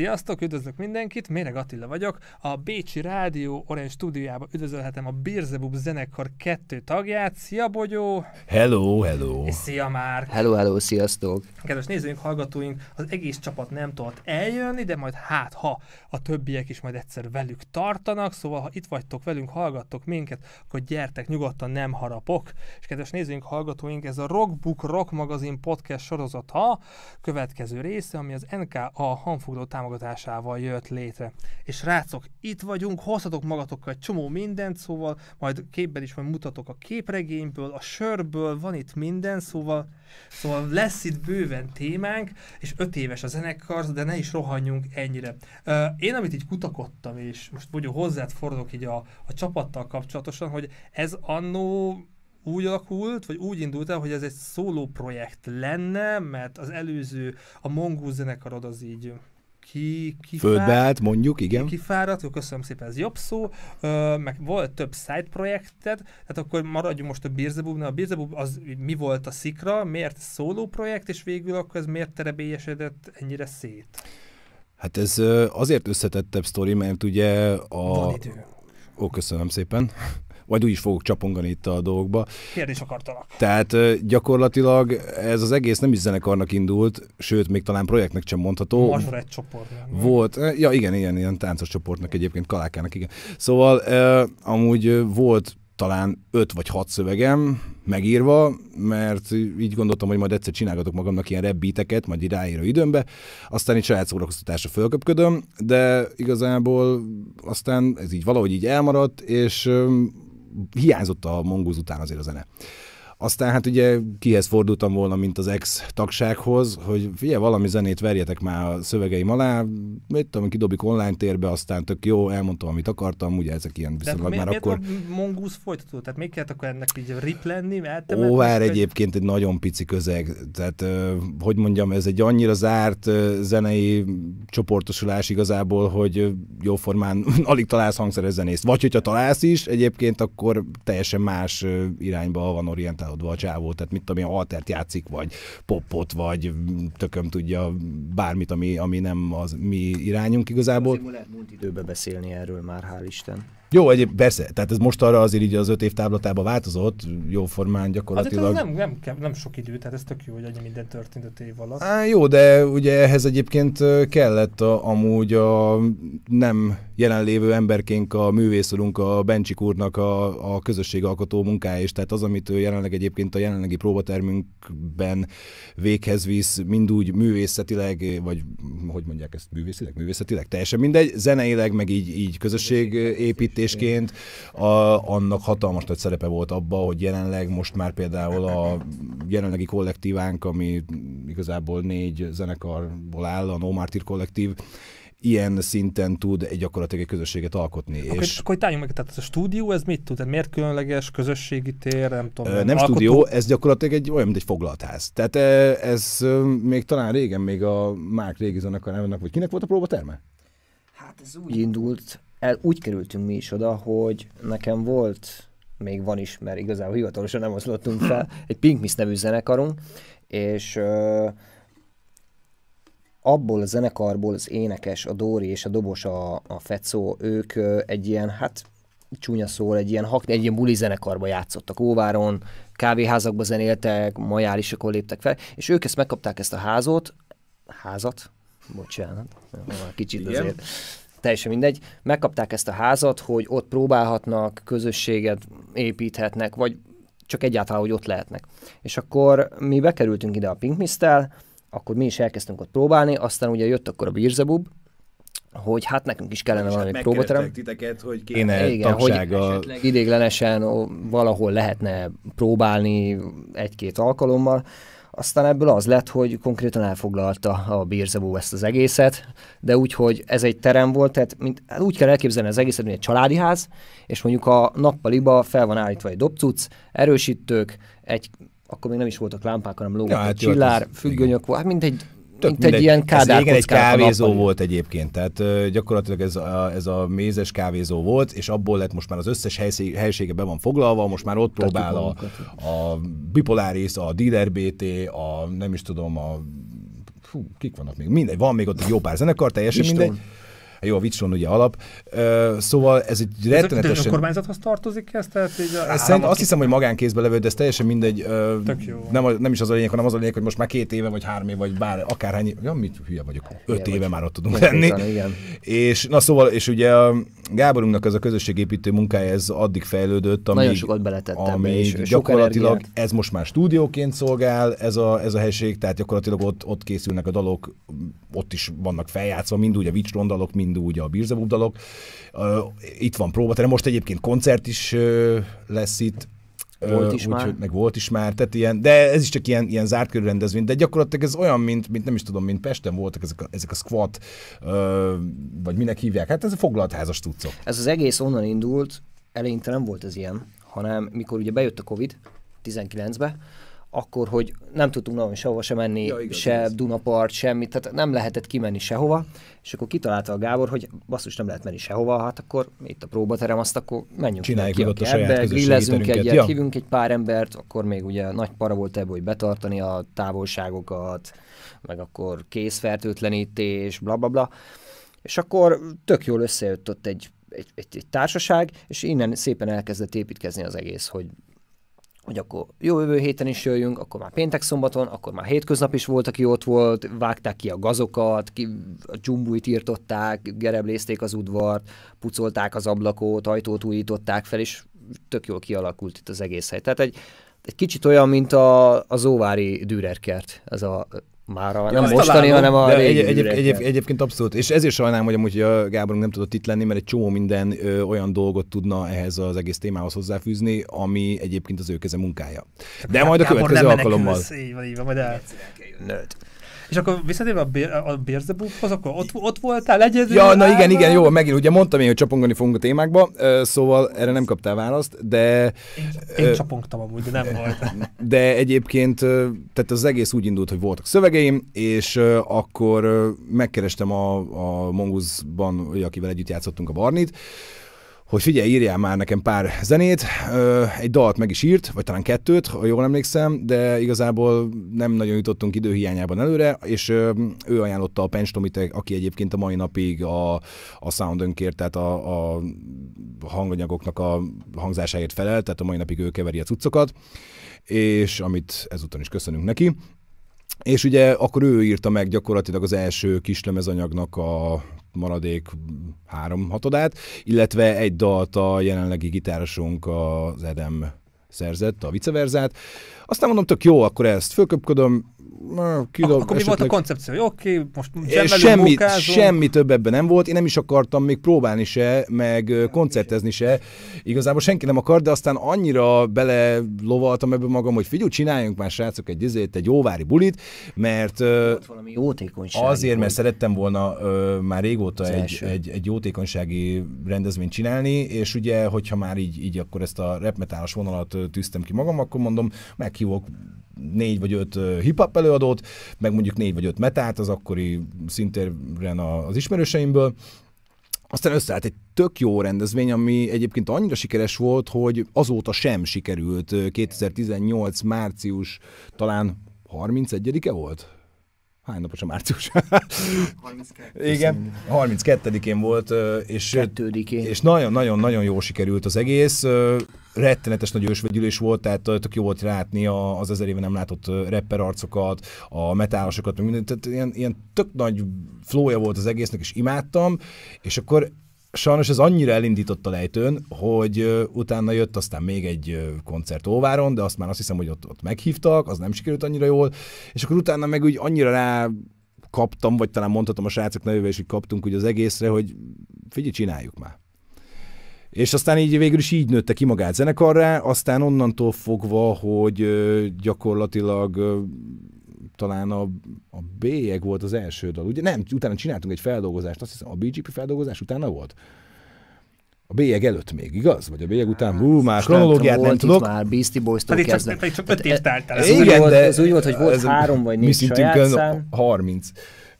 Sziasztok, üdvözlök mindenkit, Méreg Attila vagyok. A Bécsi Rádió Orange stúdiójában üdvözölhetem a Birzebub zenekar kettő tagját. Szia Bogyó! Hello, hello! És szia Márk! Hello, hello, sziasztok! Kedves nézőink, hallgatóink, az egész csapat nem tudott eljönni, de majd hát ha a többiek is majd egyszer velük tartanak, szóval ha itt vagytok velünk, hallgattok minket, akkor gyertek nyugodtan, nem harapok. És kedves nézőink, hallgatóink, ez a Rockbook Rock magazin podcast sorozata következő része, ami az NKA hangfogló támogatásával jött létre. És rácok, itt vagyunk, hozhatok magatokkal egy csomó mindent, szóval majd képben is majd mutatok a képregényből, a sörből, van itt minden, szóval, szóval lesz itt bőven témánk, és öt éves a zenekar, de ne is rohanjunk ennyire. én amit így kutakodtam, és most mondjuk hozzád fordulok így a, a csapattal kapcsolatosan, hogy ez annó úgy alakult, vagy úgy indult el, hogy ez egy szóló projekt lenne, mert az előző, a Mongú zenekarod az így ki, ki Földbe állt, mondjuk, igen. Kifáradt, jó, köszönöm szépen, ez jobb szó. Ö, meg volt több side projekted, tehát akkor maradjunk most a Beelzebubnál. A Birzebub az mi volt a szikra, miért szóló projekt, és végül akkor ez miért terebélyesedett ennyire szét? Hát ez azért összetettebb sztori, mert ugye a... Van idő. Ó, köszönöm szépen. Vagy úgy is fogok csapongani itt a dolgokba. Kérdés akartalak. Tehát gyakorlatilag ez az egész nem is zenekarnak indult, sőt, még talán projektnek sem mondható. egy csoport. Volt, ja igen, ilyen, ilyen táncos csoportnak egyébként, kalákának, igen. Szóval amúgy volt talán öt vagy hat szövegem megírva, mert így gondoltam, hogy majd egyszer csinálgatok magamnak ilyen rebbiteket, majd a időmbe, aztán így saját szórakoztatásra fölköpködöm, de igazából aztán ez így valahogy így elmaradt, és hiányzott a mongóz után azért a zene. Aztán hát ugye kihez fordultam volna, mint az ex-tagsághoz, hogy ugye valami zenét verjetek már a szövegeim alá, mit tudom, kidobik online térbe, aztán tök jó, elmondtam, amit akartam, ugye ezek ilyen viszonylag már akkor... mongusz folytató? Tehát még kellett akkor ennek így rip lenni? vár egyébként egy nagyon pici közeg, tehát hogy mondjam, ez egy annyira zárt zenei csoportosulás igazából, hogy jóformán alig találsz hangszeres zenészt. Vagy hogyha találsz is, egyébként akkor teljesen más irányba van orientál hozzáadva a csávó, tehát mit tudom én, altert játszik, vagy popot, vagy tököm tudja bármit, ami, ami nem az mi irányunk igazából. Azért lehet múlt időben beszélni erről már, hál' Isten. Jó, egyéb, persze, tehát ez most arra azért így az öt év táblatába változott, formán gyakorlatilag. Azért hát ez nem, nem, nem sok idő, tehát ez tök jó, hogy annyi minden történt öt év alatt. Á, jó, de ugye ehhez egyébként kellett a, amúgy a nem jelenlévő emberként a művészurunk, a Bencsik úrnak a, a közösségalkotó munkája is, tehát az, amit ő jelenleg egyébként a jelenlegi próbatermünkben véghez visz, mind úgy művészetileg, vagy hogy mondják ezt, művészileg, művészetileg, teljesen mindegy, zeneileg, meg így, így közösség közösségépítés vezetésként, a, annak hatalmas nagy szerepe volt abba, hogy jelenleg most már például a jelenlegi kollektívánk, ami igazából négy zenekarból áll, a No Martyr kollektív, ilyen szinten tud egy gyakorlatilag egy közösséget alkotni. Akkor, és... akkor tárjunk meg, tehát a stúdió, ez mit tud? miért különleges, közösségi tér, nem tudom. Nem, nem alkotó... stúdió, ez gyakorlatilag egy olyan, mint egy foglaltház. Tehát ez még talán régen, még a Mák régi zenekarának, vagy kinek volt a próbaterme? Hát ez úgy indult, el úgy kerültünk mi is oda, hogy nekem volt, még van is, mert igazából hivatalosan nem oszlottunk fel, egy Pink Miss nevű zenekarunk, és abból a zenekarból az énekes, a Dóri és a dobos, a, a Fecó, ők egy ilyen, hát csúnya szól, egy ilyen, hak, egy ilyen buli zenekarba játszottak Óváron, kávéházakba zenéltek, majálisokon léptek fel, és ők ezt megkapták ezt a házot, házat, bocsánat, kicsit Igen. azért teljesen mindegy, megkapták ezt a házat, hogy ott próbálhatnak, közösséget építhetnek, vagy csak egyáltalán, hogy ott lehetnek. És akkor mi bekerültünk ide a Pink Mist-tel, akkor mi is elkezdtünk ott próbálni, aztán ugye jött akkor a Birzebub, hogy hát nekünk is kellene valami hát próbaterem. titeket, hogy kéne Igen, tagsága... hogy esetleg idéglenesen valahol lehetne próbálni egy-két alkalommal, aztán ebből az lett, hogy konkrétan elfoglalta a Bérzevó ezt az egészet, de úgy, hogy ez egy terem volt, tehát mint, hát úgy kell elképzelni az egészet, mint egy családi ház, és mondjuk a nappaliba fel van állítva egy dobcuc, erősítők, egy akkor még nem is voltak lámpák, hanem lógott ja, hát, hát csillár, függönyök, hát mint egy, Tök mint mindegy. egy ilyen kádár igen, egy kávézó volt egyébként, tehát ö, gyakorlatilag ez a, ez a mézes kávézó volt, és abból lett most már az összes helysége, helysége be van foglalva, most már ott próbál a, a Bipolaris, a Dealer BT, a nem is tudom, a fú, kik vannak még, mindegy, van még ott egy jó pár zenekar, teljesen István. mindegy. Hát jó, a Vicson ugye alap. szóval ez egy rettenetesen... Ez a, kormányzathoz tartozik ez? Tehát így a hát, Szerint azt hiszem, hogy magánkézbe levő, de ez teljesen mindegy. Ö, Nem, a, nem is az a lényeg, hanem az a lényeg, hogy most már két éve, vagy három év, vagy bár akárhány. Ja, mit hülye vagyok. Öt éve vagy. már ott tudunk lenni. Igen. És na szóval, és ugye Gáborunknak ez a közösségépítő munkája, ez addig fejlődött, amíg, Nagyon sokat beletettem, amíg és gyakorlatilag sok ez most már stúdióként szolgál, ez a, ez a helység, tehát gyakorlatilag ott, ott készülnek a dalok, ott is vannak feljátszva, mind úgy a Vicsron dalok, mind úgy a Birzebub dalok. Uh, itt van tehát most egyébként koncert is uh, lesz itt, volt is úgy, már. meg volt is már, tehát ilyen, de ez is csak ilyen, ilyen zárt körű rendezvény, de gyakorlatilag ez olyan, mint, mint nem is tudom, mint Pesten voltak ezek a, ezek a squat, ö, vagy minek hívják, hát ez a foglaltházas tudcok. Ez az egész onnan indult, eleinte nem volt ez ilyen, hanem mikor ugye bejött a Covid 19-be, akkor, hogy nem tudtunk nagyon sehova se menni, ja, igaz, se igaz. Dunapart, semmit, tehát nem lehetett kimenni sehova, és akkor kitalálta a Gábor, hogy basszus nem lehet menni sehova, hát akkor itt a próbaterem, azt akkor menjünk Csináljuk ki, ott a kertbe, grillezünk egyet, ja. hívünk egy pár embert, akkor még ugye nagy para volt ebből, hogy betartani a távolságokat, meg akkor készfertőtlenítés, bla bla bla, és akkor tök jól összejött ott egy egy, egy, egy társaság, és innen szépen elkezdett építkezni az egész, hogy hogy akkor jó jövő héten is jöjjünk, akkor már péntek szombaton, akkor már hétköznap is volt, aki ott volt, vágták ki a gazokat, ki a dzsumbuit írtották, gereblézték az udvart, pucolták az ablakot, ajtót újították fel, és tök jól kialakult itt az egész hely. Tehát egy, egy kicsit olyan, mint a, az óvári Dürerkert, ez a már a, nem ja, mostani, talán, hanem a de egy, egy, egy, Egyébként abszolút, és ezért sajnálom, hogy amúgy a Gáborunk nem tudott itt lenni, mert egy csomó minden ö, olyan dolgot tudna ehhez az egész témához hozzáfűzni, ami egyébként az ő keze munkája. De hát majd a következő alkalommal. Így van, így van, majd el. És akkor visszatérve a, bér, a Bérzebubhoz, akkor ott, ott voltál egyedül? Ja, na igen, igen, jó, megint ugye mondtam én, hogy csapongani fogunk a témákba, szóval erre nem kaptál választ, de... Én, én csapongtam amúgy, de nem volt. De egyébként, tehát az egész úgy indult, hogy voltak szövegeim, és akkor megkerestem a, a Mongusban, akivel együtt játszottunk a Barnit, hogy figyelj, írjál már nekem pár zenét, egy dalt meg is írt, vagy talán kettőt, ha jól emlékszem, de igazából nem nagyon jutottunk időhiányában előre, és ő ajánlotta a Pencs aki egyébként a mai napig a, a sound önkért, tehát a, a hanganyagoknak a hangzásáért felel, tehát a mai napig ő keveri a cuccokat, és amit ezúton is köszönünk neki. És ugye akkor ő írta meg gyakorlatilag az első kislemezanyagnak a maradék mm, három hatodát, illetve egy dalt a jelenlegi gitárosunk az Edem szerzett, a viceverzát. Aztán mondom, tök jó, akkor ezt fölköpködöm, kidob, Akkor mi volt a koncepció? Jó, oké, most semmi, semmi több ebben nem volt, én nem is akartam még próbálni se, meg koncertezni se. Igazából senki nem akart, de aztán annyira bele lovaltam ebbe magam, hogy figyelj, csináljunk már srácok egy izét, egy óvári bulit, mert volt valami Azért, mert szerettem volna ö, már régóta egy, egy, egy, jótékonysági rendezvényt csinálni, és ugye, hogyha már így, így akkor ezt a repmetálos vonalat tűztem ki magam, akkor mondom, meghívok négy vagy öt hip-hop előadót, meg mondjuk négy vagy öt metát az akkori szintén az ismerőseimből, aztán összeállt egy tök jó rendezvény, ami egyébként annyira sikeres volt, hogy azóta sem sikerült. 2018 március talán 31-e volt? Hány napos a március? 32. Igen, 32-én volt, és, Kettődikén. és nagyon-nagyon-nagyon jó sikerült az egész. Rettenetes nagy ősvegyülés volt, tehát tök jó volt látni az ezer éve nem látott rapper arcokat, a metálosokat, mindent, tehát ilyen, ilyen tök nagy flója volt az egésznek, és imádtam, és akkor sajnos ez annyira elindított a lejtőn, hogy utána jött aztán még egy koncert Óváron, de azt már azt hiszem, hogy ott, ott meghívtak, az nem sikerült annyira jól, és akkor utána meg úgy annyira rá kaptam, vagy talán mondhatom a srácok nevével és így kaptunk úgy az egészre, hogy figyelj, csináljuk már. És aztán így végül is így nőtte ki magát zenekarra, aztán onnantól fogva, hogy gyakorlatilag talán a, a bélyeg volt az első dal, ugye? Nem, utána csináltunk egy feldolgozást, azt hiszem a BGP feldolgozás utána volt? A bélyeg előtt még, igaz? Vagy a bélyeg után? Hát, Hú, már kronológiát nem tudok. Már Beastie Boys-tól hát kezdve. Pedig csak öt hát, év tártál. Ez, igen, úgy volt, ez úgy volt, hogy volt három vagy négy saját szám. 30.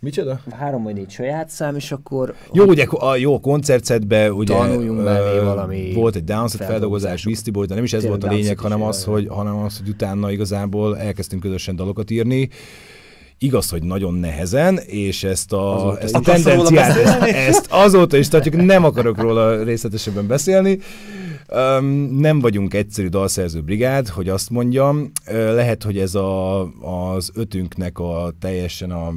Micsoda? Három vagy négy saját szám, és akkor... Jó, ugye a jó koncertszedbe ugye tanuljunk ö, valami volt egy downset feldolgozás, Beastie Boy, de nem is ez volt a lényeg, hanem az, hogy, hanem az, hogy utána igazából elkezdtünk közösen dalokat írni. Igaz, hogy nagyon nehezen, és ezt a, azóta ezt a tendenciát, ezt, ezt azóta is tartjuk, nem akarok róla részletesebben beszélni. Um, nem vagyunk egyszerű dalszerző brigád, hogy azt mondjam. lehet, hogy ez a, az ötünknek a teljesen a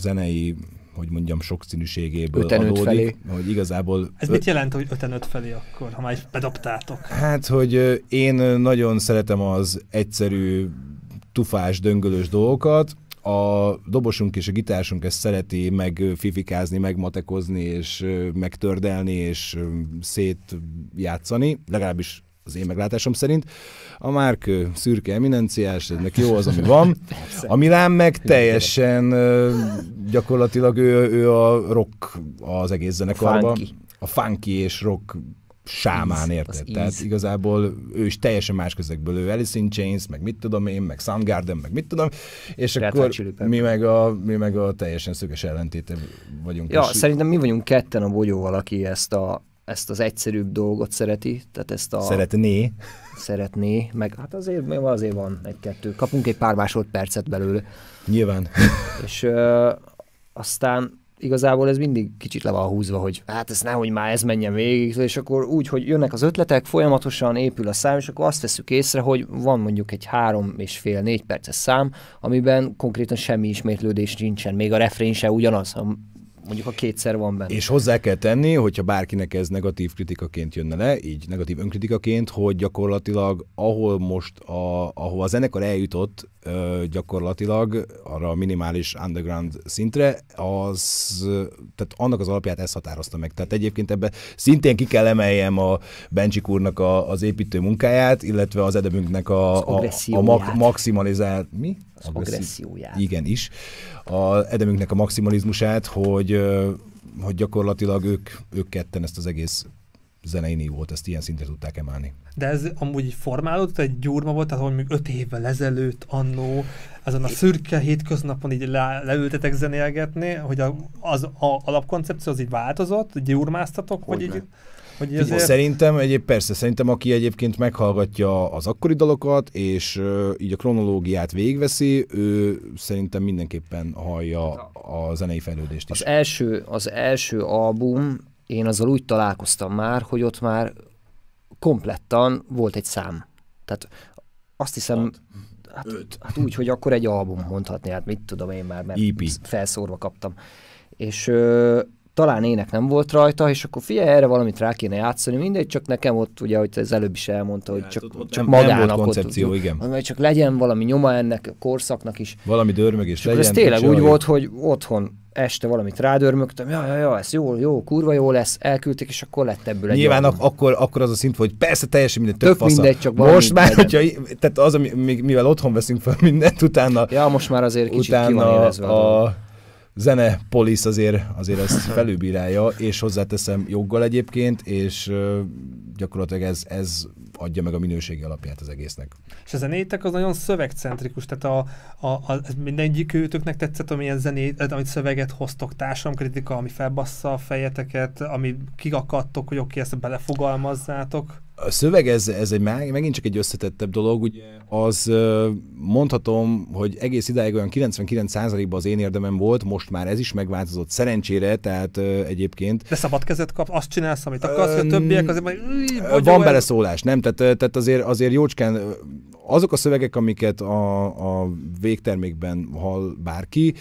zenei hogy mondjam, sokszínűségéből adódik, felé. hogy igazából... Ez öt... mit jelent, hogy 55 felé akkor, ha már bedobtátok? Hát, hogy én nagyon szeretem az egyszerű, tufás, döngölős dolgokat, a dobosunk és a gitársunk ezt szereti meg fifikázni, meg matekozni, és megtördelni, és szétjátszani, legalábbis az én meglátásom szerint a Márk szürke eminenciás, ez neki jó az, ami van. A Milán meg teljesen gyakorlatilag ő, ő a rock az egész zenekarban. A funky és rock sámán, érted? Tehát igazából ő is teljesen más közegből, ő Alice in Chains, meg mit tudom én, meg Soundgarden, meg mit tudom, és Red akkor mi meg, a, mi meg a teljesen szöges ellentéte vagyunk. Ja, és szerintem mi vagyunk ketten a bogyóval, aki ezt a ezt az egyszerűbb dolgot szereti, tehát ezt a... Szeretné. Szeretné, meg hát azért, azért van egy-kettő. Kapunk egy pár másodpercet belőle. Nyilván. És ö, aztán igazából ez mindig kicsit le van húzva, hogy hát ez nehogy már ez menjen végig, és akkor úgy, hogy jönnek az ötletek, folyamatosan épül a szám, és akkor azt veszük észre, hogy van mondjuk egy három és fél, négy perces szám, amiben konkrétan semmi ismétlődés nincsen, még a refrén se ugyanaz, mondjuk a kétszer van benne. És hozzá kell tenni, hogyha bárkinek ez negatív kritikaként jönne le, így negatív önkritikaként, hogy gyakorlatilag ahol most, a, ahol a zenekar eljutott, gyakorlatilag arra a minimális underground szintre, az, tehát annak az alapját ez határozta meg. Tehát egyébként ebbe szintén ki kell emeljem a Bencsik úrnak a, az építő munkáját, illetve az edemünknek a, a, a, a maximalizált... Mi? az agresszióját. Igen is. A edemünknek a maximalizmusát, hogy, hogy gyakorlatilag ők, ők ketten ezt az egész zenei volt, ezt ilyen szintre tudták emelni. De ez amúgy formálódott, egy gyurma volt, tehát mondjuk öt évvel ezelőtt, annó, azon a szürke hétköznapon így le, leültetek zenélgetni, hogy a, az a alapkoncepció az így változott, gyurmáztatok, hogy vagy így... Ne. Hogy Figyelj, Szerintem egyéb persze, szerintem aki egyébként meghallgatja az akkori dalokat, és uh, így a kronológiát végveszi, ő szerintem mindenképpen hallja a zenei fejlődést is. Az első, az első album, én azzal úgy találkoztam már, hogy ott már komplettan volt egy szám. Tehát azt hiszem, hát, hát, hát úgy, hogy akkor egy album mondhatni, hát mit tudom én már, mert EP. felszórva kaptam. És ö, talán ének nem volt rajta, és akkor figyelj, erre valamit rá kéne játszani, mindegy, csak nekem ott, ugye, hogy az előbb is elmondta, hogy csak, ott, ott csak nem, magának nem volt koncepció, ott, igen. Hogy csak legyen valami nyoma ennek a korszaknak is. Valami dörmög is legyen. Ez tényleg úgy volt, hogy otthon este valamit rádörmögtem, ja, ja, ja, ez jó, jó, kurva jó lesz, elküldték, és akkor lett ebből egy Nyilván ak- akkor, akkor az a szint, hogy persze teljesen minden tök, tök mindegy, csak Most már, legyen. hogyha, tehát az, ami, mivel otthon veszünk fel mindent, utána... Ja, most már azért kicsit utána ki van a, a zene polisz azért, azért ezt felülbírálja, és hozzáteszem joggal egyébként, és gyakorlatilag ez, ez adja meg a minőségi alapját az egésznek. És a zenétek az nagyon szövegcentrikus, tehát a, a, a mindegyik őtöknek tetszett, amilyen zenét, amit szöveget hoztok, társadalomkritika, ami felbassza a fejeteket, ami kigakadtok, hogy oké, okay, ezt belefogalmazzátok a szöveg ez, ez egy megint csak egy összetettebb dolog, ugye az mondhatom, hogy egész idáig olyan 99%-ban az én érdemem volt, most már ez is megváltozott szerencsére, tehát egyébként. De szabad kezet kap, azt csinálsz, amit akarsz, hogy a többiek azért majd... Van beleszólás, nem? Tehát, tehát azért, azért jócskán azok a szövegek, amiket a, a végtermékben hall bárki,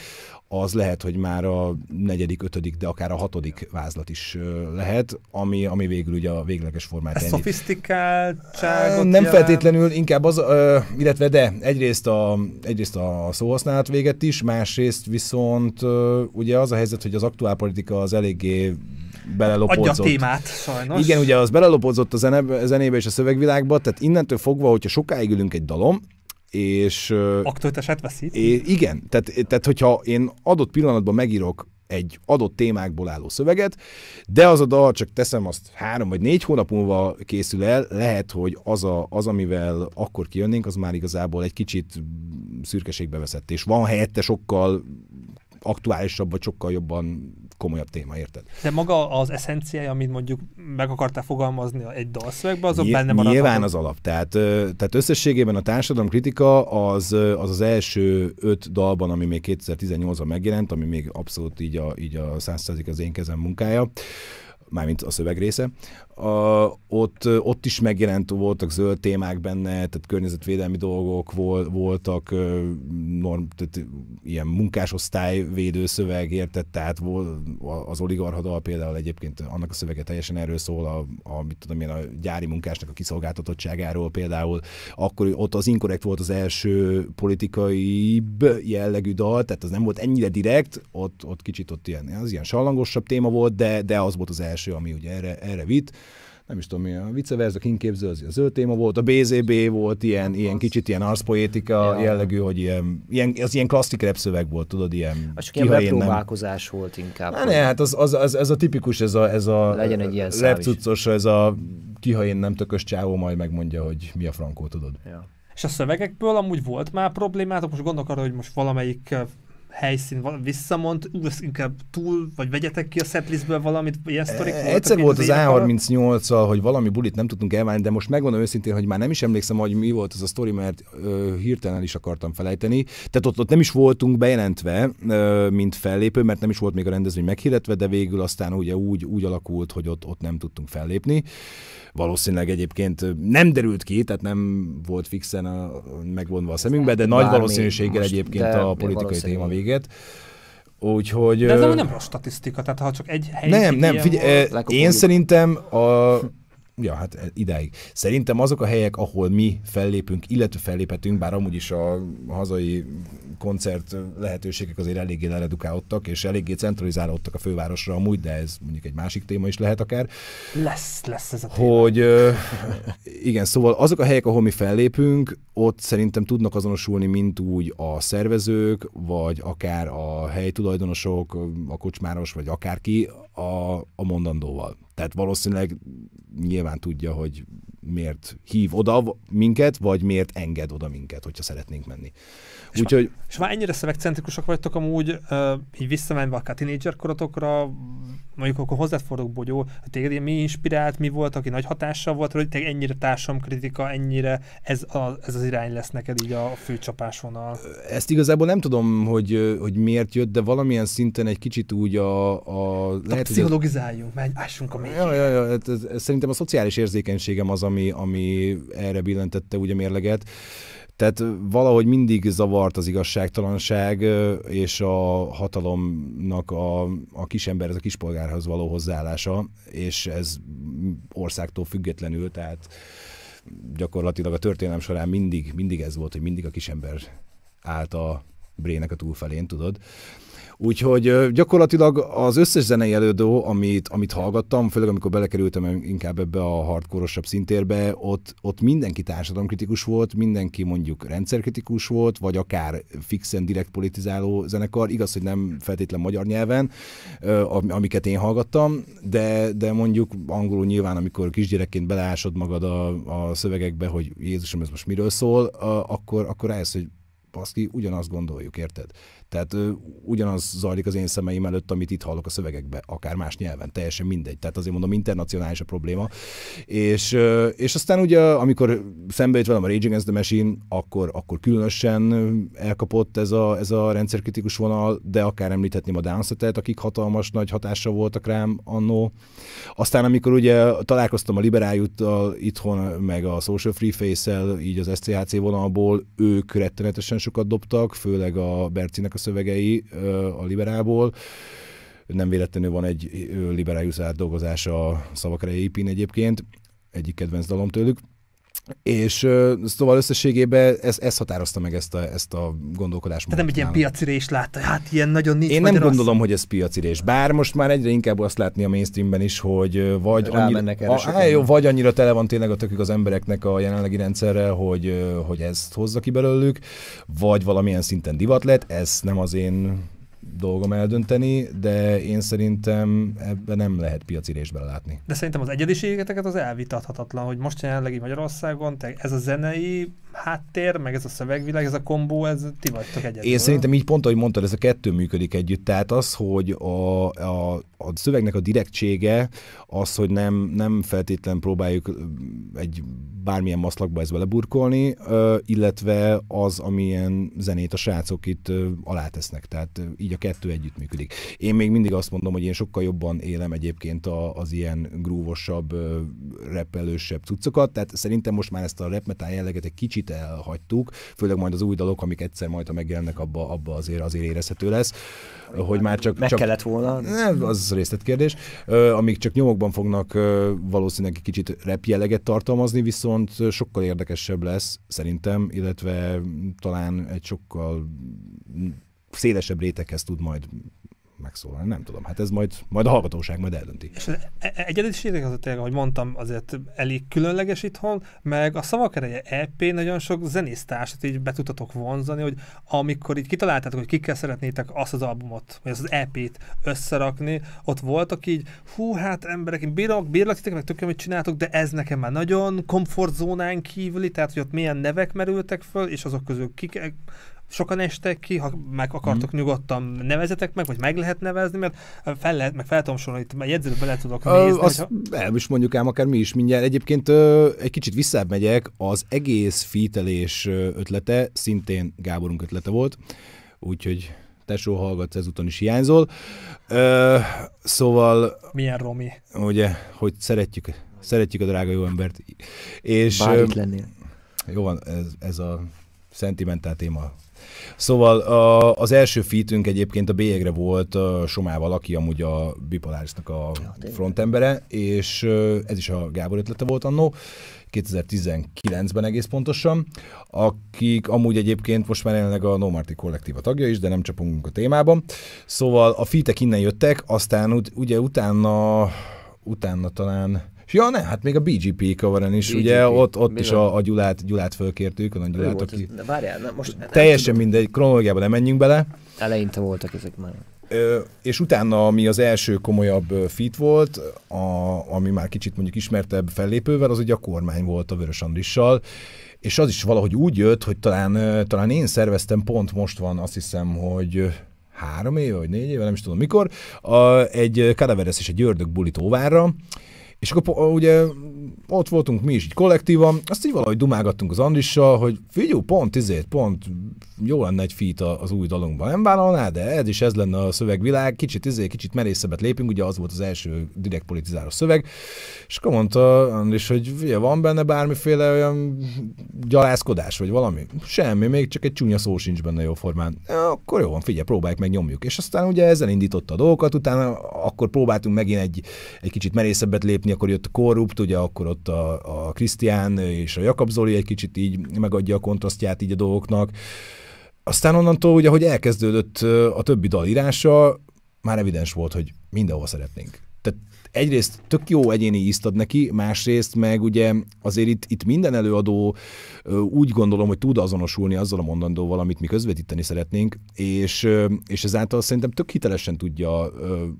az lehet, hogy már a negyedik, ötödik, de akár a hatodik vázlat is lehet, ami, ami végül ugye a végleges formát ennyi. Szofisztikáltságot Nem feltétlenül, inkább az, illetve de egyrészt a, egyrészt a szóhasználat véget is, másrészt viszont ugye az a helyzet, hogy az aktuál politika az eléggé belelopózott. Adja a témát, sajnos. Igen, ugye az belelopózott a zene, zenébe és a szövegvilágba, tehát innentől fogva, hogyha sokáig ülünk egy dalom, és... Aktualitását veszít? És, igen, tehát, tehát hogyha én adott pillanatban megírok egy adott témákból álló szöveget, de az a dal, csak teszem azt három vagy négy hónap múlva készül el, lehet, hogy az, a, az amivel akkor kijönnénk, az már igazából egy kicsit szürkeségbe veszett, és van helyette sokkal aktuálisabb, vagy sokkal jobban komolyabb téma, érted? De maga az eszenciája, amit mondjuk meg akartál fogalmazni egy dalszövegbe, azon Ny- benne marad. Nyilván az alap. Tehát, tehát összességében a társadalom kritika az, az az első öt dalban, ami még 2018-ban megjelent, ami még abszolút így a, így a 100 az én kezem munkája, mármint a szöveg része. A, ott, ott is megjelent, voltak zöld témák benne, tehát környezetvédelmi dolgok voltak, norm, tehát ilyen munkásosztály védőszöveg, értett, Tehát az oligarhadal például egyébként annak a szövege teljesen erről szól, a, a, mit tudom én, a gyári munkásnak a kiszolgáltatottságáról például. Akkor ott az inkorrekt volt az első politikai jellegű dal, tehát az nem volt ennyire direkt, ott, ott kicsit ott ilyen, az ilyen sallangosabb téma volt, de, de az volt az első első, ami ugye erre, erre vitt nem is tudom mi, a viceversa kinképző az, az ő téma volt, a BZB volt, ilyen, hát az... ilyen kicsit ilyen arszpoétika ja. jellegű, hogy ilyen, ilyen, az ilyen klasszik rap szöveg volt, tudod, ilyen. Az csak ilyen nem... volt inkább. Na, ne, hát az, az, az, ez a tipikus, ez a, ez a Legyen egy ilyen rap cuccos, ez a kiha én nem tökös csávó, majd megmondja, hogy mi a frankó, tudod. Ja. És a szövegekből amúgy volt már problémátok, most gondolok arra, hogy most valamelyik helyszín visszamond, ú, inkább túl, vagy vegyetek ki a setlistből valamit, ilyen e, sztorik e, Egyszer volt az A38-al, hogy valami bulit nem tudtunk elválni, de most megmondom őszintén, hogy már nem is emlékszem, hogy mi volt az a sztori, mert ö, hirtelen is akartam felejteni. Tehát ott, ott nem is voltunk bejelentve, ö, mint fellépő, mert nem is volt még a rendezvény meghirdetve, de végül aztán ugye úgy, úgy alakult, hogy ott, ott nem tudtunk fellépni. Ö, Valószínűleg egyébként nem derült ki, tehát nem volt fixen a, megvonva a szemünkbe, de nagy valószínűséggel egyébként a politikai téma véget. Úgyhogy... De ez nem rossz statisztika, tehát ha csak egy helyi Nem, nem, figyelj, én szerintem a, Ja, hát eh, ideig. Szerintem azok a helyek, ahol mi fellépünk, illetve felléphetünk, bár amúgy is a hazai koncert lehetőségek azért eléggé leredukálódtak, és eléggé centralizálódtak a fővárosra amúgy, de ez mondjuk egy másik téma is lehet akár. Lesz, lesz ez a téma. Hogy igen, szóval azok a helyek, ahol mi fellépünk, ott szerintem tudnak azonosulni, mint úgy a szervezők, vagy akár a helytulajdonosok, a kocsmáros, vagy akárki, a, a mondandóval. Tehát valószínűleg nyilván tudja, hogy miért hív oda minket, vagy miért enged oda minket, hogyha szeretnénk menni. És Úgyhogy... hogy... és már ennyire szövegcentrikusak vagytok amúgy, uh, így visszamenve a tínédzser koratokra, mondjuk akkor hozzád fordulok, Bogyó, téged mi inspirált, mi volt, aki nagy hatással volt, hogy te ennyire kritika, ennyire ez, a, ez az irány lesz neked így a fő csapásvonal? Ezt igazából nem tudom, hogy, hogy miért jött, de valamilyen szinten egy kicsit úgy a... a hát lehet, pszichologizáljunk, az... menj, ássunk a mélyre. Ja, ja, ja, ez, hát ez, ez, szerintem a szociális érzékenységem az, ami, ami erre billentette úgy a mérleget. Tehát valahogy mindig zavart az igazságtalanság és a hatalomnak a, a kisemberhez, a kispolgárhoz való hozzáállása, és ez országtól függetlenül, tehát gyakorlatilag a történelem során mindig, mindig ez volt, hogy mindig a kisember állt a brének a túlfelén, tudod. Úgyhogy gyakorlatilag az összes zenei előadó, amit, amit hallgattam, főleg amikor belekerültem inkább ebbe a hardkorosabb szintérbe, ott, ott mindenki társadalomkritikus volt, mindenki mondjuk rendszerkritikus volt, vagy akár fixen direkt politizáló zenekar. Igaz, hogy nem feltétlen magyar nyelven, amiket én hallgattam, de, de mondjuk angolul nyilván, amikor kisgyerekként beleásod magad a, a szövegekbe, hogy Jézusom, ez most miről szól, akkor, akkor rájössz, hogy baszki, ugyanazt gondoljuk, érted? Tehát ö, ugyanaz zajlik az én szemeim előtt, amit itt hallok a szövegekbe, akár más nyelven, teljesen mindegy. Tehát azért mondom, internacionális a probléma. És, ö, és aztán ugye, amikor szembe jött velem a Rage Against the Machine, akkor, akkor különösen elkapott ez a, ez a rendszerkritikus vonal, de akár említhetném a Downsetet, akik hatalmas nagy hatása voltak rám annó. Aztán amikor ugye találkoztam a Liberájuttal itthon, meg a Social Free Face-el, így az SCHC vonalból, ők rettenetesen sokat dobtak, főleg a Bercinek a szövegei a liberálból, nem véletlenül van egy liberális dolgozása a szavak épén egyébként, egyik kedvenc dalom tőlük. És szóval összességében ez, ez határozta meg ezt a, ezt a gondolkodást. Tehát nem egy ilyen piacirés látta, hát ilyen nagyon nincs Én nem gondolom, rossz. hogy ez piacirés. Bár most már egyre inkább azt látni a mainstreamben is, hogy vagy annyira, a, jó, vagy annyira tele van tényleg a tökük az embereknek a jelenlegi rendszerrel, hogy, hogy ezt hozza ki belőlük, vagy valamilyen szinten divat lett, ez nem az én dolgom eldönteni, de én szerintem ebben nem lehet piacirésben látni. De szerintem az egyediségeteket az elvitathatatlan, hogy most jelenlegi Magyarországon te ez a zenei háttér, meg ez a szövegvilág, ez a kombó, ez ti vagytok egyedül. Én szerintem így pont, ahogy mondtad, ez a kettő működik együtt. Tehát az, hogy a, a, a szövegnek a direktsége, az, hogy nem, nem feltétlen próbáljuk egy bármilyen maszlakba ezt beleburkolni, illetve az, amilyen zenét a srácok itt alátesznek. Tehát így a kettő együtt működik. Én még mindig azt mondom, hogy én sokkal jobban élem egyébként a, az ilyen grúvosabb, repelősebb cuccokat, tehát szerintem most már ezt a repmetál jelleget egy kicsit elhagytuk, főleg majd az új dalok, amik egyszer majd, ha megjelennek, abba, abba azért, azért érezhető lesz, Amíg hogy már csak... Meg csak, kellett volna. Ne, az részletkérdés. Amik csak nyomokban fognak valószínűleg egy kicsit rep jelleget tartalmazni, viszont sokkal érdekesebb lesz szerintem, illetve talán egy sokkal szélesebb réteghez tud majd megszólalni, nem tudom. Hát ez majd, majd a hallgatóság majd eldönti. És e- e- is az a tényleg, ahogy mondtam, azért elég különleges itthon, meg a szavak ereje EP nagyon sok zenésztársat így be tudtatok vonzani, hogy amikor így kitaláltátok, hogy kikkel szeretnétek azt az albumot, vagy az EP-t összerakni, ott voltak így, hú, hát emberek, én bírok, bírlak titek, meg tökéletes, hogy csináltok, de ez nekem már nagyon komfortzónán kívüli, tehát hogy ott milyen nevek merültek föl, és azok közül kik sokan estek ki, ha meg akartok mm. nyugodtan nevezetek meg, vagy meg lehet nevezni, mert fel lehet, meg fel tudom sorolni, mert bele tudok nézni. Ö, azt hogyha... el is mondjuk ám, akár mi is mindjárt. Egyébként ö, egy kicsit visszább megyek, az egész fítelés ötlete szintén Gáborunk ötlete volt, úgyhogy tesó hallgatsz, ezúton is hiányzol. Ö, szóval... Milyen Romi. Ugye, hogy szeretjük, szeretjük a drága jó embert. És, Bár itt lennél. Jó van, ez, ez a szentimentál téma Szóval az első fitünk egyébként a bélyegre volt Somával, aki amúgy a Bipolárisnak a frontembere, és ez is a Gábor ötlete volt annó, 2019-ben egész pontosan, akik amúgy egyébként most már jelenleg a No Marty kollektíva tagja is, de nem csapunk a témában. Szóval a fitek innen jöttek, aztán ugye utána, utána talán és ja, ne, hát még a BGP coveren is, BGP. ugye ott, ott is a, a Gyulát, Gyulát fölkértük, a Gyulát, aki... Ez, várjál, na, most... Teljesen nem mindegy, kronológiában nem menjünk bele. Eleinte voltak ezek már. Ö, és utána, ami az első komolyabb fit volt, a, ami már kicsit mondjuk ismertebb fellépővel, az ugye a kormány volt a Vörös Andrissal, és az is valahogy úgy jött, hogy talán, talán én szerveztem, pont most van, azt hiszem, hogy három éve, vagy négy éve, nem is tudom mikor, a, egy Kadaveres és egy ördög bulit óvára, és akkor ugye ott voltunk mi is így kollektívan, azt így valahogy dumágattunk az Andrissal, hogy figyú, pont izét, pont jó lenne egy fit az új dalunkban. Nem vállalná, de ez is ez lenne a szövegvilág, kicsit izé, kicsit merészebbet lépünk, ugye az volt az első direkt politizáló szöveg, és akkor mondta Andris, hogy ugye van benne bármiféle olyan gyalázkodás, vagy valami? Semmi, még csak egy csúnya szó sincs benne formán. Ja, akkor jó van, figyelj, próbáljuk meg, nyomjuk. És aztán ugye ezzel indította a dolgokat, utána akkor próbáltunk megint egy, egy kicsit merészebbet lépni, akkor jött a korrupt, ugye a akkor ott a, a Krisztián és a Jakab Zoli egy kicsit így megadja a kontrasztját így a dolgoknak. Aztán onnantól, ugye, hogy elkezdődött a többi dal írása, már evidens volt, hogy mindenhol szeretnénk. Tehát egyrészt tök jó egyéni ízt ad neki, másrészt meg ugye azért itt, itt minden előadó úgy gondolom, hogy tud azonosulni azzal a mondandóval, amit mi közvetíteni szeretnénk, és, és ezáltal szerintem tök hitelesen tudja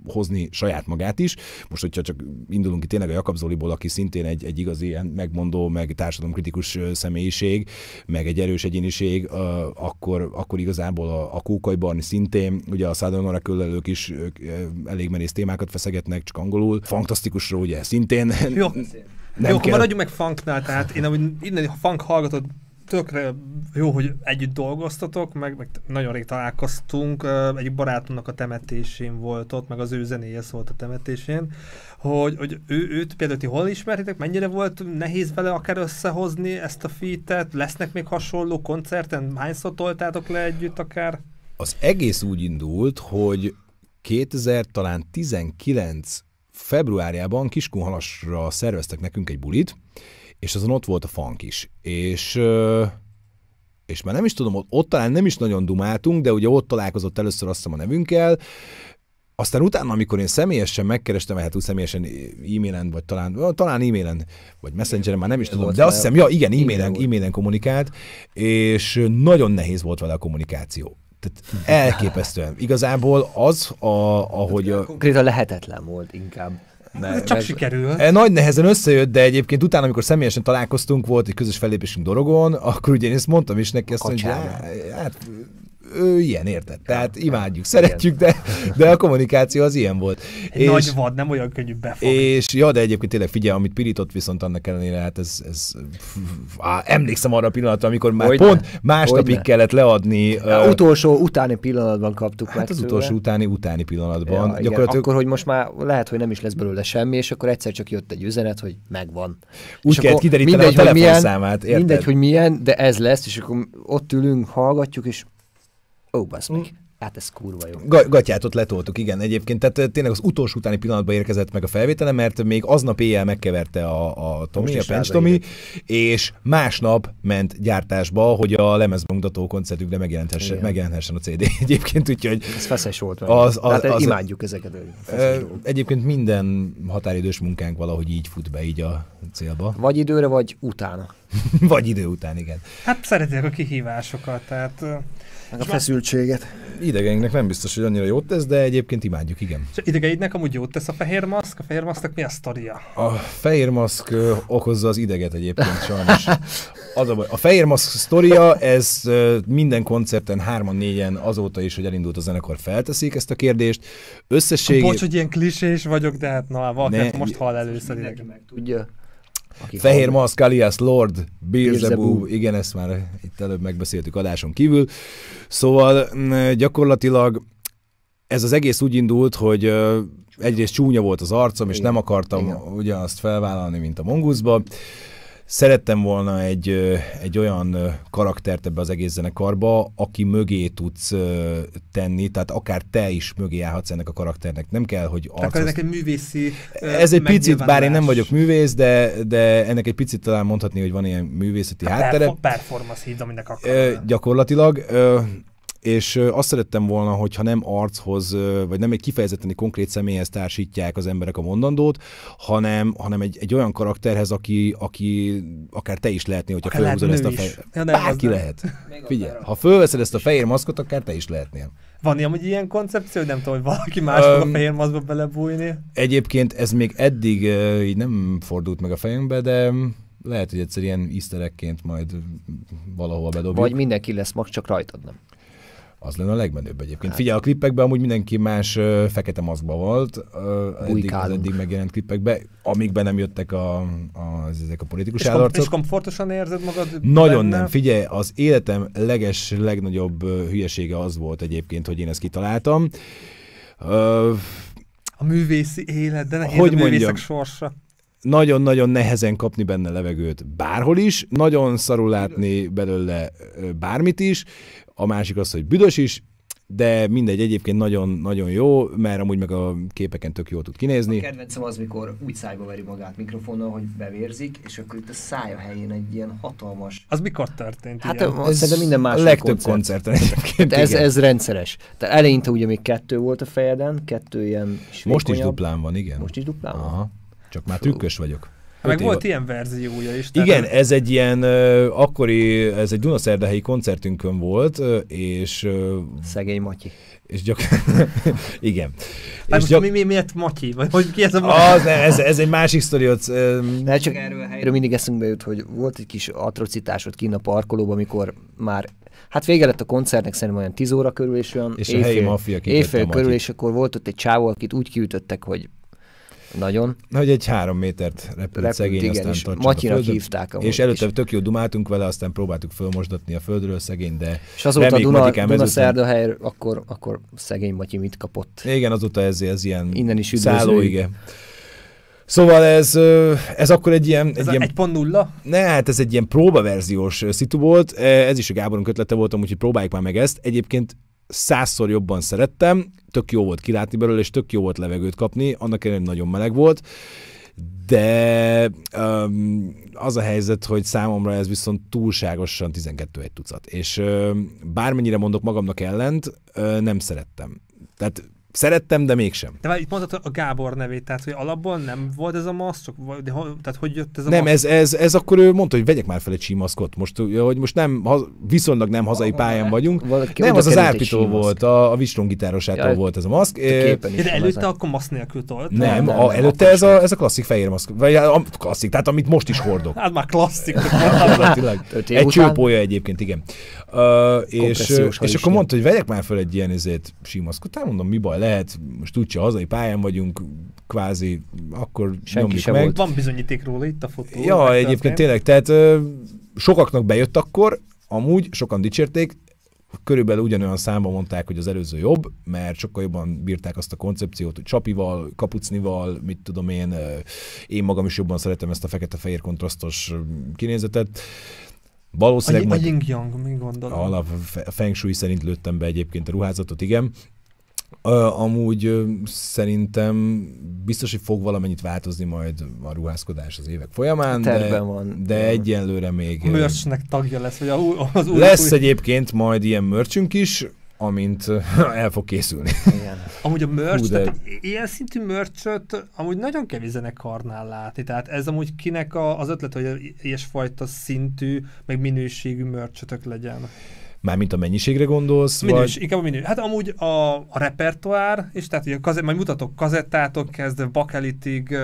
hozni saját magát is. Most, hogyha csak indulunk ki tényleg a Jakab Zoliból, aki szintén egy, egy igazi ilyen megmondó, meg társadalomkritikus személyiség, meg egy erős egyéniség, akkor, akkor igazából a, a Kókai Barni szintén, ugye a Szádon Mara is elég merész témákat feszegetnek, csak angolul, Fantasztikusról ugye szintén. Jó, nem jó kell. maradjunk meg funknál, tehát én amúgy innen, ha funk hallgatod, tökre jó, hogy együtt dolgoztatok, meg, meg nagyon rég találkoztunk, egy barátomnak a temetésén volt ott, meg az ő zenéje szólt a temetésén, hogy, hogy ő, őt például ti hol ismeritek, mennyire volt nehéz vele akár összehozni ezt a fitet, lesznek még hasonló koncerten, hányszor toltátok le együtt akár? Az egész úgy indult, hogy 2000 talán 19 februárjában Kiskunhalasra szerveztek nekünk egy bulit, és azon ott volt a funk is. És és már nem is tudom, ott talán nem is nagyon dumáltunk, de ugye ott találkozott először azt a nevünkkel, aztán utána, amikor én személyesen megkerestem, hát úgy személyesen e-mailen, vagy talán, talán e-mailen, vagy messengeren, már nem is tudom, de azt hiszem, ja igen, e-mailen, e-mailen kommunikált, és nagyon nehéz volt vele a kommunikáció. Tehát elképesztően. Igazából az, a, ahogy... A... Konkrétan lehetetlen volt inkább. Hát ne, Csak meg... sikerül. E, nagy nehezen összejött, de egyébként utána, amikor személyesen találkoztunk, volt egy közös fellépésünk Dorogon, akkor ugye én ezt mondtam is neki, azt mondja, hogy hát ő ilyen, érted? Tehát imádjuk, szeretjük, de, de a kommunikáció az ilyen volt. Egy és, nagy vad, nem olyan könnyű befogni. És ja, de egyébként tényleg figyelj, amit pirított viszont annak ellenére, hát ez, ez á, emlékszem arra a pillanatra, amikor már Hogyne. pont másnapig kellett leadni. A uh, utolsó utáni pillanatban kaptuk hát meg az tőle. utolsó utáni utáni pillanatban. Ja, gyakorlatilag... Akkor, hogy most már lehet, hogy nem is lesz belőle semmi, és akkor egyszer csak jött egy üzenet, hogy megvan. Úgy kell kideríteni a telefonszámát. Milyen, mindegy, hogy milyen, de ez lesz, és akkor ott ülünk, hallgatjuk, és ó, oh, basz meg. Mm. Hát ez kurva jó. Ga- gatyát ott letoltuk, igen, egyébként. Tehát tényleg az utolsó utáni pillanatban érkezett meg a felvétele, mert még aznap éjjel megkeverte a, a Tomi, a Pencs Tomi, és másnap ment gyártásba, hogy a lemezbemutató koncertükre megjelenthessen, megjelenhessen a CD egyébként, úgyhogy... Ez feszes volt Az, az, az, az, imádjuk ezeket a Egyébként minden határidős munkánk valahogy így fut be így a célba. Vagy időre, vagy utána. vagy idő után, igen. Hát szeretjük a kihívásokat, tehát meg a feszültséget. Idegeinknek nem biztos, hogy annyira jót tesz, de egyébként imádjuk, igen. És idegeidnek amúgy jót tesz a fehér maszk? A fehér maszknak mi a sztoria? A fehér maszk ö, okozza az ideget egyébként sajnos. Az a, baj. a fehér maszk sztoria, ez ö, minden koncerten hárman, négyen azóta is, hogy elindult a zenekar, felteszik ezt a kérdést. Összességében... Bocs, hogy ilyen klisés vagyok, de hát na, valaki ne, most hall először. Mindenki meg tudja. Aki Fehér maszk, alias Lord, Beelzebub, igen, ezt már itt előbb megbeszéltük adáson kívül. Szóval mm, gyakorlatilag ez az egész úgy indult, hogy egyrészt csúnya volt az arcom, és nem akartam igen. ugyanazt felvállalni, mint a monguszba. Szerettem volna egy, egy olyan karaktert ebbe az egész zenekarba, aki mögé tudsz tenni, tehát akár te is mögé állhatsz ennek a karakternek. Nem kell, hogy arcoz... Tehát ennek egy művészi Ez egy picit, bár én nem vagyok művész, de, de ennek egy picit talán mondhatni, hogy van ilyen művészeti hát háttere. Performance hívd, aminek akarod. Gyakorlatilag. Ö, és azt szerettem volna, hogyha nem archoz, vagy nem egy kifejezetten egy konkrét személyhez társítják az emberek a mondandót, hanem, hanem egy, egy olyan karakterhez, aki, aki akár te is lehetnél, hogyha felhúzod ezt a fehér... Ja, nem, Bárki nem. lehet. Figyelj, ha fölveszed ezt a fehér maszkot, akár te is lehetnél. Van hogy ilyen koncepció, hogy nem tudom, hogy valaki más um, a fehér maszkba belebújni? Egyébként ez még eddig így nem fordult meg a fejünkbe, de lehet, hogy egyszer ilyen easterekként majd valahol bedobjuk. Vagy mindenki lesz mag, csak rajtad nem. Az lenne a legmenőbb egyébként. Hát. Figyelj, a klippekben amúgy mindenki más ö, fekete maszkba volt, ö, eddig, az eddig megjelent amíg amikben nem jöttek a, a, az, ezek a politikus és állarcok. És komfortosan érzed magad? Nagyon benne? nem. Figyelj, az életem leges, legnagyobb hülyesége az volt egyébként, hogy én ezt kitaláltam. Ö, a művészi élet, de nehéz hogy a művészek mondjam? sorsa nagyon-nagyon nehezen kapni benne levegőt bárhol is, nagyon szarul látni belőle bármit is, a másik az, hogy büdös is, de mindegy, egyébként nagyon, nagyon jó, mert amúgy meg a képeken tök jól tud kinézni. A kedvencem az, mikor úgy szájba veri magát mikrofonnal, hogy bevérzik, és akkor itt a szája helyén egy ilyen hatalmas... Az mikor történt? Hát ilyen? ez szerintem minden más. legtöbb koncert. koncerten hát egyébként. Ez, ez rendszeres. Tehát eleinte ugye még kettő volt a fejeden, kettő ilyen... Most is duplán van, igen. Most is duplán Aha. van. Csak már Fú. trükkös vagyok. Hát meg volt ilyen verziója is. Tehát... Igen, ez egy ilyen uh, akkori, ez egy Dunaszerdahelyi koncertünkön volt, és... Uh, Szegény Matyi. És gyak... Igen. Hát és gyak... mi, mi, miért Matyi? Vagy hogy ki ez a Matyi? Az, ne, ez, ez egy másik sztori. Ott, um... De csak erről a helyről mindig eszünkbe jut, hogy volt egy kis ott kint a parkolóban, amikor már Hát vége lett a koncertnek szerintem olyan 10 óra körül, és olyan és éjfél, a helyi maffia éjfél körül, és akkor volt ott egy csávó, akit úgy kiütöttek, hogy nagyon. Hogy egy három métert repült, repült szegény, igen, aztán Matyinak a földön, hívták. Amúgy, és előtte és... tök jó dumáltunk vele, aztán próbáltuk fölmosdatni a földről szegény, de És azóta A Duna, Duna ezután... Szerdahely, akkor, akkor szegény Matyi mit kapott. Igen, azóta ez, ez ilyen Innen is szálló, igen. Szóval ez, ez akkor egy ilyen... Ez egy, ilyen, egy pont nulla? Ne, hát ez egy ilyen próbaverziós szitu volt. Ez is a Gáborunk ötlete volt, amúgy próbáljuk már meg ezt. Egyébként százszor jobban szerettem, tök jó volt kilátni belőle, és tök jó volt levegőt kapni, annak ellenére nagyon meleg volt, de um, az a helyzet, hogy számomra ez viszont túlságosan 12 egy tucat, és um, bármennyire mondok magamnak ellent, um, nem szerettem. Tehát szerettem, de mégsem. De már itt mondtad a Gábor nevét, tehát hogy alapból nem volt ez a maszk, de, tehát hogy jött ez a Nem, maszk? ez, ez, ez, akkor ő mondta, hogy vegyek már fel egy símaszkot, most, hogy most nem, viszonylag nem hazai pályán vagyunk. Valaki nem, az az árpító volt, a, a Vistron gitárosától ja, volt ez a maszk. De előtte akkor maszk nélkül tolt. Nem, nem, a, előtte ez a, ez a klasszik fehér maszk, vagy a, klasszik, tehát amit most is hordok. hát már klasszik. egy csőpója egyébként, igen. és, és akkor mondta, hogy vegyek már fel egy ilyen ezért símaszkot. Hát mondom, mi baj, lehet, most úgyse hazai pályán vagyunk, kvázi, akkor Senki nyomjuk sem meg. Volt. Van bizonyíték róla itt a fotó. Ja, egyébként tényleg, tehát ö, sokaknak bejött akkor, amúgy sokan dicsérték, körülbelül ugyanolyan számban mondták, hogy az előző jobb, mert sokkal jobban bírták azt a koncepciót, hogy csapival, kapucnival, mit tudom én, én magam is jobban szeretem ezt a fekete-fehér kontrasztos kinézetet. Valószínűleg a, majd... A yin-yang, mi gondolom? Alap feng shui szerint lőttem be egyébként a ruházatot, igen. Amúgy szerintem biztos, hogy fog valamennyit változni majd a ruházkodás az évek folyamán. Terben de, van. De egyenlőre még... A mörcsnek tagja lesz, vagy az új, Lesz új... egyébként majd ilyen mörcsünk is, amint el fog készülni. Igen. amúgy a mörcs, Hú, de... tehát ilyen szintű mörcsöt amúgy nagyon kevés zenekarnál látni, tehát ez amúgy kinek a, az ötlet, hogy ilyesfajta szintű, meg minőségű mörcsötök legyen? Mármint a mennyiségre gondolsz? Minős, vagy... inkább a minő. Hát amúgy a, a repertoár, és tehát ugye kazett, majd mutatok kazettától kezdve bakelitig,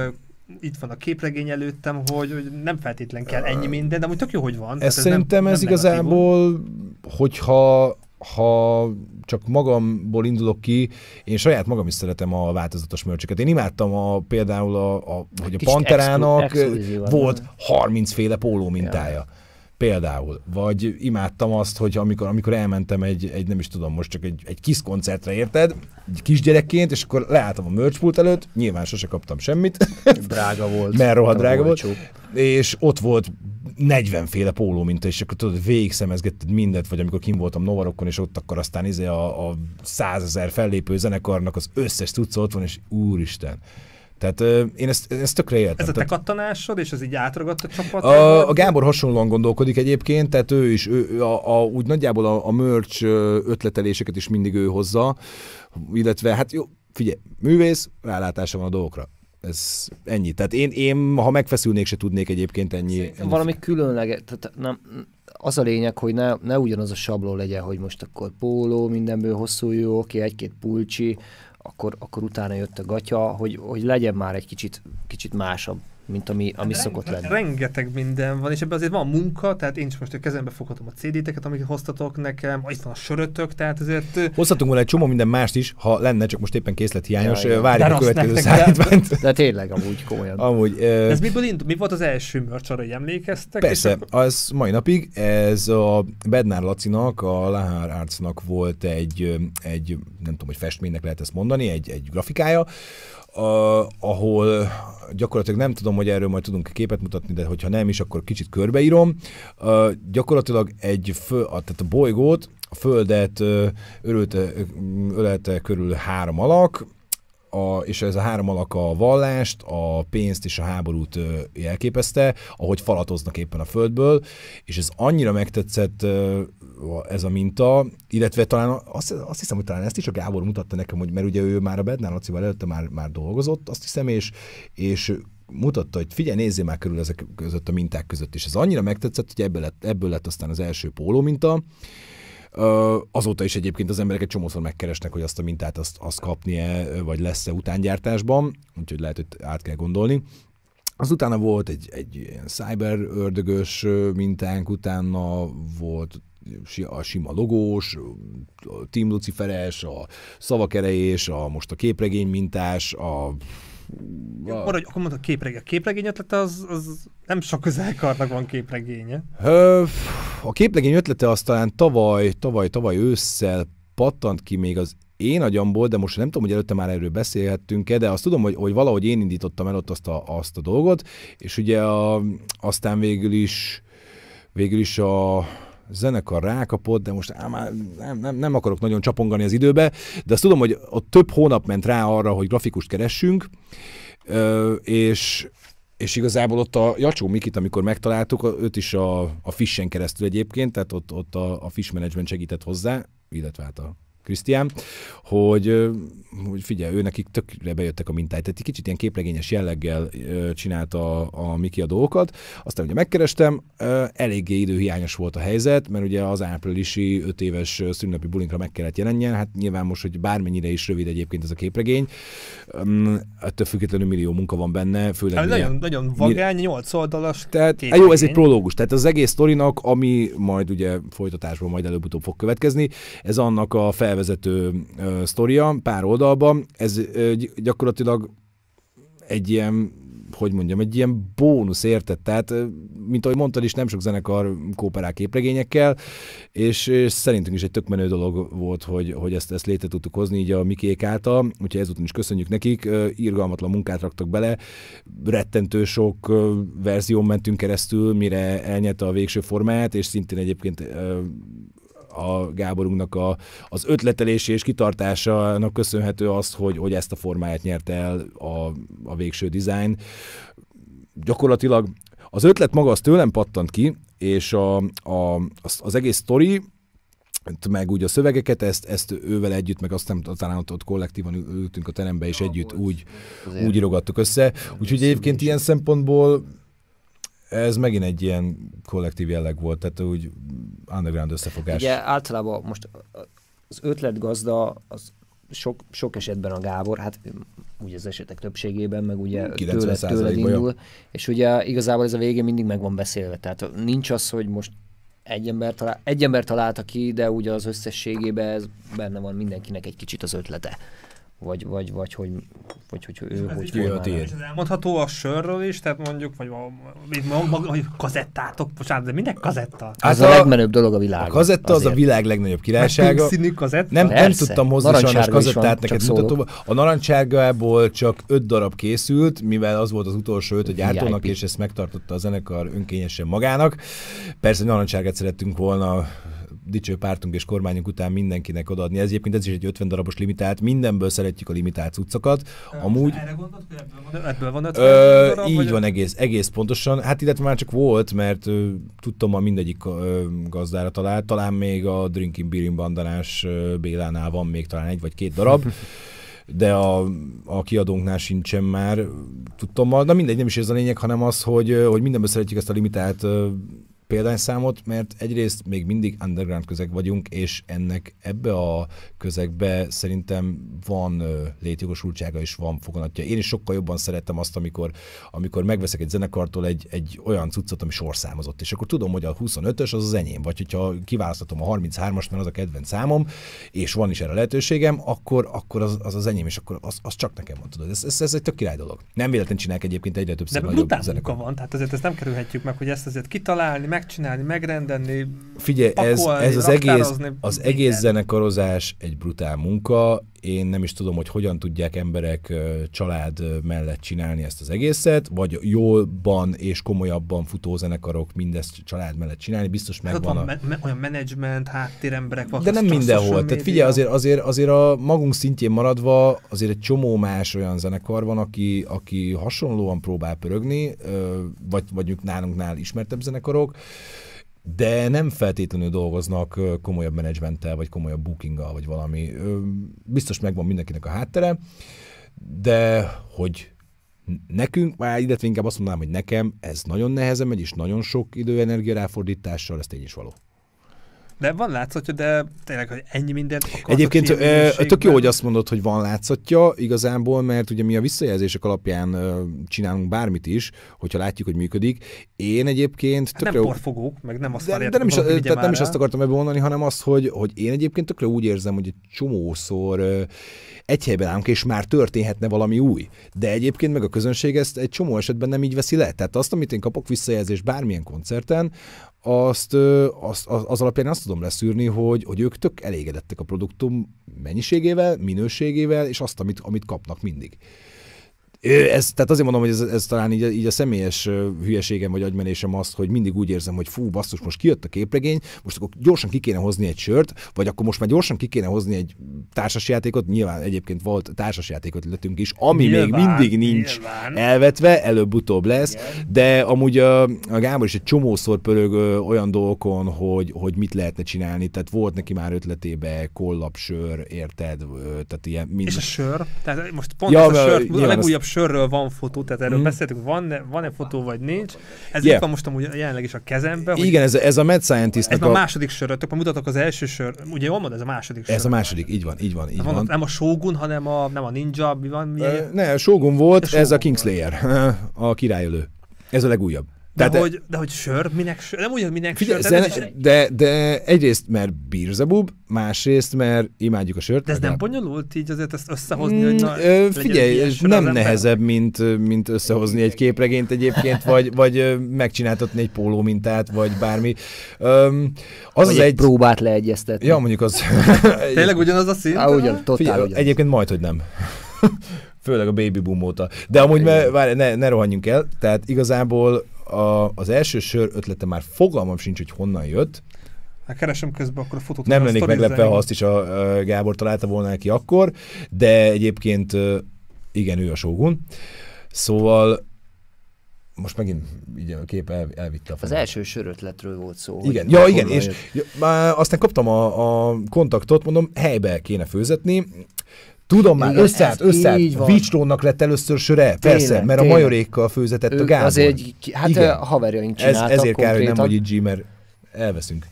itt van a képregény előttem, hogy, hogy nem feltétlen kell ennyi minden, de amúgy tök jó, hogy van. Ez, ez szerintem nem, ez igazából, negatívum. hogyha ha csak magamból indulok ki, én saját magam is szeretem a változatos mörcsöket. Én imádtam a, például, a, a, hogy a Panterának volt 30 féle póló mintája. Ja. Például. Vagy imádtam azt, hogy amikor, amikor elmentem egy, egy, nem is tudom, most csak egy, egy kis koncertre, érted? Egy kisgyerekként, és akkor leálltam a merchpult előtt, nyilván sose kaptam semmit. Drága volt. Mert rohadt drága volt. Csók. És ott volt 40 féle póló mint és akkor tudod, végig szemezgetted mindent, vagy amikor kim voltam Novarokon, és ott akkor aztán izé a, a százezer fellépő zenekarnak az összes tudsz ott van, és úristen. Tehát én ezt, ezt tökre értem. Ez a te kattanásod, és ez így átragadt a csapat? A, a Gábor hasonlóan gondolkodik egyébként, tehát ő is, ő, a, a, úgy nagyjából a, a merch ötleteléseket is mindig ő hozza, illetve hát jó, figyelj, művész, rálátása van a dolgokra ez ennyi. Tehát én, én ha megfeszülnék, se tudnék egyébként ennyi. ennyi valami különleges, tehát nem, az a lényeg, hogy ne, ne ugyanaz a sabló legyen, hogy most akkor póló, mindenből hosszú jó, oké, egy-két pulcsi, akkor, akkor utána jött a gatya, hogy, hogy legyen már egy kicsit, kicsit másabb mint ami, ami hát szokott lenni. Rengeteg minden van, és ebben azért van munka, tehát én is most a kezembe foghatom a CD-teket, amiket hoztatok nekem, itt van a sörötök, tehát azért... Hozhatunk volna egy csomó minden mást is, ha lenne, csak most éppen készlethiányos, ja, várjuk a következő szállítmányt. De, de tényleg amúgy komolyan. Amúgy, ö... Ez miből indul? Mi volt az első mörcs, arra hogy emlékeztek? Persze, és... az mai napig, ez a Bednár Lacinak, a Lahár Arcnak volt egy, egy, nem tudom, hogy festménynek lehet ezt mondani, egy, egy grafikája, uh, ahol gyakorlatilag nem tudom, hogy erről majd tudunk képet mutatni, de hogyha nem is, akkor kicsit körbeírom. Uh, gyakorlatilag egy fő, a, tehát a bolygót, a Földet uh, örülte, ölelte körül három alak, a, és ez a három alak a vallást, a pénzt és a háborút ö, jelképezte, ahogy falatoznak éppen a földből, és ez annyira megtetszett ö, ez a minta, illetve talán azt, azt hiszem, hogy talán ezt is a Gábor mutatta nekem, hogy mert ugye ő már a Bednár Lacival előtte már, már dolgozott, azt hiszem, és, és mutatta, hogy figyelj, nézzél már körül ezek között a minták között, és ez annyira megtetszett, hogy ebből lett, ebből lett aztán az első póló minta, Azóta is egyébként az embereket csomószor megkeresnek, hogy azt a mintát azt, azt kapnie, vagy lesz-e utángyártásban, úgyhogy lehet, hogy át kell gondolni. Az utána volt egy, egy ilyen cyber ördögös mintánk, utána volt a sima logós, a Team Luciferes, a szavakerejés, a most a képregény mintás, a Ja, Maradj, akkor mondta képregény. A képregény ötlete az, az nem sok közelkarnak van képregénye. a képregény ötlete az talán tavaly, tavaly, tavaly ősszel pattant ki még az én agyamból, de most nem tudom, hogy előtte már erről beszélhettünk-e, de azt tudom, hogy, hogy valahogy én indítottam el ott azt a, azt a dolgot, és ugye a, aztán végül is végül is a zenekar rákapott, de most á, már nem, nem, nem akarok nagyon csapongani az időbe, de azt tudom, hogy ott több hónap ment rá arra, hogy grafikust keressünk, és, és igazából ott a Jacsó Mikit, amikor megtaláltuk, őt is a, a Fissen keresztül egyébként, tehát ott, ott a, a Fish Management segített hozzá, illetve hát a Krisztián, hogy, hogy figyelj, ő nekik tökre bejöttek a mintáit. Tehát egy kicsit ilyen képregényes jelleggel csinálta a, a Miki a dolgokat. Aztán ugye megkerestem, eléggé időhiányos volt a helyzet, mert ugye az áprilisi 5 éves szünnapi bulinkra meg kellett jelenjen. Hát nyilván most, hogy bármennyire is rövid egyébként ez a képregény, ettől függetlenül millió munka van benne. Főleg hát, nagyon, nagyon vagány, mire... 8 oldalas tehát, Jó, ez egy prológus. Tehát az egész sztorinak, ami majd ugye folytatásban majd előbb-utóbb fog következni, ez annak a fel felvezető ö, sztoria, pár oldalban, ez ö, gyakorlatilag egy ilyen hogy mondjam, egy ilyen bónusz, értett. Tehát, mint ahogy mondtad is, nem sok zenekar kóperál képregényekkel, és, és szerintünk is egy tök menő dolog volt, hogy, hogy ezt, ezt létre tudtuk hozni így a Mikék által, úgyhogy ezúton is köszönjük nekik, irgalmatlan munkát raktak bele, rettentő sok verzión mentünk keresztül, mire elnyerte a végső formáját, és szintén egyébként a Gáborunknak a, az ötletelési és kitartásának köszönhető az, hogy, hogy ezt a formáját nyert el a, a végső design. Gyakorlatilag az ötlet maga az tőlem pattant ki, és a, a, az, az egész sztori, meg úgy a szövegeket, ezt, ezt ővel együtt, meg azt talán ott, ott kollektívan ültünk a terembe, és ja, együtt úgy, úgy írogattuk össze. Úgyhogy egyébként ilyen szempontból ez megint egy ilyen kollektív jelleg volt, tehát úgy underground összefogás. Ugye általában most az ötletgazda az sok, sok esetben a Gábor, hát ugye az esetek többségében, meg ugye tőle, tőled indul, és ugye igazából ez a végén mindig meg van beszélve, tehát nincs az, hogy most egy ember, talál, egy ember találta ki, de ugye az összességében ez benne van mindenkinek egy kicsit az ötlete vagy, vagy, vagy hogy, vagy, hogy hogy ő ez hogy formál. Ez elmondható a sörről is, tehát mondjuk, vagy a, a, kazettátok, bocsánat, de minek kazetta? Az, hát a, a legmenőbb dolog a világ. A kazetta azért. az a világ legnagyobb királysága. Színű kazetta? Nem, Persze. nem tudtam hozni sajnos kazettát neked mutatóba. A narancsárgából csak öt darab készült, mivel az volt az utolsó öt a gyártónak, és ezt megtartotta a zenekar önkényesen magának. Persze narancsárgát szerettünk volna dicső pártunk és kormányunk után mindenkinek odaadni. Ez egyébként ez is egy 50 darabos limitált, mindenből szeretjük a limitált cuccokat. Amúgy... Erre gondolt, hogy ebből van, ebből van ö, darab, Így vagy? van, egész, egész pontosan. Hát illetve már csak volt, mert ö, tudtam, a mindegyik ö, gazdára talált. Talán még a Drinking Beering Bandanás ö, Bélánál van még talán egy vagy két darab. de a, a kiadónknál sincsen már, tudtam, na mindegy, nem is ez a lényeg, hanem az, hogy, hogy mindenből szeretjük ezt a limitált példányszámot, mert egyrészt még mindig underground közeg vagyunk, és ennek ebbe a közegbe szerintem van létjogosultsága és van foganatja. Én is sokkal jobban szerettem azt, amikor, amikor megveszek egy zenekartól egy, egy olyan cuccot, ami sorszámozott, és akkor tudom, hogy a 25-ös az az enyém, vagy hogyha kiválasztatom a 33-as, mert az a kedvenc számom, és van is erre lehetőségem, akkor, akkor az, az az enyém, és akkor az, az csak nekem van, tudod. Ez, ez, ez egy tök király dolog. Nem véletlen csinálják egyébként egyre több De van, tehát azért ezt nem kerülhetjük meg, hogy ezt azért kitalálni, meg megcsinálni, megrendenni, Figyelj, pakolni, ez, ez az, egész, az egész zenekarozás egy brutál munka, én nem is tudom, hogy hogyan tudják emberek család mellett csinálni ezt az egészet, vagy jólban és komolyabban futó zenekarok mindezt család mellett csinálni, biztos megvan hát van a... me- olyan menedzsment, háttéremberek, De nem mindenhol, tehát figyelj, azért, azért, azért a magunk szintjén maradva azért egy csomó más olyan zenekar van, aki, aki hasonlóan próbál pörögni, vagy mondjuk nálunknál ismertebb zenekarok, de nem feltétlenül dolgoznak komolyabb menedzsmenttel, vagy komolyabb bookinggal, vagy valami. Biztos megvan mindenkinek a háttere, de hogy nekünk, illetve inkább azt mondanám, hogy nekem ez nagyon nehezen megy, és nagyon sok idő energia ráfordítással, ez tény is való. De van látszatja, de tényleg, hogy ennyi mindent Egyébként a tök jó, hogy azt mondod, hogy van látszatja igazából, mert ugye mi a visszajelzések alapján csinálunk bármit is, hogyha látjuk, hogy működik. Én egyébként... Hát tökre nem porfogók, meg nem azt de, de nem, is, tehát nem is azt akartam ebből mondani, hanem azt, hogy, hogy én egyébként tökre úgy érzem, hogy egy csomószor egy helyben állunk, és már történhetne valami új. De egyébként meg a közönség ezt egy csomó esetben nem így veszi le. Tehát azt, amit én kapok visszajelzést bármilyen koncerten, azt, azt az, az alapján azt tudom leszűrni, hogy, hogy ők tök elégedettek a produktum mennyiségével, minőségével, és azt, amit, amit kapnak mindig. Ez, tehát azért mondom, hogy ez, ez talán így, így a személyes hülyeségem vagy agymenésem azt, hogy mindig úgy érzem, hogy fú, basszus, most kijött a képregény, most akkor gyorsan ki kéne hozni egy sört, vagy akkor most már gyorsan ki kéne hozni egy társasjátékot. Nyilván egyébként volt társasjátékot lettünk is, ami nyilván, még mindig nincs nyilván. elvetve, előbb-utóbb lesz, Igen. de amúgy a, a Gábor is egy csomószor pörög ö, olyan dolgokon, hogy, hogy mit lehetne csinálni, tehát volt neki már ötletébe kollapsör, érted, ö, tehát ilyen minden. És a sör? Tehát most pont ja, ez a sör, a legújabb sörről van fotó, tehát erről mm. beszéltünk, van-e, van-e fotó vagy nincs. Ez yeah. itt van most amúgy jelenleg is a kezemben. Igen, ez, ez a Mad scientist Ez a, a második sörötök, tök, mutatok az első sör, ugye jól mondod, ez a második sör. Ez a második, így van, így van. Így van. Nem a Shogun, hanem a, nem a Ninja, mi van? Mi? Uh, ne, Shogun volt, a Shogun ez a Kingslayer, a királyölő. Ez a legújabb. De, de, hogy, de hogy sör, minek sör? Nem úgy, hogy minek figyelj, sör. Zene, is... de, de egyrészt, mert Birzebub, másrészt, mert imádjuk a sört. De ez nem bonyolult így azért ezt összehozni? Mm, hogy na, mm, ö, figyelj, ez nem nehezebb, mint, mint összehozni egy képregényt egyébként, vagy, vagy megcsináltatni egy póló mintát, vagy bármi. Um, az, vagy az egy, egy próbát leegyeztetni. Ja, mondjuk az... Tényleg ugyanaz a szint? Á, ugyan, totál figyelj, ugyanaz. Egyébként majd, hogy nem. Főleg a baby boom óta. De amúgy, mert, várj, ne, ne rohanjunk el, tehát igazából a, az első sör ötlete már fogalmam sincs, hogy honnan jött. Hát keresem közben akkor a fotót. Nem lennék meglepve, ha azt is a, a Gábor találta volna neki akkor, de egyébként igen, ő a sógun. Szóval most megint így a kép el, elvitte a fel. Az első sörötletről volt szó. Igen, ja, igen, és ja, aztán kaptam a, a kontaktot, mondom, helybe kéne főzetni, Tudom már, összeállt, összeállt. Vicslónak lett először söre, tényleg, persze, mert tényleg. a majorékkal főzetett ő, a Gábor. Azért egy, hát Igen. haverjaink csináltak Ez, Ezért konkrétan. kell, hogy nem vagy itt G, mert elveszünk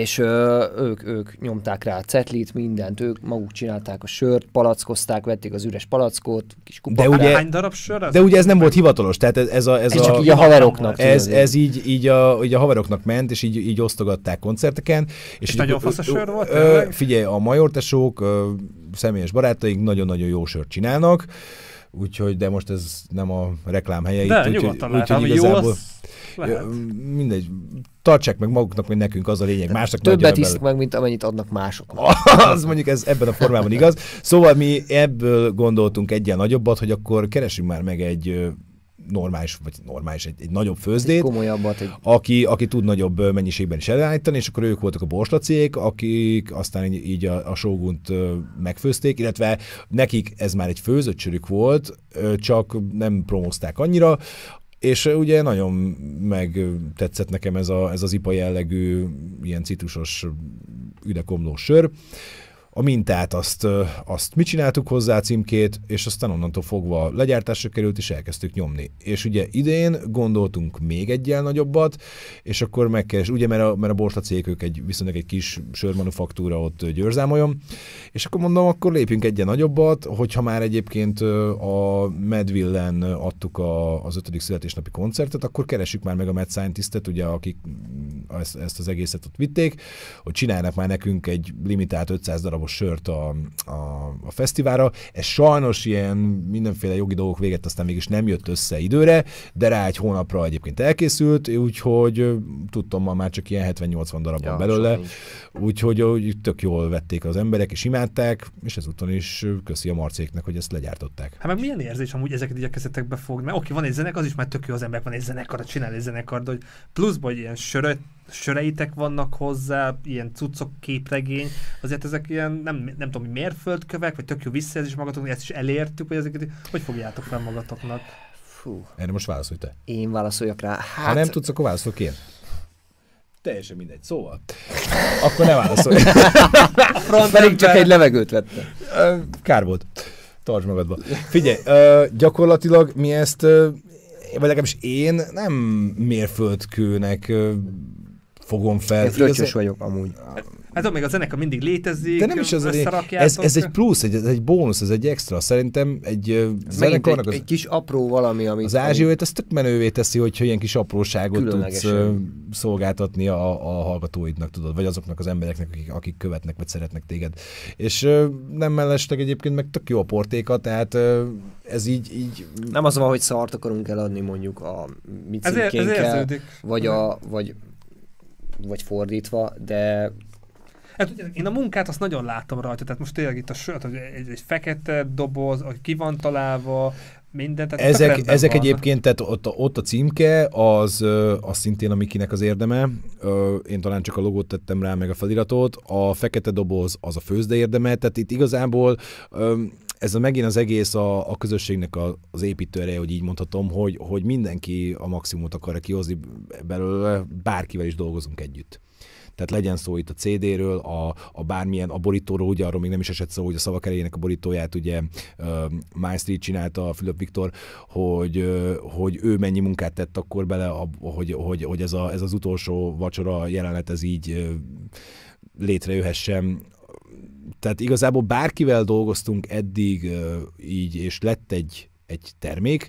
és ö, ők, ők nyomták rá a cetlit, mindent, ők maguk csinálták a sört, palackozták, vették az üres palackot, kis kupakra. De ugye, Hány darab sör az de ugye ez nem volt hivatalos, tehát ez, ez a... Ez, ez a, csak így a haveroknak. Ez, ez így, így, a, így a haveroknak ment, és így, így osztogatták koncerteken. És, és így, nagyon fasz a sör volt? Ö, figyelj, a majortesók, ö, személyes barátaink nagyon-nagyon jó sört csinálnak, úgyhogy, de most ez nem a reklám helye de, itt. nyugodtan úgy, lehet, úgy, igazából, jó, az lehet. Mindegy, tartsák meg maguknak, mint nekünk az a lényeg, másnak Többet isznak meg, mint amennyit adnak mások. az mondjuk ez ebben a formában igaz. Szóval mi ebből gondoltunk egy ilyen nagyobbat, hogy akkor keresünk már meg egy normális, vagy normális, egy, egy nagyobb főzdét, egy egy... Aki, aki tud nagyobb mennyiségben is előállítani, és akkor ők voltak a borslaciék, akik aztán így, így a, a sógunt megfőzték, illetve nekik ez már egy főzött volt, csak nem promózták annyira, és ugye nagyon megtetszett nekem ez, a, ez az ipa jellegű ilyen citrusos üdekomló sör a mintát azt, azt mi csináltuk hozzá címkét, és aztán onnantól fogva legyártásra került, és elkezdtük nyomni. És ugye idén gondoltunk még egyel nagyobbat, és akkor megkeres, ugye mert a, mert a Borsta cég, ők egy, viszonylag egy kis sörmanufaktúra ott győrzámoljon, és akkor mondom, akkor lépjünk egyen nagyobbat, hogyha már egyébként a Medvillen adtuk a, az ötödik születésnapi koncertet, akkor keressük már meg a Mad Scientist-et, ugye akik ezt, ezt az egészet ott vitték, hogy csinálnak már nekünk egy limitált 500 darabos sört a, a, a fesztiválra. Ez sajnos ilyen mindenféle jogi dolgok véget aztán mégis nem jött össze időre, de rá egy hónapra egyébként elkészült, úgyhogy tudtam ma már csak ilyen 70-80 darab ja, belőle, úgyhogy úgy, tök jól vették az emberek, és imádták, és ezúton is köszi a marcéknek, hogy ezt legyártották. Hát meg milyen érzés amúgy ezeket így a kezetekbe fogni, mert oké, van egy zenekar, az is már tök jó az emberek, van egy zenekar, csinál egy zenekar, de hogy pluszban egy ilyen söröt, söreitek vannak hozzá, ilyen cuccok, képregény, azért ezek ilyen, nem, nem tudom, mérföldkövek, vagy tök jó visszajelzés magatoknak, ezt is elértük, vagy ezeket, hogy fogjátok fel magatoknak? Fú. Erre most válaszolj te. Én válaszoljak rá. Hát... Ha nem tudsz, akkor válaszolok én. Teljesen mindegy. Szóval, akkor ne válaszolj. Pedig csak egy levegőt vette. Kár volt. Tartsd magadba. Figyelj, gyakorlatilag mi ezt vagy legalábbis én nem mérföldkőnek fogom fel. Én fröccsös vagyok amúgy. Hát, hát még a zenekar mindig létezik, De nem is az ez, ez egy plusz, egy, egy bónusz, ez egy extra. Szerintem egy ez zenekarnak... Egy, egy, kis apró valami, ami... Az ázsiójét ez tök menővé teszi, hogyha ilyen kis apróságot tudsz szolgáltatni a, a hallgatóidnak, tudod, vagy azoknak az embereknek, akik, akik követnek, vagy szeretnek téged. És nem mellesleg egyébként meg tök jó a portéka, tehát ez így, így... Nem az van, hogy szart akarunk eladni mondjuk a mi címkénkkel, vagy, a, vagy vagy fordítva, de Hát, én a munkát azt nagyon látom rajta, tehát most tényleg itt a sört, egy, egy fekete doboz, ki van találva, minden. Tehát ezek ezek van. egyébként, tehát ott, ott a címke, az, az szintén a Mikinek az érdeme. Én talán csak a logót tettem rá, meg a feliratot. A fekete doboz az a főzde érdeme, tehát itt igazából ez a megint az egész a, a közösségnek a, az ereje, hogy így mondhatom, hogy, hogy mindenki a maximumot akarja kihozni belőle, bárkivel is dolgozunk együtt. Tehát legyen szó itt a CD-ről, a, a bármilyen, a borítóról, ugye arról még nem is esett szó, hogy a szavak erejének a borítóját ugye uh, My Street csinálta a Fülöp Viktor, hogy, uh, hogy ő mennyi munkát tett akkor bele, a, hogy, hogy, hogy ez, a, ez az utolsó vacsora jelenet, ez így uh, létrejöhessen tehát igazából bárkivel dolgoztunk eddig így, és lett egy, egy termék,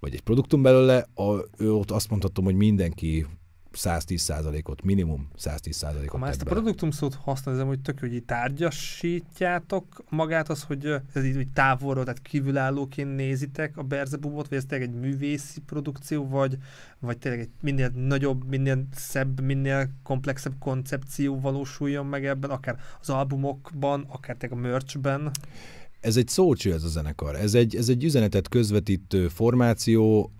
vagy egy produktum belőle, a, ő ott azt mondhatom, hogy mindenki 110%-ot, minimum 110%-ot. Ha már ezt a produktum szót használom, hogy tök, hogy tárgyasítjátok magát, az, hogy ez így távolról, tehát kívülállóként nézitek a Berzebubot, vagy ez tényleg egy művészi produkció, vagy, vagy tényleg egy minél nagyobb, minél szebb, minél komplexebb koncepció valósuljon meg ebben, akár az albumokban, akár tényleg a merchben? ez egy szócső ez a zenekar. Ez egy, ez egy üzenetet közvetítő formáció,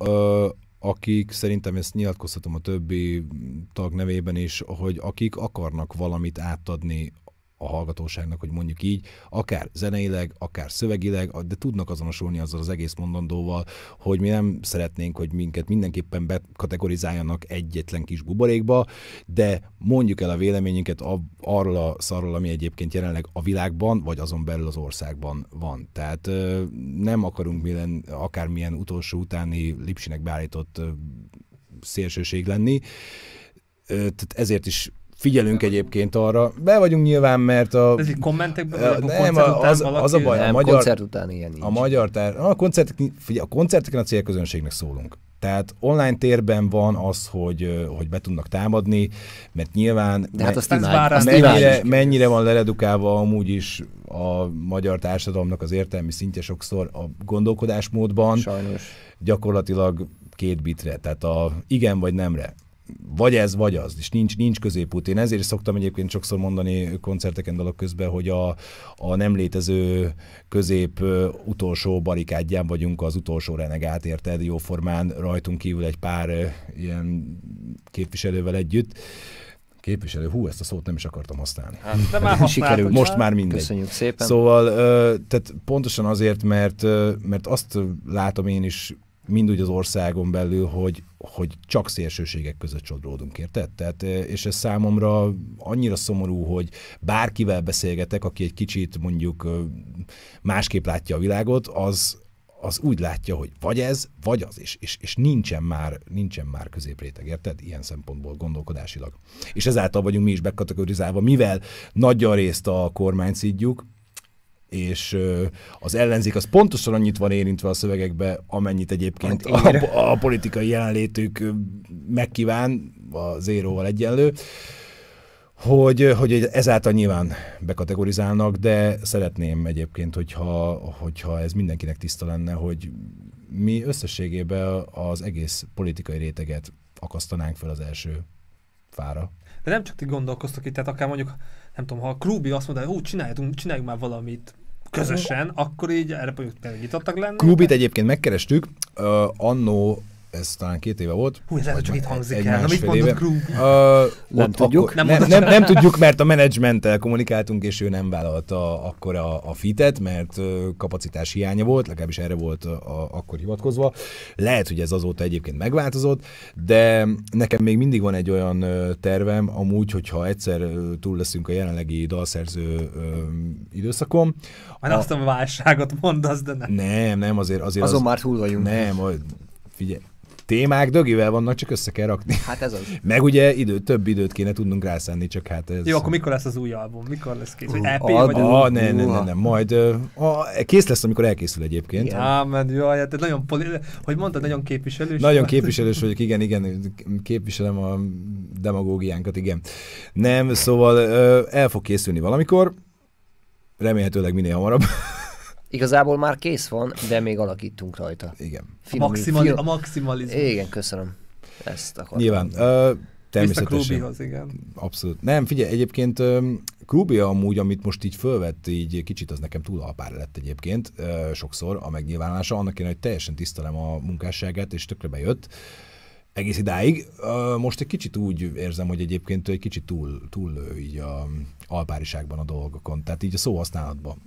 akik, szerintem ezt nyilatkoztatom a többi tag nevében is, hogy akik akarnak valamit átadni a hallgatóságnak, hogy mondjuk így, akár zeneileg, akár szövegileg, de tudnak azonosulni azzal az egész mondandóval, hogy mi nem szeretnénk, hogy minket mindenképpen bekategorizáljanak egyetlen kis buborékba, de mondjuk el a véleményünket arról a szarról, ami egyébként jelenleg a világban, vagy azon belül az országban van. Tehát nem akarunk milyen, akármilyen utolsó utáni lipsinek beállított szélsőség lenni, tehát ezért is figyelünk egyébként arra. Be vagyunk nyilván, mert a... Ez egy kommentekben, a, a nem, után az, valaki... az a baj, nem, a magyar... koncert után ilyen nincs. A magyar tár... A, koncertek, figyelj, a koncerteken a célközönségnek szólunk. Tehát online térben van az, hogy, hogy be tudnak támadni, mert nyilván De hát azt imád, mennyire, mennyire van leredukálva amúgy is a magyar társadalomnak az értelmi szintje sokszor a gondolkodásmódban. Sajnos. Gyakorlatilag két bitre, tehát a igen vagy nemre vagy ez, vagy az, és nincs, nincs középút. Én ezért szoktam egyébként sokszor mondani koncerteken dalok közben, hogy a, a nem létező közép utolsó barikádján vagyunk, az utolsó renegát, érted? Jóformán rajtunk kívül egy pár ilyen képviselővel együtt képviselő. Hú, ezt a szót nem is akartam használni. Hát, de már Sikerül, most már mindegy. Köszönjük szépen. Szóval, tehát pontosan azért, mert, mert azt látom én is úgy az országon belül, hogy, hogy csak szélsőségek között csodródunk érted? Tehát, és ez számomra annyira szomorú, hogy bárkivel beszélgetek, aki egy kicsit mondjuk másképp látja a világot, az, az úgy látja, hogy vagy ez, vagy az, és, és, és nincsen, már, nincsen már középréteg, érted? Ilyen szempontból gondolkodásilag. És ezáltal vagyunk mi is bekategorizálva, mivel nagy a részt a kormány szidjuk, és az ellenzék az pontosan annyit van érintve a szövegekbe, amennyit egyébként hát a, a politikai jelenlétük megkíván, a zéróval egyenlő, hogy, hogy ezáltal nyilván bekategorizálnak, de szeretném egyébként, hogyha, hogyha ez mindenkinek tiszta lenne, hogy mi összességében az egész politikai réteget akasztanánk fel az első fára. De nem csak ti gondolkoztok itt, tehát akár mondjuk nem tudom, ha a Krúbi azt mondta, hogy hú, csináljuk, már valamit, közösen, akkor így erre mondjuk nyitottak lenni. Klubit egyébként megkerestük, uh, annó ez talán két éve volt. Hú, ez csak itt hangzik egy el. Na, mit mondott Uh, nem tudjuk. Akkor, nem, nem, nem, nem tudjuk, mert a menedzsmenttel kommunikáltunk, és ő nem vállalta akkor a, a fitet, mert kapacitás hiánya volt, legalábbis erre volt a, a, akkor hivatkozva. Lehet, hogy ez azóta egyébként megváltozott, de nekem még mindig van egy olyan tervem, amúgy, hogyha egyszer túl leszünk a jelenlegi dalszerző időszakom. Már azt a válságot mondasz, de nem. Nem, nem, azért... azért Azon az... már túl vagyunk. Nem, figyelj, témák dögivel vannak, csak össze kell rakni. Hát ez az. Meg ugye idő, több időt kéne tudnunk rászánni, csak hát ez... Jó, akkor mikor lesz az új album? Mikor lesz kész? Hogy EP a, vagy a, a, ne, ne, ne, ne, majd a, kész lesz, amikor elkészül egyébként. Ja, mert jó, hát nagyon, poli, hogy mondtad, nagyon képviselős. Nagyon képviselős vagyok, igen, igen, képviselem a demagógiánkat, igen. Nem, szóval el fog készülni valamikor, remélhetőleg minél hamarabb. Igazából már kész van, de még alakítunk rajta. Igen. Finom, a, maximali- film... a maximalizmus. Igen, köszönöm. Ezt akartam. Nyilván. Uh, természetesen. igen. Abszolút. Nem, figyelj, egyébként Krúbi amúgy, amit most így fölvett, így kicsit az nekem túl alpár lett egyébként sokszor a megnyilvánulása, annak én, hogy teljesen tisztelem a munkásságát, és tökre bejött egész idáig. Most egy kicsit úgy érzem, hogy egyébként egy kicsit túl, túl így a alpáriságban a dolgokon, tehát így a szóhasználatban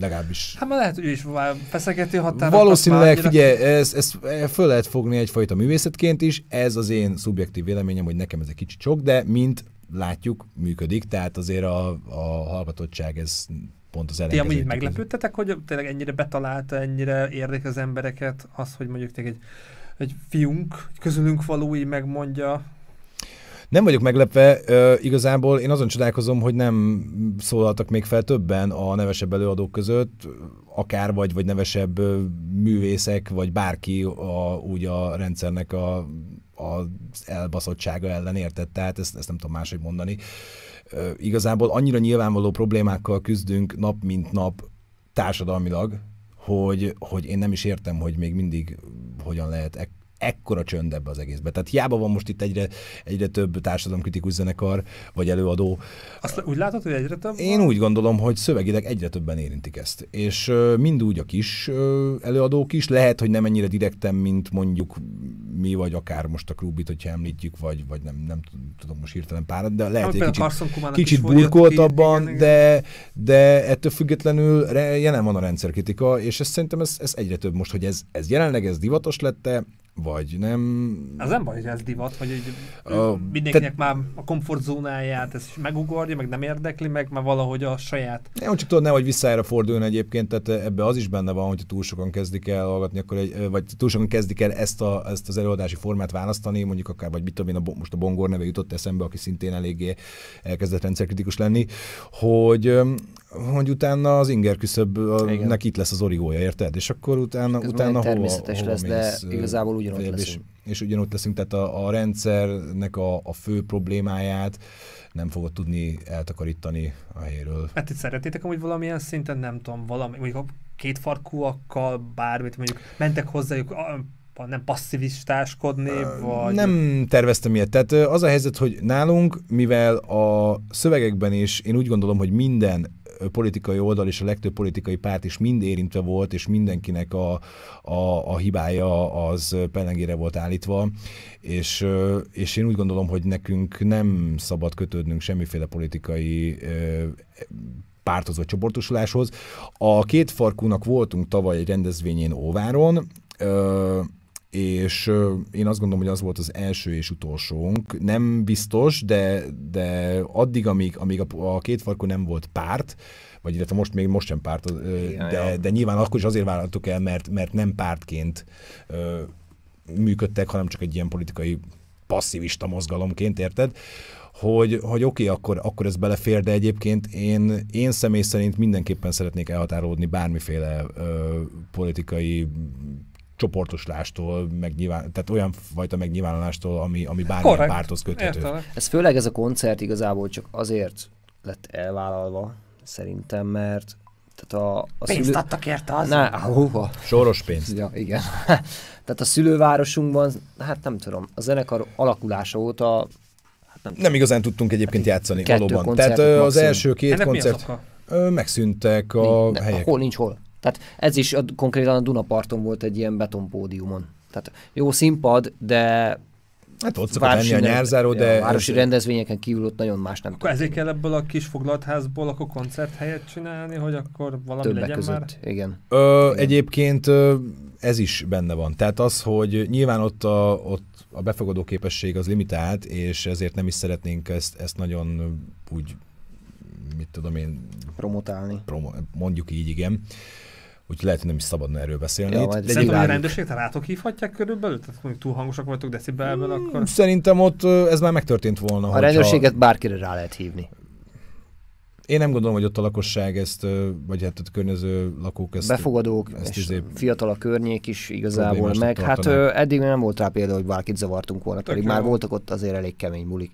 Legalábbis. Hát már lehet, hogy ő is feszegető határokat. Valószínűleg, már, figyelj, ezt, ezt eh, föl lehet fogni egyfajta művészetként is, ez az én szubjektív véleményem, hogy nekem ez egy kicsi csok, de mint látjuk, működik, tehát azért a, a hallgatottság ez pont az elején. Ti amúgy meglepődtetek, hogy tényleg ennyire betalálta, ennyire érdek az embereket az, hogy mondjuk egy, egy fiunk, közülünk való így megmondja nem vagyok meglepve, igazából én azon csodálkozom, hogy nem szólaltak még fel többen a nevesebb előadók között, akár vagy, vagy nevesebb művészek, vagy bárki a, úgy a rendszernek a, az elbaszottsága ellen értett, tehát ezt, ezt nem tudom máshogy mondani. Igazából annyira nyilvánvaló problémákkal küzdünk nap mint nap társadalmilag, hogy, hogy én nem is értem, hogy még mindig hogyan lehet ekkora csönd ebbe az egészbe. Tehát hiába van most itt egyre, egyre több társadalomkritikus zenekar, vagy előadó. Azt úgy látod, hogy egyre több? Én úgy gondolom, hogy szövegileg egyre többen érintik ezt. És mind úgy a kis előadók is, lehet, hogy nem ennyire direkten, mint mondjuk mi, vagy akár most a klubit, hogyha említjük, vagy, vagy nem, nem tudom most hirtelen párat, de lehet, hogy kicsit, kicsit burkoltabban, ki, de, de ettől függetlenül jelen van a rendszerkritika, és ez, szerintem ez, ez egyre több most, hogy ez, ez jelenleg ez divatos lette, vagy nem... Az nem baj, hogy ez divat, hogy egy, uh, mindenkinek te... már a komfortzónáját ez megugorja, meg nem érdekli, meg már valahogy a saját... Nem, csak tudod, nehogy visszaerre forduljon egyébként, tehát ebbe az is benne van, hogy túl sokan kezdik el hallgatni, akkor egy, vagy túl sokan kezdik el ezt, a, ezt az előadási formát választani, mondjuk akár, vagy mit tudom én, a, most a Bongor neve jutott eszembe, aki szintén eléggé elkezdett rendszerkritikus lenni, hogy hogy utána az inger küszöb, itt lesz az origója, érted? És akkor utána, Ez utána hova, természetes hova lesz, mész, de igazából ugyanott lesz. leszünk. És, és ugyanott leszünk, tehát a, a rendszernek a, a fő problémáját nem fogod tudni eltakarítani a helyről. Hát itt szeretnétek amúgy valamilyen szinten, nem tudom, valami, mondjuk farkúakkal bármit, mondjuk mentek hozzájuk, nem passzivistáskodni, vagy... Nem terveztem ilyet. Tehát az a helyzet, hogy nálunk, mivel a szövegekben is én úgy gondolom, hogy minden politikai oldal és a legtöbb politikai párt is mind érintve volt, és mindenkinek a, a, a hibája az pellengére volt állítva, és, és én úgy gondolom, hogy nekünk nem szabad kötődnünk semmiféle politikai párthoz vagy csoportosuláshoz. A két farkúnak voltunk tavaly egy rendezvényén Óváron, és én azt gondolom, hogy az volt az első és utolsónk. Nem biztos, de, de addig, amíg, amíg a, a két farkó nem volt párt, vagy illetve most még most sem párt, de, de nyilván akkor is azért vállaltuk el, mert, mert nem pártként működtek, hanem csak egy ilyen politikai passzivista mozgalomként, érted? hogy, hogy oké, okay, akkor, akkor ez belefér, de egyébként én, én személy szerint mindenképpen szeretnék elhatárolódni bármiféle ö, politikai csoportoslástól, megnyilván, tehát olyan fajta megnyilvánulástól, ami, ami bármilyen Correct. párthoz köthető. Értem. Ez főleg ez a koncert igazából csak azért lett elvállalva, szerintem, mert tehát a, a pénzt szülő... adtak érte az? Na, ahova. Soros pénzt. Ja, igen. tehát a szülővárosunkban, hát nem tudom, a zenekar alakulása óta hát nem, nem igazán tudtunk egyébként hát játszani valóban. Tehát maximum. az első két Ennek koncert megszűntek a ne, helyek. Hol nincs hol? Tehát ez is a, konkrétan a Dunaparton volt egy ilyen betonpódiumon. Tehát jó színpad, de Hát ott szokott lenni a nyárzáró, de... Ja, városi ez... rendezvényeken kívül ott nagyon más nem Akkor ezért kell ebből a kis foglaltházból akkor koncerthelyet csinálni, hogy akkor valami Többek legyen között, már? Igen. Ö, igen. Egyébként ez is benne van. Tehát az, hogy nyilván ott a, ott a befogadó képesség az limitált, és ezért nem is szeretnénk ezt, ezt nagyon úgy, mit tudom én... Promotálni. Promo, mondjuk így, igen. Ö, úgyhogy lehet, hogy nem is szabadna erről beszélni. Jó, de szerintem a rendőrséget rátok hívhatják körülbelül? Tehát mondjuk túl hangosak vagytok decibelben, hmm, akkor... Szerintem ott ez már megtörtént volna. A hogyha... rendőrséget bárkire rá lehet hívni. Én nem gondolom, hogy ott a lakosság ezt, vagy hát a környező lakók ezt... Befogadók, ezt és izé fiatal a környék is igazából meg. Hát eddig nem volt rá példa, hogy bárkit zavartunk volna, Tök pedig jó. már voltak ott azért elég kemény bulik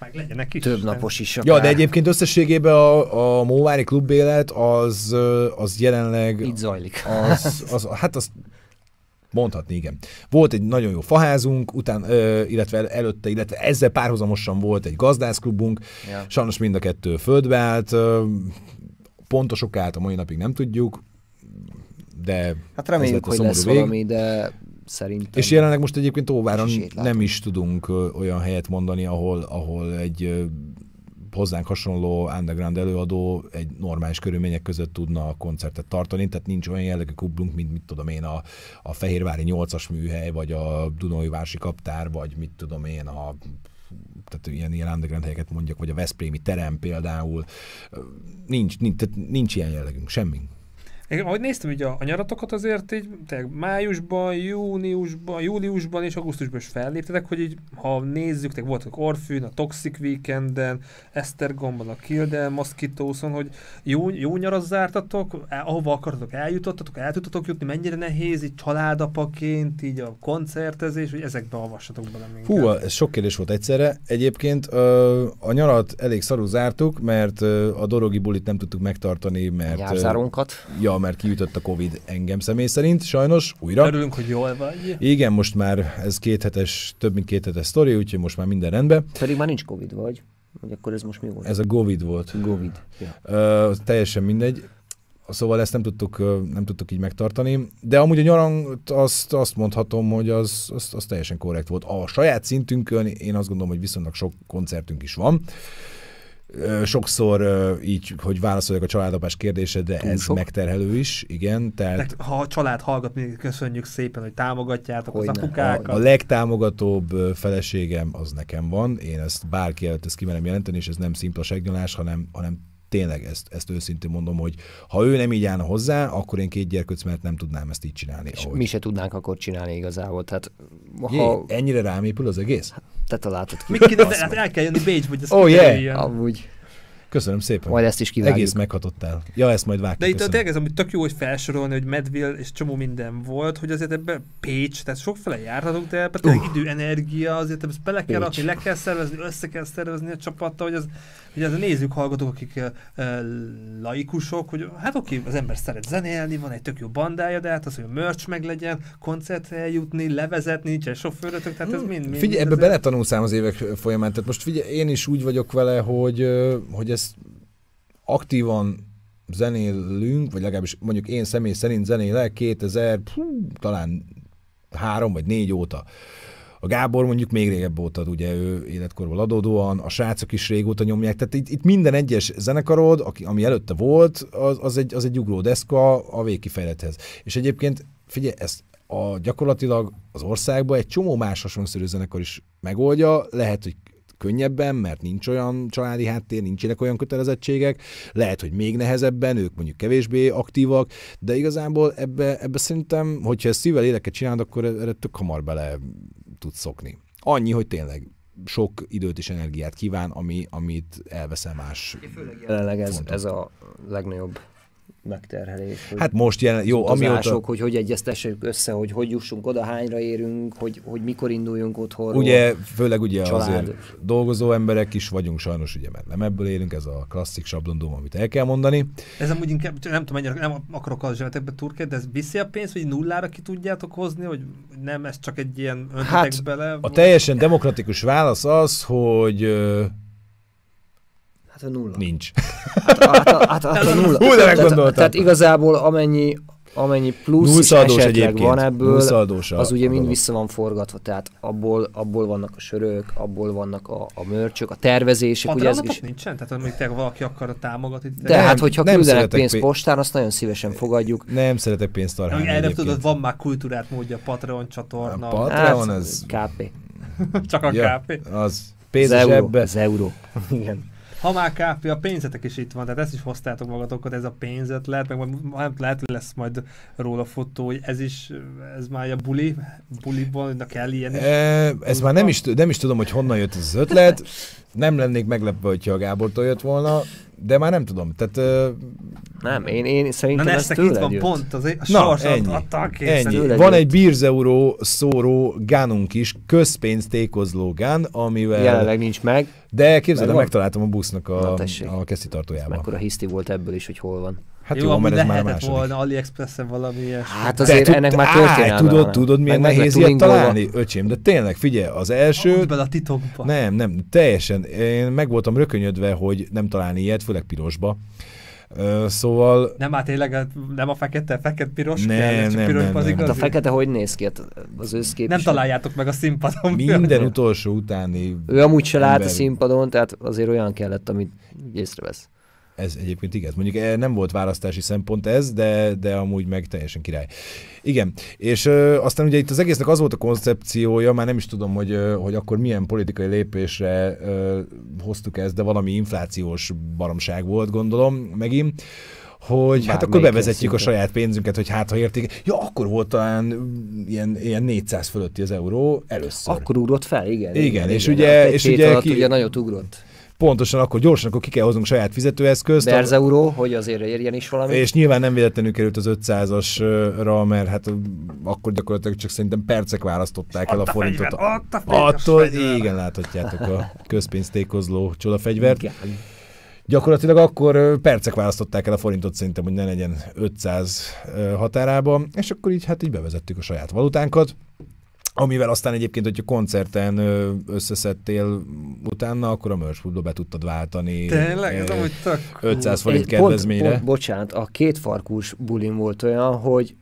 meg legyenek is. Több napos is. Akár. Ja, de egyébként összességében a, a Móvári klub élet az, az jelenleg... Így zajlik. Az, az, hát azt Mondhatni, igen. Volt egy nagyon jó faházunk, után, ö, illetve előtte, illetve ezzel párhuzamosan volt egy gazdászklubunk, ja. sajnos mind a kettő földbe állt, ö, pontos okát a mai napig nem tudjuk, de... Hát reméljük, hogy lesz valami, de szerintem. És jelenleg most egyébként Óváron nem is tudunk olyan helyet mondani, ahol, ahol egy hozzánk hasonló underground előadó egy normális körülmények között tudna a koncertet tartani, tehát nincs olyan jellegű kublunk, mint mit tudom én, a, a Fehérvári 8-as műhely, vagy a Dunói Vársi Kaptár, vagy mit tudom én, a tehát ilyen, ilyen underground helyeket mondjak, vagy a Veszprémi terem például. Nincs, nincs, tehát nincs ilyen jellegünk, semmi. Én, ahogy néztem ugye a, a nyaratokat azért így, tényleg májusban, júniusban, júliusban és augusztusban is felléptetek, hogy így, ha nézzük, tényleg voltak Orfűn, a Toxic Weekenden, Esztergomban, a kilde Mosquitoson, hogy jó, jó nyarat zártatok, ahova akartatok eljutottatok, el tudtatok jutni, mennyire nehéz így családapaként, így a koncertezés, hogy ezekbe avassatok bele minket. Hú, ez sok kérdés volt egyszerre. Egyébként a nyarat elég szarú zártuk, mert a dorogi bulit nem tudtuk megtartani, mert... Jávzárunkat. Ja, mert kiütött a Covid engem személy szerint, sajnos, újra. Örülünk, hogy jól vagy. Igen, most már ez két hetes, több mint két hetes sztori, úgyhogy most már minden rendben. Pedig már nincs Covid vagy, Vagy akkor ez most mi volt? Ez a Covid volt. Covid. Ja. Ö, teljesen mindegy. Szóval ezt nem tudtuk, nem tudtuk így megtartani, de amúgy a nyaran azt, azt mondhatom, hogy az, az, az teljesen korrekt volt. A saját szintünkön én azt gondolom, hogy viszonylag sok koncertünk is van sokszor így, hogy válaszoljak a családapás kérdésedre, Túl ez sok. megterhelő is, igen. Tehát... ha a család hallgat, még köszönjük szépen, hogy támogatjátok hogy az apukákat. A, a legtámogatóbb feleségem az nekem van, én ezt bárki előtt ezt kimerem jelenteni, és ez nem szimpla segnyolás, hanem, hanem tényleg ezt, ezt őszintén mondom, hogy ha ő nem így állna hozzá, akkor én két gyerkőc mert nem tudnám ezt így csinálni. És ahogy. mi se tudnánk akkor csinálni igazából. Tehát, ha... Jé, ennyire rám épül az egész? te találtad ki. Mit kéne, hát el kell jönni Bécsbe, hogy ez oh, yeah, amúgy. Köszönöm szépen. Majd ezt is kívánjuk. Egész meghatottál. Ja, ezt majd vágjuk. De itt tényleg ez, amit tök jó, hogy felsorolni, hogy Medville és csomó minden volt, hogy azért ebben Pécs, tehát sokféle járhatunk, de hát ebben uh. idő, energia, azért ezt bele kell adni, le kell szervezni, össze kell szervezni a csapattal, hogy az, hogy az nézzük, hallgatók, akik uh, laikusok, hogy hát oké, okay, az ember szeret zenélni, van egy tök jó bandája, de hát az, hogy a merch meg legyen, koncertre eljutni, levezetni, nincsen sofőrötök, tehát ez hmm. mind, mind Figyelj, ebbe azért... beletanulsz az évek folyamán, tehát most figyelj, én is úgy vagyok vele, hogy, hogy ezt aktívan zenélünk, vagy legalábbis mondjuk én személy szerint zenélek 2000, hú, talán három vagy négy óta. A Gábor mondjuk még régebb óta, ugye ő életkorból adódóan, a srácok is régóta nyomják, tehát itt, itt minden egyes zenekarod, aki, ami előtte volt, az, az, egy, az egy ugró deszka a végkifejlethez. És egyébként, figyelj, ezt a, gyakorlatilag az országban egy csomó más hasonló zenekar is megoldja, lehet, hogy könnyebben, mert nincs olyan családi háttér, nincsenek olyan kötelezettségek, lehet, hogy még nehezebben, ők mondjuk kevésbé aktívak, de igazából ebbe, ebbe szerintem, hogyha ezt szívvel éleket csinálod, akkor e-, erre tök hamar bele tudsz szokni. Annyi, hogy tényleg sok időt és energiát kíván, ami, amit elveszel más. Főleg jelenleg ez, ez a legnagyobb megterhelés. Hogy hát most jelen, jó, amióta... hogy hogy egyeztessük össze, hogy hogy jussunk oda, hányra érünk, hogy, hogy mikor induljunk otthon. Ugye, főleg ugye család. azért dolgozó emberek is vagyunk sajnos, ugye, mert nem ebből élünk, ez a klasszik sablondum, amit el kell mondani. Ez amúgy inkább, nem tudom, mennyire, nem akarok az zsebetekbe turkét, de ez viszi a pénzt, hogy nullára ki tudjátok hozni, hogy nem, ez csak egy ilyen hát, bele? A teljesen demokratikus válasz az, hogy Hát a nulla. Nincs. Hát, a, hát, a, hát, a, hát nulla. Hú, de tehát, tehát igazából amennyi, amennyi plusz is esetleg egyébként. van ebből, az ugye mind vissza van forgatva, tehát abból, abból vannak a sörök, abból vannak a, a mörcsök, a tervezések. Ugye ez is... nincsen? Tehát amíg te valaki akar támogatni? De hát, nem, hát, hogyha küldenek pénzt pénz... postán, azt nagyon szívesen fogadjuk. Nem szeretek pénzt tarhálni Erre tudod, van már kultúrát módja a Patreon csatorna. A Patreon hát, az... KP. Csak a ja, KP. Az pénz Az euró. Igen. Ha már KP, a pénzetek is itt van, tehát ezt is hoztátok magatokat, ez a pénzet lehet, meg majd, lehet, hogy lesz majd róla fotó, hogy ez is, ez már a buli, buliban, hogy kell ilyen is. E, ez már nem is, nem is tudom, hogy honnan jött ez az ötlet, nem lennék meglepve, hogyha a Gábortól jött volna, de már nem tudom. Tehát nem, én, én szerintem Na, ez tőled itt van jött. pont, az a Na, ennyi, ennyi. Van egy bírzeuró szóró gánunk is, közpénztékozló gán, amivel... Jelenleg nincs meg. De képzeld, megtaláltam a busznak a, Na, a tartójában. Mekkora hiszti volt ebből is, hogy hol van. Hát jó, jó mert ez már második. volna AliExpress-en valami ilyesmi. Hát azért tud, ennek már történelme tudod, van. tudod, milyen nehéz ilyet találni, öcsém, de tényleg, figyelj, az első... Mondd bele a titokba. Nem, nem, teljesen. Én meg voltam rökönyödve, hogy nem találni ilyet, főleg pirosba szóval... Nem, hát tényleg hát nem a fekete, fekete piros ne, kell, nem, csak piros nem, az nem. Hát a fekete hogy néz ki hát az őszkép? Nem találjátok meg a színpadon. Minden utolsó utáni... Ő amúgy se lát a színpadon, tehát azért olyan kellett, amit észrevesz. Ez egyébként igaz. Mondjuk eh, nem volt választási szempont ez, de, de amúgy meg teljesen király. Igen, és ö, aztán ugye itt az egésznek az volt a koncepciója, már nem is tudom, hogy, ö, hogy akkor milyen politikai lépésre ö, hoztuk ezt, de valami inflációs baromság volt, gondolom, megint hogy Bár hát akkor bevezetjük a saját pénzünket, hogy hát ha érték. Ja, akkor volt talán ilyen, ilyen 400 fölötti az euró először. Akkor ugrott fel, igen. Igen, igen és igen, ugye... És ugye ki... ugye nagyot ugrott pontosan akkor gyorsan akkor ki kell hoznunk saját fizetőeszközt. De euró, hogy azért érjen is valami. És nyilván nem véletlenül került az 500-asra, mert hát akkor gyakorlatilag csak szerintem percek választották el a forintot. A Attól, igen, láthatjátok a közpénztékozló csodafegyvert. Igen. Gyakorlatilag akkor percek választották el a forintot szerintem, hogy ne legyen 500 határában, és akkor így hát így bevezettük a saját valutánkat. Amivel aztán egyébként, hogyha koncerten összeszedtél utána, akkor a merch be tudtad váltani. Tényleg? Ez amúgy tök... 500 forint kedvezményre. Pont, pont, bocsánat, a kétfarkús bulim volt olyan, hogy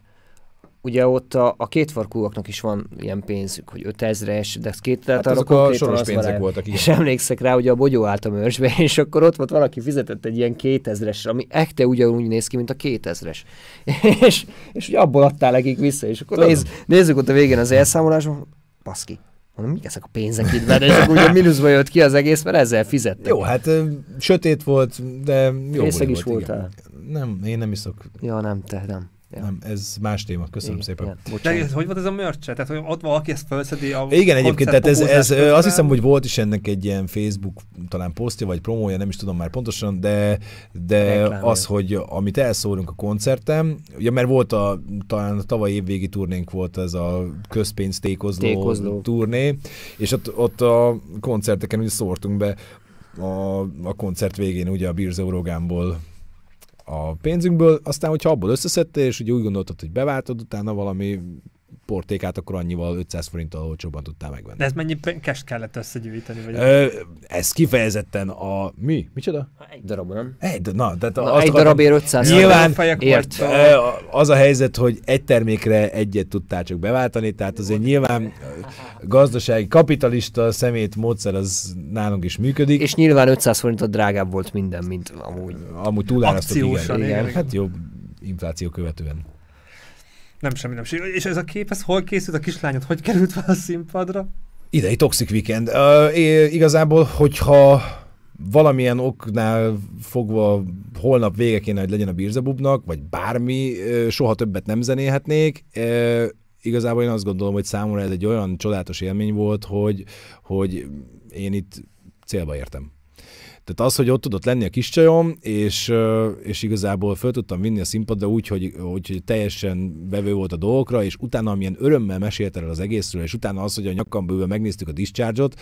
ugye ott a, a farkúaknak is van ilyen pénzük, hogy 5000-es, de ez két, tehát hát azok a soros pénzek valami. voltak. Igen. És emlékszek rá, hogy a bogyó állt a mörzsbe, és akkor ott volt valaki fizetett egy ilyen 2000-es, ami ekte ugyanúgy néz ki, mint a 2000-es. és, és ugye abból adtál nekik vissza, és akkor néz, nézzük ott a végén az elszámolásban paszki, Mondom, mik ezek a pénzek itt benne, és akkor ugye minuszba jött ki az egész, mert ezzel fizettek. Jó, hát sötét volt, de jó is volt, voltál. Igen. Nem, én nem iszok. Ja, nem, te nem. Ja. Nem, ez más téma, köszönöm igen, szépen. Igen. De ez, hogy volt ez a mörcse? Tehát, hogy ott valaki ezt felszedi a Igen, egyébként, tehát ez, ez azt hiszem, hogy volt is ennek egy ilyen Facebook talán posztja, vagy promója, nem is tudom már pontosan, de, de az, hogy amit elszórunk a koncertem, ugye mert volt a, talán a tavaly évvégi turnénk volt ez a közpénz tékozló, tékozló. turné, és ott, ott a koncerteken úgy szórtunk be a, a koncert végén ugye a Beers a pénzünkből, aztán hogyha abból összeszedtél, és ugye úgy gondoltad, hogy beváltod, utána valami portékát, akkor annyival 500 forinttal olcsóban tudtál megvenni. De ez mennyi kest kellett összegyűjteni? Vagy Ö, ez kifejezetten a... Mi? Micsoda? Egy darab, nem? Egy, na, de na, az egy ér 500 Nyilván ért. az a helyzet, hogy egy termékre egyet tudtál csak beváltani, tehát azért nyilván gazdasági kapitalista szemét módszer az nálunk is működik. És nyilván 500 forintot drágább volt minden, mint amúgy. Amúgy túlárasztott, igen. igen. Hát jó, infláció követően. Nem semmi, nem semmi. És ez a kép, ez hol készült? A kislányod hogy került fel a színpadra? Idei Toxic Weekend. Uh, é, igazából, hogyha valamilyen oknál fogva holnap vége kéne, hogy legyen a Birzebubnak, vagy bármi, soha többet nem zenéhetnék. igazából én azt gondolom, hogy számomra ez egy olyan csodálatos élmény volt, hogy, hogy én itt célba értem. Tehát az, hogy ott tudott lenni a kis csajom, és, és igazából föl tudtam vinni a színpadra úgy, hogy, hogy teljesen bevő volt a dolgokra, és utána amilyen örömmel mesélt el az egészről, és utána az, hogy a bőve megnéztük a discharge-ot,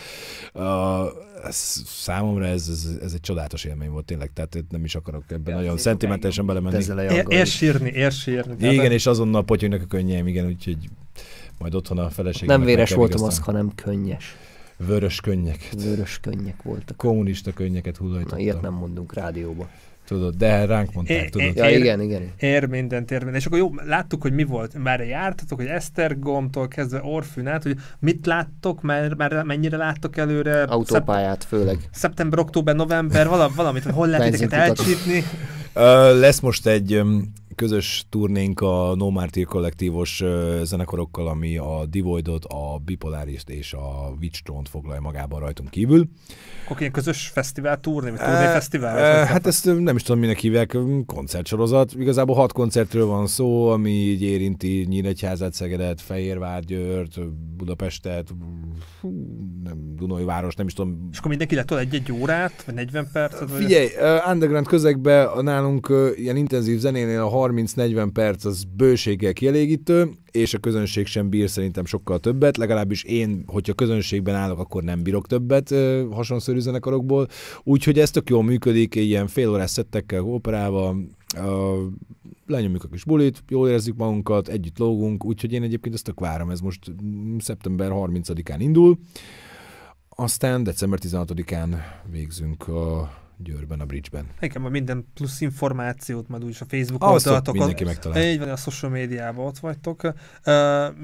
ez, számomra ez, ez, ez, egy csodálatos élmény volt tényleg, tehát nem is akarok ebben ja, nagyon szentimentesen belemenni. Ér, sírni, ér sírni. Igen, és azonnal potyognak a könnyeim, igen, úgyhogy majd otthon a feleségem. Nem véres volt a maszk, hanem könnyes. Vörös könnyeket. Vörös könnyek voltak. Kommunista könnyeket hullajtottam. Na, ilyet nem mondunk rádióba. Tudod, de ránk mondták, tudod. ja, igen, igen. Ér mindent, ér mindent. És akkor jó, láttuk, hogy mi volt. Már jártatok, hogy Esztergomtól kezdve Orfűn át, hogy mit láttok, már, már mennyire láttok előre? Autópályát Szep- főleg. Szeptember, október, november, valamit hogy hol lehet ezeket elcsípni? Uh, lesz most egy közös turnénk a No Martyr kollektívos zenekarokkal, ami a Divoidot, a Bipolarist és a Witchtron-t foglalja magában rajtunk kívül. Akkor ilyen közös fesztivál turné, vagy turné eh, fesztivál? E, hát ezt nem is tudom, minek hívják, mm, koncertsorozat. Igazából hat koncertről van szó, ami így érinti Nyíregyházát, Szegedet, Győrt, Budapestet, nem, Dunajváros, nem is tudom. És akkor mindenki lett egy-egy órát, vagy 40 percet? Vagy Figyelj, ezt... underground közegben nálunk ilyen intenzív zenénél a 30-40 perc az bőséggel kielégítő, és a közönség sem bír szerintem sokkal többet, legalábbis én, hogyha közönségben állok, akkor nem bírok többet ö, hasonszörű zenekarokból, úgyhogy ez tök jól működik, ilyen fél órás szettekkel operálva, lenyomjuk a kis bulit, jól érezzük magunkat, együtt lógunk, úgyhogy én egyébként ezt tök várom, ez most szeptember 30-án indul, aztán december 16-án végzünk a Győrben, a Bridge-ben. Igen, majd minden plusz információt majd úgyis a Facebook ah, oldalatokon. mindenki megtalál. Így van, a social médiában ott vagytok. Uh,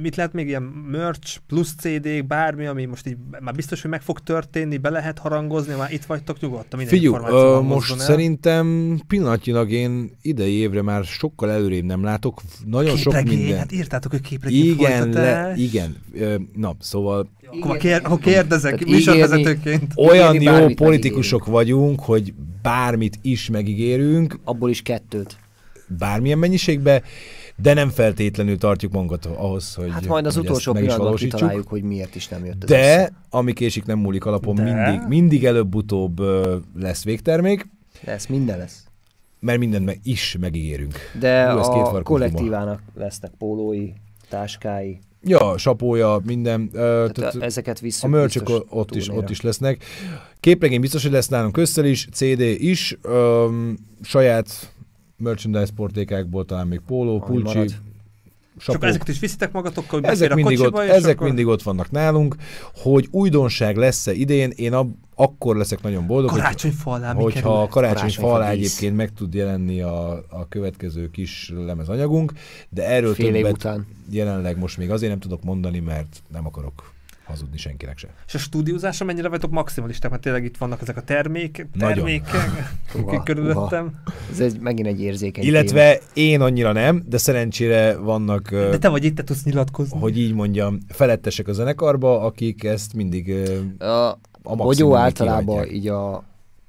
mit lehet még ilyen merch, plusz cd bármi, ami most így már biztos, hogy meg fog történni, be lehet harangozni, már itt vagytok nyugodtan, minden Figyú, uh, most el. szerintem pillanatnyilag én idei évre már sokkal előrébb nem látok. Nagyon képregény, sok minden. hát írtátok, hogy képregény Igen, le, igen. Uh, na, szóval ha, kér, ha kérdezek Tehát műsorvezetőként. Olyan jó politikusok megígérünk. vagyunk, hogy bármit is megígérünk. Abból is kettőt. Bármilyen mennyiségben, de nem feltétlenül tartjuk magunkat ahhoz, hogy Hát majd az utolsó pillanatban kitaláljuk, hogy miért is nem jött ez De, össze. ami késik, nem múlik alapon, de? mindig, mindig előbb-utóbb lesz végtermék. Lesz, minden lesz mert mindent meg is megígérünk. De Hú, a két kollektívának lesznek pólói, táskái, Ja, sapója, minden. Hát, tehát tehát ezeket visszük. A mörcsök ott is, ott is lesznek. Képregény biztos, hogy lesz nálunk összel is, CD is, öm, saját merchandise portékákból talán még póló, pulcsi, csak ezeket is viszitek magatokkal, hogy ezek, mindig a mindig ott, ezek akkor... mindig ott vannak nálunk, hogy újdonság lesz-e idén, én ab, akkor leszek nagyon boldog, karácsony hogy, hogyha a karácsony falá egyébként meg tud jelenni a, a következő kis lemezanyagunk, de erről Fél többet után. jelenleg most még azért nem tudok mondani, mert nem akarok hazudni senkinek sem. És a stúdiózásra mennyire vagytok maximalisták, mert tényleg itt vannak ezek a termék, termékek, körülöttem. Ez egy, megint egy érzékeny Illetve téma. én annyira nem, de szerencsére vannak... De te vagy itt, te tudsz nyilatkozni. Hogy így mondjam, felettesek a zenekarba, akik ezt mindig a, a Bogyó általában így a,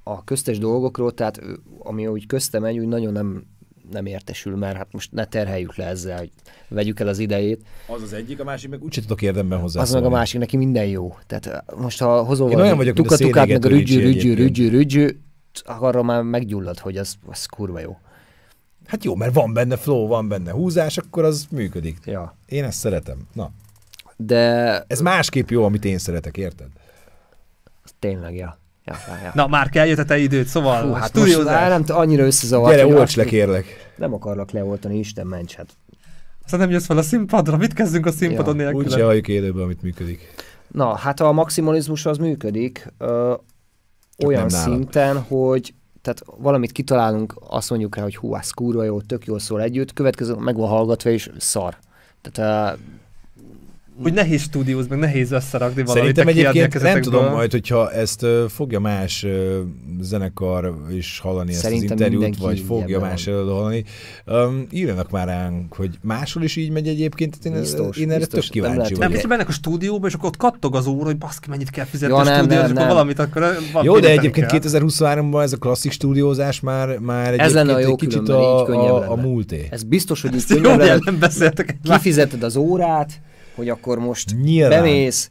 a köztes dolgokról, tehát ami úgy köztem egy, úgy nagyon nem nem értesül, mert hát most ne terheljük le ezzel, hogy vegyük el az idejét. Az az egyik, a másik meg úgyse tudok érdemben hozzá. Az meg a másik, neki minden jó. Tehát eh, most ha hozol Én olyan vagyok, tukat, tukát, meg a rügyű, rügyű, rügyű, rügyű, akkor már meggyullad, hogy az, az kurva jó. Hát jó, mert van benne flow, van benne húzás, akkor az működik. Ja. Én ezt szeretem. Na. De... Ez másképp jó, amit én szeretek, érted? Tényleg, ja. Ja, ja, ja. Na, már kell a te szóval Hú, hát most, á, nem annyira összezavart. Gyere, olcs le, kérlek. Nem akarlak leoltani, Isten ments, hát. Aztán nem jössz fel a színpadra, mit kezdünk a színpadon ja. nélkül? Úgy halljuk élőben, amit működik. Na, hát a maximalizmus az működik ö, olyan szinten, hogy tehát valamit kitalálunk, azt mondjuk rá, hogy hú, ez kurva jó, tök jól szól együtt, következő meg van hallgatva, és szar. Tehát hogy nehéz stúdióz, meg nehéz összerakni valamit. Szerintem egyébként nem tudom majd, hogyha ezt fogja más zenekar is hallani Szerintem ezt az interjút, vagy fogja más előadó hallani. Um, írjanak már ránk, hogy máshol is így megy egyébként, én, biztos, én erre biztos, tök kíváncsi nem vagyok. Nem, mennek a stúdióba, és akkor ott kattog az óra, hogy baszki, mennyit kell fizetni Jó, a stúdióhoz, akkor valamit akkor... Jó, de egyébként 2023-ban ez a klasszik stúdiózás már, már ez lenne a jó kicsit a, a, a múlté. Ez biztos, hogy így könnyebb. beszéltek. Kifizeted az órát, hogy akkor most Nyilván. bemész,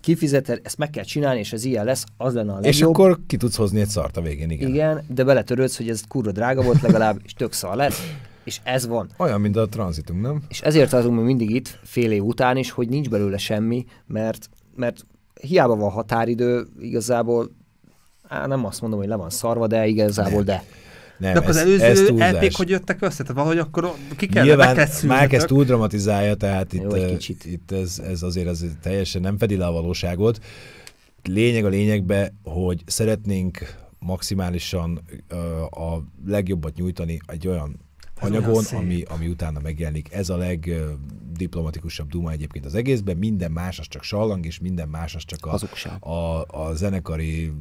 kifizeted, ezt meg kell csinálni, és ez ilyen lesz, az lenne a legjobb. És akkor ki tudsz hozni egy szart a végén, igen. Igen, de beletörődsz, hogy ez kurva drága volt legalább, és tök szar lesz, és ez van. Olyan, mint a tranzitunk, nem? És ezért tartunk mi mindig itt, fél év után is, hogy nincs belőle semmi, mert, mert hiába van határidő, igazából á, nem azt mondom, hogy le van szarva, de igazából de. Nem, De akkor ez, az előző ep e hogy jöttek össze? Tehát valahogy akkor ki kell, Nyilván már ezt túl dramatizálja, tehát Jó, kicsit. itt ez, ez azért az teljesen nem fedi le a valóságot. Lényeg a lényegbe, hogy szeretnénk maximálisan ö, a legjobbat nyújtani egy olyan ez anyagon, ami, ami utána megjelenik. Ez a legdiplomatikusabb duma egyébként az egészben, minden más az csak sallang, és minden más az csak a, a, a zenekari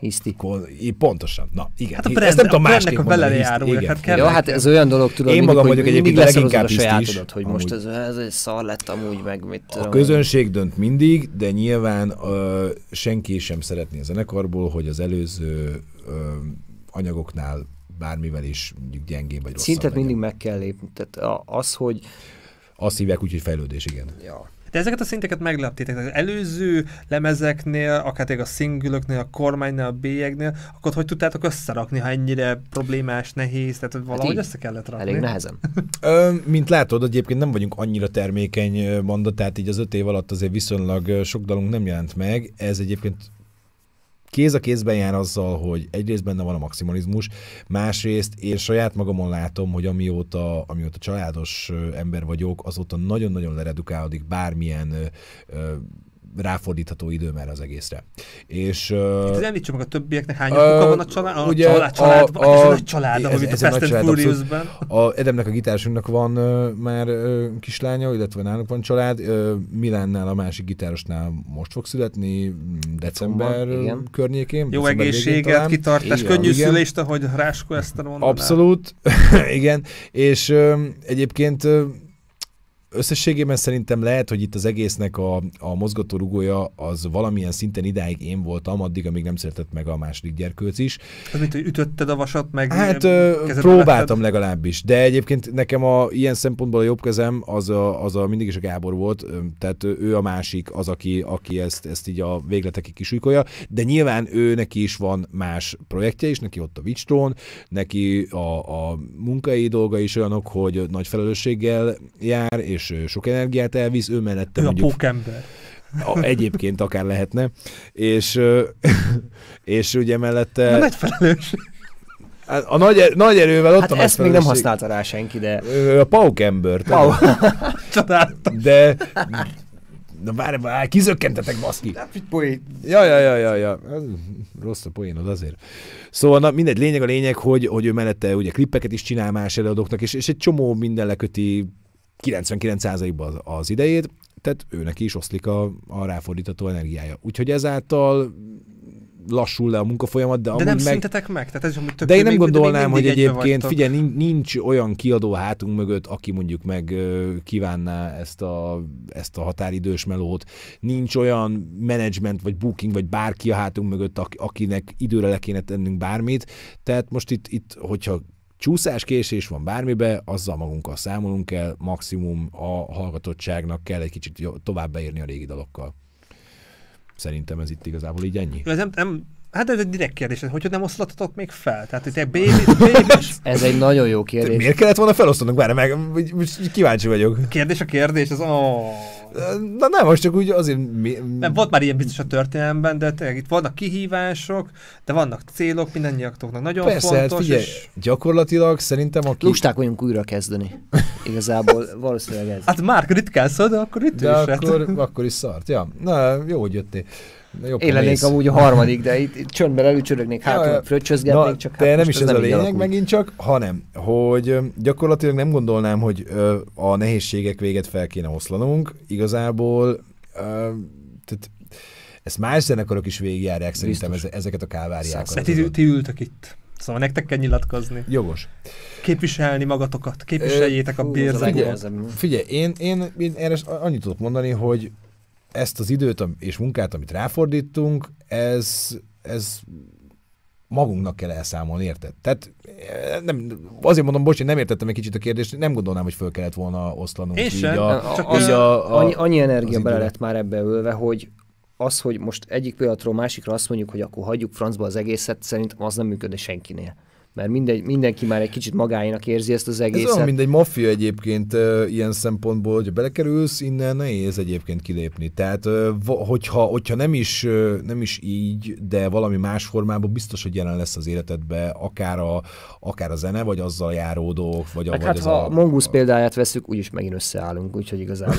hiszti. Kon, pontosan. Na, igen. Hát a brand, Ezt nem tudom másképp a mondani, járul, igen. Hát kell, Jó, hát ez olyan dolog, tudod, Én magam vagyok egyébként a leginkább a sajátodat, hogy amúgy. most ez, ez egy szar lett amúgy, meg mit A tudom. közönség dönt mindig, de nyilván uh, senki sem szeretné a zenekarból, hogy az előző uh, anyagoknál bármivel is mondjuk gyengé vagy rosszabb Szintet legyen. mindig meg kell lépni. Tehát az, hogy... Azt hívják úgy, hogy fejlődés, igen. Ja. De ezeket a szinteket megleptétek. Az előző lemezeknél, akár tényleg a szingülöknél, a kormánynál, a bélyegnél, akkor hogy tudtátok összerakni, ha ennyire problémás, nehéz, tehát hát valahogy hát össze kellett rakni. Elég nehezen. Ö, mint látod, egyébként nem vagyunk annyira termékeny mondat, tehát így az öt év alatt azért viszonylag sok dalunk nem jelent meg. Ez egyébként kéz a kézben jár azzal, hogy egyrészt benne van a maximalizmus, másrészt én saját magamon látom, hogy amióta, amióta családos ember vagyok, azóta nagyon-nagyon leredukálódik bármilyen ráfordítható idő már az egészre. És, uh, Itt meg a többieknek, hány uh, van a család, a ugye, család, család a, a, ez a nagy család, ez, amit ez a Fast and furious A Edemnek a gitárosunknak van uh, már uh, kislánya, illetve nálunk van család, uh, Milánnál a másik gitárosnál most fog születni mm, december van, környékén. Jó december egészséget, kitartás, igen, könnyű igen. szülést, ahogy Rásko ezt mondaná. Abszolút, igen, és uh, egyébként uh, összességében szerintem lehet, hogy itt az egésznek a, a mozgató rugója az valamilyen szinten idáig én voltam, addig, amíg nem született meg a második gyerkőc is. Ez mit, hogy ütötted a vasat, meg... Hát próbáltam letted? legalábbis, de egyébként nekem a, ilyen szempontból a jobb kezem az a, az a mindig is a Gábor volt, tehát ő a másik, az, aki, aki ezt, ezt így a végletekig kisújkolja, de nyilván ő neki is van más projektje is, neki ott a Witchstone, neki a, a munkai dolga is olyanok, hogy nagy felelősséggel jár, és és sok energiát elvisz, ő mellette ő mondjuk... a pókember. Egyébként akár lehetne. És, és ugye mellette... Na, nagy felelősség. Hát a nagy, nagy erővel ott hát van. ezt még nem használta rá senki, de... A paukember. Pau. de... Na várj, várj, kizökkentetek, baszki. Ja, ja, ja, ja, ja. Rossz a poénod azért. Szóval na, mindegy, lényeg a lényeg, hogy, hogy ő mellette ugye klippeket is csinál más előadóknak, és, és egy csomó minden leköti 99%-ban az, az idejét, tehát őnek is oszlik a, a ráfordítható energiája. Úgyhogy ezáltal lassul le a munkafolyamat, de, de nem meg... szüntetek meg? Tehát ez tök de én nem gondolnám, hogy egyébként, figyelj, nincs olyan kiadó hátunk mögött, aki mondjuk meg kívánná ezt a, ezt a határidős melót, nincs olyan management, vagy booking, vagy bárki a hátunk mögött, akinek időre le kéne tennünk bármit, tehát most itt, itt hogyha csúszás, késés van bármibe, azzal magunkkal számolunk kell, maximum a hallgatottságnak kell egy kicsit tovább beírni a régi dalokkal. Szerintem ez itt igazából így ennyi. Ez nem, nem Hát ez egy direkt kérdés, hogy nem oszlatotok még fel? Tehát itt egy baby, babys... ez egy nagyon jó kérdés. Miért kellett volna felosztanunk? Várj meg, kíváncsi vagyok. Kérdés a kérdés, az... Oh. Na nem, most csak úgy azért... Mi... Nem, volt már ilyen biztos a történelemben, de tényleg itt vannak kihívások, de vannak célok mindannyiaktoknak. Nagyon Persze, hát fontos. Hát és... gyakorlatilag szerintem aki... Lusták vagyunk újra kezdeni. Igazából valószínűleg ez. Hát már ritkán szó, de akkor itt de is. Akkor, hát. akkor is szart, ja. Na, jó, hogy jöttél. Jobb, Én lennék amúgy a harmadik, de itt, itt csöndben előcsörögnék, hátul fröccsözgetnék, csak hát De nem is ez, ez a lényeg alakul. megint csak, hanem, hogy gyakorlatilag nem gondolnám, hogy a nehézségek véget fel kéne oszlanunk. Igazából tehát ezt más zenekarok is végigjárják szerintem Biztos. ezeket a káváriákat. Szóval, ti, ti ültök itt. Szóval nektek kell nyilatkozni. Jogos. Képviselni magatokat, képviseljétek Ö, a bérzetet. figyelj én, én, én erre annyit tudok mondani, hogy ezt az időt és munkát, amit ráfordítunk, ez, ez magunknak kell elszámolni, érted? Tehát eh, nem, azért mondom, bocs, én nem értettem egy kicsit a kérdést, nem gondolnám, hogy föl kellett volna oszlanunk. Én így sem. A, Csak így a, a, annyi, annyi energia bele lett már ebbe ülve, hogy az, hogy most egyik pillanatról másikra azt mondjuk, hogy akkor hagyjuk francba az egészet, szerintem az nem működne senkinél mert mindegy, mindenki már egy kicsit magáinak érzi ezt az egészet. Ez olyan, mint egy maffia egyébként ilyen szempontból, hogy belekerülsz, innen nehéz egyébként kilépni. Tehát hogyha, hogyha nem, is, nem is így, de valami más formában biztos, hogy jelen lesz az életedbe akár a, akár a zene, vagy azzal járódók, vagy a... Meg vagy hát ha a, a példáját veszük, úgyis megint összeállunk, úgyhogy igazából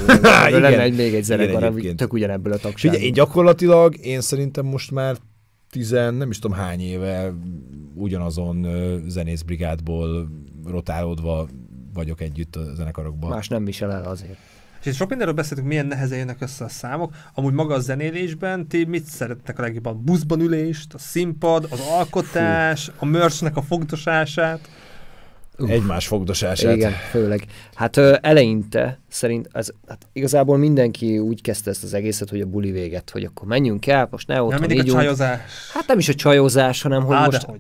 lenne egy még egy zenekar, tök ugyanebből a tagságból. Figyelj, én gyakorlatilag én szerintem most már tizen, nem is tudom hány éve ugyanazon zenészbrigádból rotálódva vagyok együtt a zenekarokban. Más nem visel el azért. És itt sok mindenről beszéltünk, milyen nehezen jönnek össze a számok. Amúgy maga a zenélésben, ti mit szerettek a legjobban? Buszban ülést, a színpad, az alkotás, Fú. a mörcsnek a fogtosását? Uf, egymás fogdosását. Igen, főleg. Hát ö, eleinte szerint az, hát igazából mindenki úgy kezdte ezt az egészet, hogy a buli véget, hogy akkor menjünk el, most ne ott. Nem mindig a csajozás. Hát nem is a csajozás, hanem hogy Á, most hogy.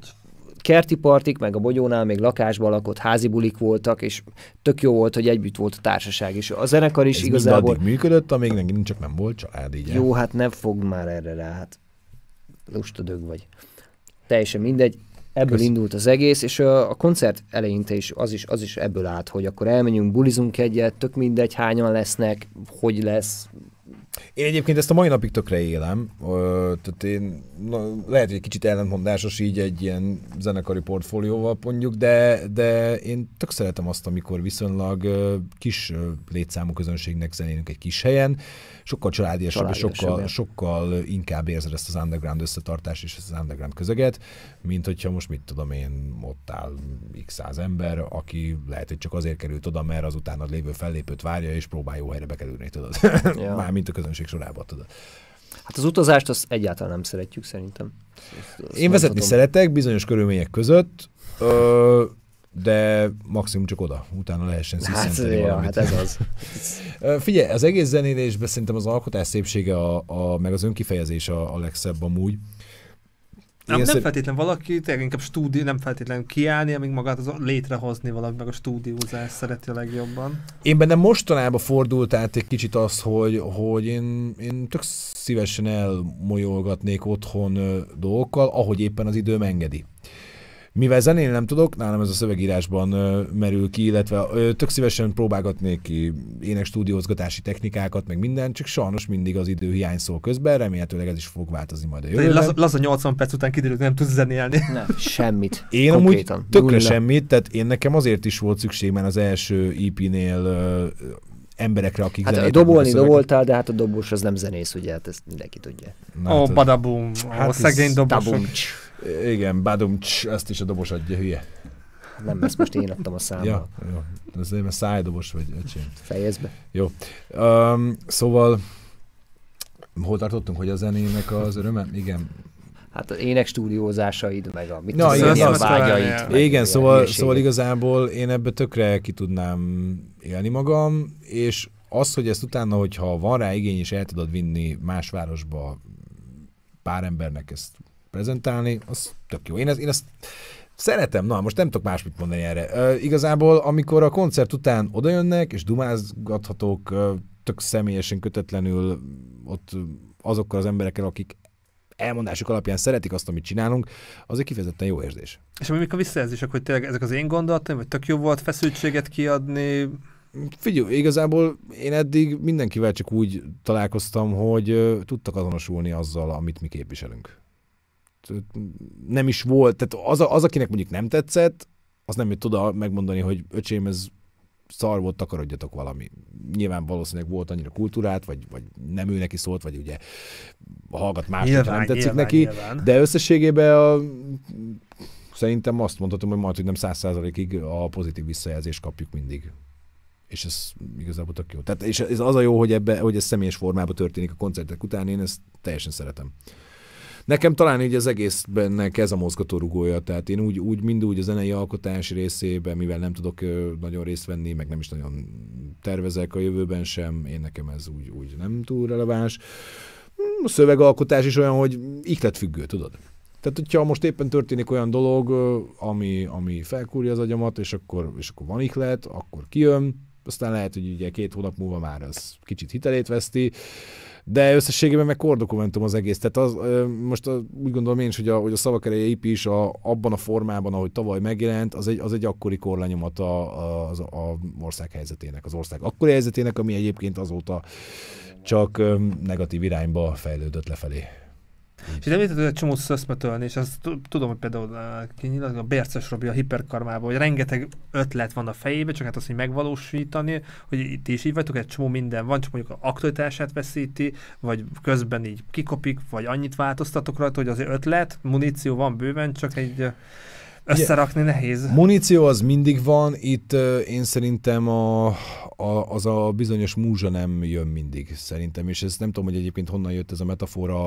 kerti partik, meg a bogyónál még lakásban lakott házi bulik voltak, és tök jó volt, hogy együtt volt a társaság is. A zenekar is Ez igazából... Ez működött, amíg nem, csak nem volt család, így. Jó, hát nem fog már erre rá, hát lusta dög vagy. Teljesen mindegy, Ebből Köszön. indult az egész, és a koncert eleinte is az, is az is ebből állt, hogy akkor elmenjünk, bulizunk egyet, tök mindegy, hányan lesznek, hogy lesz. Én egyébként ezt a mai napig tökre élem, Ö, tehát én na, lehet, hogy egy kicsit ellentmondásos így egy ilyen zenekari portfólióval mondjuk, de, de én tök szeretem azt, amikor viszonylag kis létszámú közönségnek zenélünk egy kis helyen, sokkal családiasabb, családiasabb sokkal, sokkal inkább érzed ezt az underground összetartást és ezt az underground közeget, mint hogyha most mit tudom én, ott áll x száz ember, aki lehet, hogy csak azért került oda, mert az utána lévő fellépőt várja, és próbál jó helyre bekerülni, tudod. Ja. mint a közönség sorába, tudod. Hát az utazást azt egyáltalán nem szeretjük szerintem. Azt, azt én vezetni mondhatom. szeretek bizonyos körülmények között, Ö, de maximum csak oda, utána lehessen sziszenteni hát, valamit. hát ez az. Figyelj, az egész zenélésben szerintem az alkotás szépsége, a, a, meg az önkifejezés a, a legszebb amúgy. Nem, nem szerint... feltétlen valaki, tényleg inkább stúdió, nem feltétlenül kiállni, amíg magát az létrehozni valaki, meg a stúdiózás szereti a legjobban. Én bennem mostanában fordult át egy kicsit az, hogy, hogy én, én tök szívesen elmolyolgatnék otthon dolgokkal, ahogy éppen az időm engedi. Mivel zenén nem tudok, nálam ez a szövegírásban ö, merül ki, illetve ö, tök szívesen próbálgatnék ki ének stúdiózgatási technikákat, meg minden, csak sajnos mindig az idő hiány szól közben, remélhetőleg ez is fog változni majd a jövőben. Laza, laza 80 perc után kiderült, nem tudsz zenélni. Nem, semmit. Én amúgy tökre Nulla. semmit, tehát én nekem azért is volt szükség, mert az első EP-nél ö, emberekre, akik hát zenét dobolni doboltál, de hát a dobos az nem zenész, ugye, hát ezt mindenki tudja. Hát Ó, oh, badabum, hát oh, szegény dobosok. Igen, badumcs, ezt is a dobos adja, hülye. Nem, ezt most én adtam a számot. Ja, jó. Azért, mert szájdobos vagy, öcsém. Fejezd be. Jó. Um, szóval, hol tartottunk, hogy a zenének az öröme? Igen, hát az ének stúdiózásaid, meg a mit Na, igen, az, az vágyait. Meg igen, szóval, szóval igazából én ebbe tökre ki tudnám élni magam, és az, hogy ezt utána, hogyha van rá igény, és el tudod vinni más városba pár embernek, ezt prezentálni, az tök jó. Én, ez, én ezt Szeretem, na most nem tudok másmit mondani erre. Ö, igazából, amikor a koncert után odajönnek, és dumázgathatok ö, tök személyesen kötetlenül ott azokkal az emberekkel, akik elmondásuk alapján szeretik azt, amit csinálunk, az egy kifejezetten jó érzés. És amik a visszajelzések, hogy tényleg ezek az én gondolataim, vagy tök jó volt feszültséget kiadni? Figyelj, igazából én eddig mindenkivel csak úgy találkoztam, hogy tudtak azonosulni azzal, amit mi képviselünk nem is volt, tehát az, az, akinek mondjuk nem tetszett, az nem tud megmondani, hogy öcsém, ez szar volt, takarodjatok valami. Nyilván valószínűleg volt annyira kultúrát, vagy, vagy nem ő neki szólt, vagy ugye hallgat más, nem tetszik nyilván, neki, nyilván. de összességében a, szerintem azt mondhatom, hogy majd, hogy nem száz százalékig a pozitív visszajelzést kapjuk mindig és ez igazából tök jó. Tehát, és ez az a jó, hogy, ebbe, hogy ez személyes formában történik a koncertek után, én ezt teljesen szeretem. Nekem talán így az egészbennek ez a mozgatórugója, tehát én úgy, úgy mind úgy a zenei alkotás részében, mivel nem tudok nagyon részt venni, meg nem is nagyon tervezek a jövőben sem, én nekem ez úgy, úgy nem túl releváns. A szövegalkotás is olyan, hogy függő, tudod? Tehát, hogyha most éppen történik olyan dolog, ami, ami felkúrja az agyamat, és akkor, és akkor van iklet, akkor kijön, aztán lehet, hogy ugye két hónap múlva már az kicsit hitelét veszti, de összességében meg kordokumentum az egész. Tehát az, most úgy gondolom én is, hogy a, hogy a szavak ereje IP is a, abban a formában, ahogy tavaly megjelent, az egy, az egy akkori a, az a ország helyzetének, az ország akkori helyzetének, ami egyébként azóta csak negatív irányba fejlődött lefelé és nem érted, hogy egy csomó szöszmetölni, és azt tudom, hogy például eh, kinyilatkozik a Berces Robi a hiperkarmában, hogy rengeteg ötlet van a fejébe, csak hát azt, hogy megvalósítani, hogy itt is így vagytok, egy csomó minden van, csak mondjuk a aktualitását veszíti, vagy közben így kikopik, vagy annyit változtatok rajta, hogy az ötlet, muníció van bőven, csak egy eh, Összerakni nehéz. Muníció az mindig van, itt én szerintem a, a, az a bizonyos múzsa nem jön mindig, szerintem. És ez nem tudom, hogy egyébként honnan jött ez a metafora,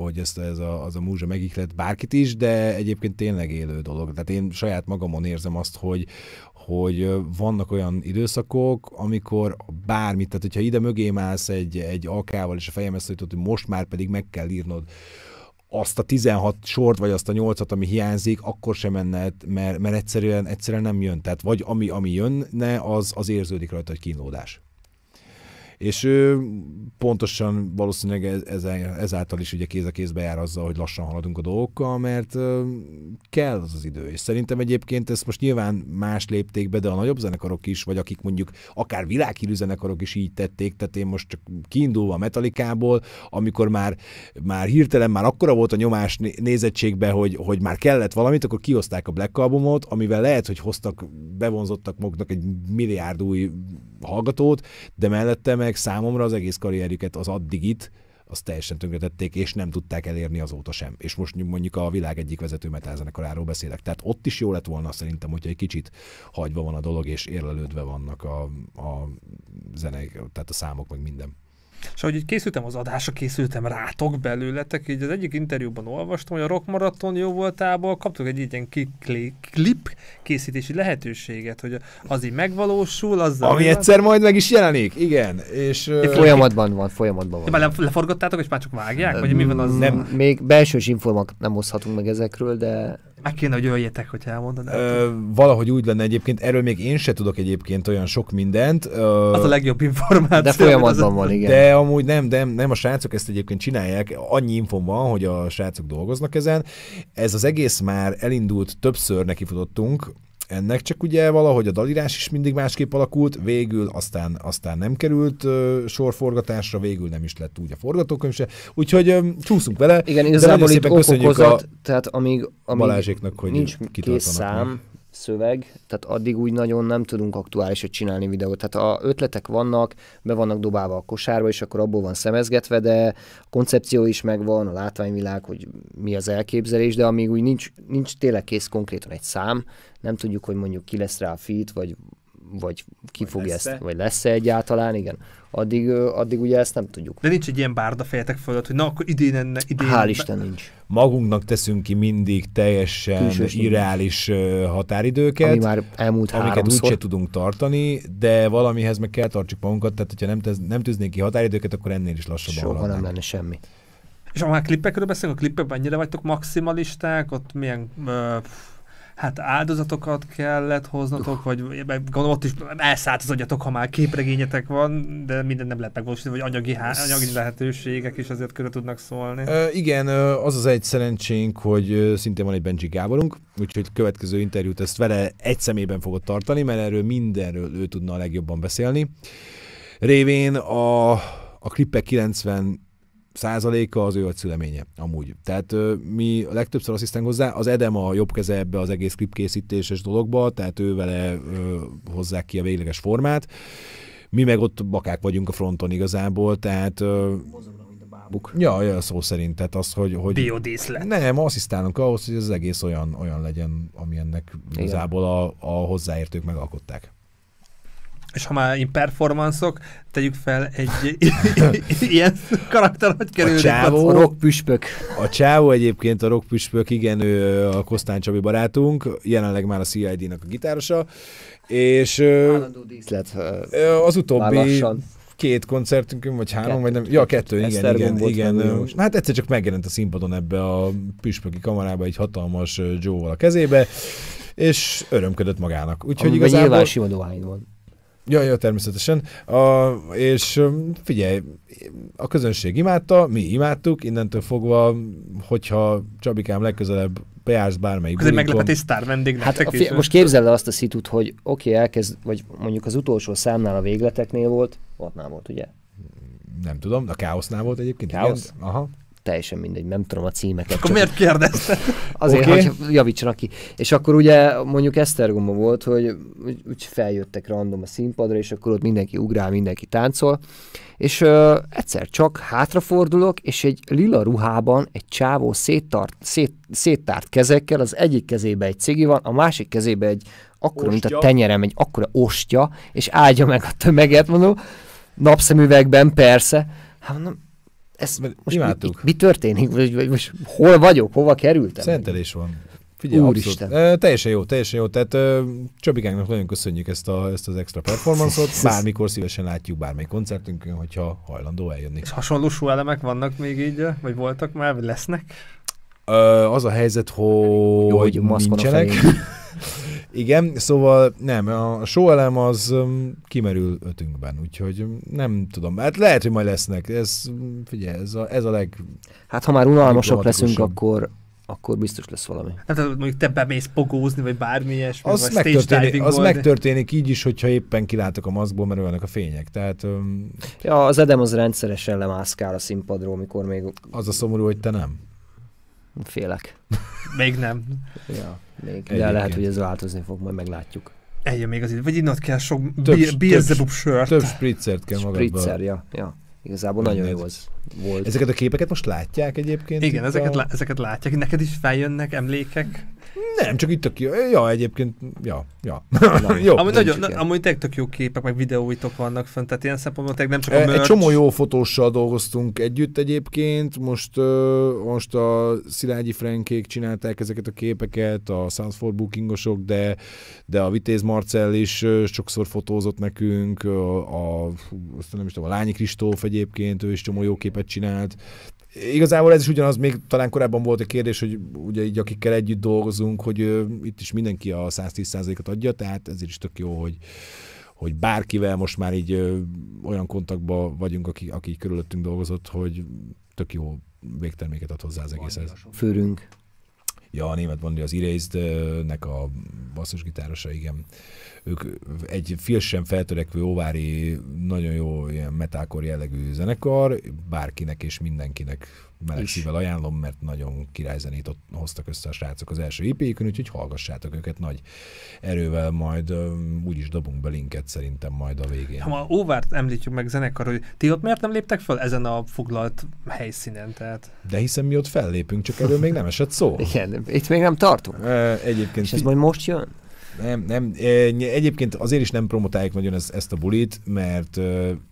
hogy ezt ez a, az a múzsa megiklet bárkit is, de egyébként tényleg élő dolog. Tehát én saját magamon érzem azt, hogy, hogy vannak olyan időszakok, amikor bármit, tehát hogyha ide mögé állsz egy, egy alkával, és a fejem ezt hogy most már pedig meg kell írnod azt a 16 sort, vagy azt a 8-at, ami hiányzik, akkor sem menne, mert, mert egyszerűen, egyszerűen nem jön. Tehát vagy ami, ami jönne, az, az érződik rajta, hogy kínlódás és ő pontosan valószínűleg ez, ezáltal is ugye kéz a kézbe jár azzal, hogy lassan haladunk a dolgokkal, mert kell az az idő, és szerintem egyébként ez most nyilván más léptékbe, de a nagyobb zenekarok is, vagy akik mondjuk akár világhírű zenekarok is így tették, tehát én most csak kiindulva a metalikából, amikor már, már hirtelen már akkora volt a nyomás nézettségbe, hogy, hogy már kellett valamit, akkor kihozták a Black Albumot, amivel lehet, hogy hoztak, bevonzottak maguknak egy milliárd új hallgatót, de mellette meg meg számomra az egész karrierjüket, az addigit, azt teljesen tönkretették, és nem tudták elérni azóta sem. És most mondjuk a világ egyik vezető metalzenekaráról beszélek. Tehát ott is jó lett volna szerintem, hogyha egy kicsit hagyva van a dolog, és érlelődve vannak a, a zenek, tehát a számok, meg minden. És ahogy így készültem az adásra, készültem rátok belőletek, így az egyik interjúban olvastam, hogy a Rock Marathon jó voltából kaptuk egy ilyen klip készítési lehetőséget, hogy az így megvalósul, azzal... Ami jön, egyszer majd meg is jelenik, igen. És, uh... Folyamatban van, folyamatban van. már leforgattátok, és már csak vágják? Vagy mi van az? Nem. Még belsős informak nem hozhatunk meg ezekről, de meg kéne, hogy öljetek, hogy elmondod. valahogy úgy lenne egyébként, erről még én se tudok egyébként olyan sok mindent. Ö, az a legjobb információ. De folyamatban van, igen. De amúgy nem, nem, nem a srácok ezt egyébként csinálják, annyi infom van, hogy a srácok dolgoznak ezen. Ez az egész már elindult, többször nekifutottunk, ennek, csak ugye valahogy a dalírás is mindig másképp alakult, végül aztán, aztán nem került uh, sorforgatásra, végül nem is lett úgy a forgatókönyv se, úgyhogy csúszunk vele. Igen, igazából itt okokozat, a tehát amíg, amíg hogy nincs kész szám, meg szöveg, tehát addig úgy nagyon nem tudunk aktuálisat csinálni videót. Tehát a ötletek vannak, be vannak dobálva a kosárba, és akkor abból van szemezgetve, de a koncepció is megvan, a látványvilág, hogy mi az elképzelés, de amíg úgy nincs, nincs tényleg kész konkrétan egy szám, nem tudjuk, hogy mondjuk ki lesz rá a fit, vagy, vagy ki vagy fogja lesz-e? ezt, vagy lesz-e egyáltalán, igen, addig, addig ugye ezt nem tudjuk. De nincs egy ilyen bárda fejetek fölött, hogy na akkor idén enne, idén Hál' Isten nincs. Magunknak teszünk ki mindig teljesen Külsős irreális nincs. határidőket, Ami már elmúlt amiket háromszor. úgyse tudunk tartani, de valamihez meg kell tartsuk magunkat, tehát hogyha nem, tesz, nem tűznénk ki határidőket, akkor ennél is lassabban Soha nem lenne semmi. És ha már klippekről beszélünk, a klippekben mennyire vagytok maximalisták, ott milyen Uh, hát áldozatokat kellett hoznatok, vagy gondolom ott is elszállt az agyatok, ha már képregényetek van, de minden nem lehet megvalósítani, vagy anyagi, há- anyagi lehetőségek is azért körül tudnak szólni. Ö, igen, az az egy szerencsénk, hogy szintén van egy Benji Gáborunk, úgyhogy következő interjút ezt vele egy szemében fogod tartani, mert erről mindenről ő tudna a legjobban beszélni. Révén a a klippek százaléka az ő szüleménye, amúgy. Tehát ö, mi legtöbbször asszisztánk hozzá, az Edem a jobb keze ebbe az egész klipkészítéses dologba, tehát ő vele ö, hozzák ki a végleges formát. Mi meg ott bakák vagyunk a fronton igazából, tehát... Ö, Ja, ja, szó szerint, tehát az, hogy... hogy Biodíszlet. Nem, asszisztálunk ahhoz, hogy ez az egész olyan, olyan legyen, ami ennek igazából a, a hozzáértők megalkották és ha már én performanszok, tegyük fel egy ilyen karakter, hogy kerül. A csávó, a püspök. A csávó egyébként a püspök, igen, ő a Kosztán Csabi barátunk, jelenleg már a CID-nak a gitárosa, és díszlet, az utóbbi két koncertünkön, vagy három, kettő. vagy nem, ja, kettő, igen, igen, igen. igen. Hát egyszer csak megjelent a színpadon ebbe a püspöki kamarába, egy hatalmas joe a kezébe, és örömködött magának. Úgyhogy igazából... nyilván sima dohány van. Ja, ja, természetesen. A, és figyelj, a közönség imádta, mi imádtuk, innentől fogva, hogyha Csabikám legközelebb bejársz bármelyik Ez egy meglepetés sztár vendég hát a fi- Most képzeld azt a szitut, hogy oké, okay, elkezd, vagy mondjuk az utolsó számnál a végleteknél volt, nem volt, ugye? Nem tudom, a káosznál volt egyébként. Káosz? Igen? Aha teljesen mindegy, nem tudom a címeket. Akkor miért kérdezte? Azért, okay. hogy javítsanak ki. És akkor ugye mondjuk Esztergomba volt, hogy úgy feljöttek random a színpadra, és akkor ott mindenki ugrál, mindenki táncol, és ö, egyszer csak hátrafordulok, és egy lila ruhában egy csávó széttart, szét, széttárt kezekkel, az egyik kezébe egy cigi van, a másik kezébe egy akkora, ostya. mint a tenyerem, egy akkora ostya, és áldja meg a tömeget, mondom, napszemüvegben persze, hát mondom, ezt most Mi, mi történik? Vagy, vagy most hol vagyok? Hova kerültem? Szentelés van. Figyelj, Úristen. Abszolút. E, teljesen jó, teljesen jó. Tehát e, Csabikánknak nagyon köszönjük ezt, a, ezt az extra performance-ot. Bármikor szívesen látjuk bármely koncertünkön, hogyha hajlandó eljönni. És hasonló elemek vannak még így, vagy voltak már, vagy lesznek? Az a helyzet, hogy Jó, hogy nincsenek. Igen, szóval nem, a show elem az kimerül ötünkben, úgyhogy nem tudom. Hát lehet, hogy majd lesznek. Ez, figyelj, ez a, ez a leg... Hát ha már unalmasok leszünk, akkor, akkor biztos lesz valami. Hát mondjuk te bemész pogózni, vagy bármi ilyesmi, az vagy megtörténik, Az volt. megtörténik így is, hogyha éppen kilátok a maszkból, mert ölnek a fények. Tehát, öm... ja, az Edem az rendszeresen lemászkál a színpadról, mikor még... Az a szomorú, hogy te nem. Félek. Még nem. ja, még, Egyébként. lehet, hogy ez változni fog, majd meglátjuk. Eljön még idő. vagy innen kell sok Beelzebub sört. Több spritzert kell magadba. Spritzer, ja, ja. Igazából nagyon jó az volt. Ezeket a képeket most látják egyébként? Igen, ezeket, a... lá- ezeket látják. Neked is feljönnek emlékek? Nem, csak itt a ki... Ja, egyébként, ja, ja. jó. Amúgy, nagyon, na, amúgy tök jó képek, meg videóitok vannak fönt, tehát ilyen szempontból nem csak a mörcs. E, egy csomó jó fotóssal dolgoztunk együtt egyébként, most, most a Szilágyi frankék csinálták ezeket a képeket, a Sounds for Bookingosok, de, de a Vitéz Marcell is sokszor fotózott nekünk, a, a, nem is tudom, a Lányi Kristóf egyébként, ő is csomó jó képet csinált, Igazából ez is ugyanaz, még talán korábban volt a kérdés, hogy ugye így akikkel együtt dolgozunk, hogy itt is mindenki a 110%-at adja, tehát ezért is tök jó, hogy, hogy bárkivel most már így ö, olyan kontaktban vagyunk, aki, aki körülöttünk dolgozott, hogy tök jó végterméket ad hozzá az egészhez. Főrünk. Ja, a német mondja az Erased-nek a basszusgitárosa, igen. Ők egy fél feltörekvő óvári, nagyon jó ilyen metákor jellegű zenekar, bárkinek és mindenkinek meleg szívvel ajánlom, mert nagyon királyzenét ott hoztak össze a srácok az első ip úgyhogy hallgassátok őket nagy erővel, majd úgyis dobunk be linket szerintem majd a végén. Ha ma Óvárt említjük meg zenekar, hogy ti ott miért nem léptek fel ezen a foglalt helyszínen? Tehát... De hiszen mi ott fellépünk, csak erről még nem esett szó. Igen, itt még nem tartunk. E, egyébként. És ez majd most jön? Nem, nem. Egyébként azért is nem promotálják nagyon ezt, ezt a bulit, mert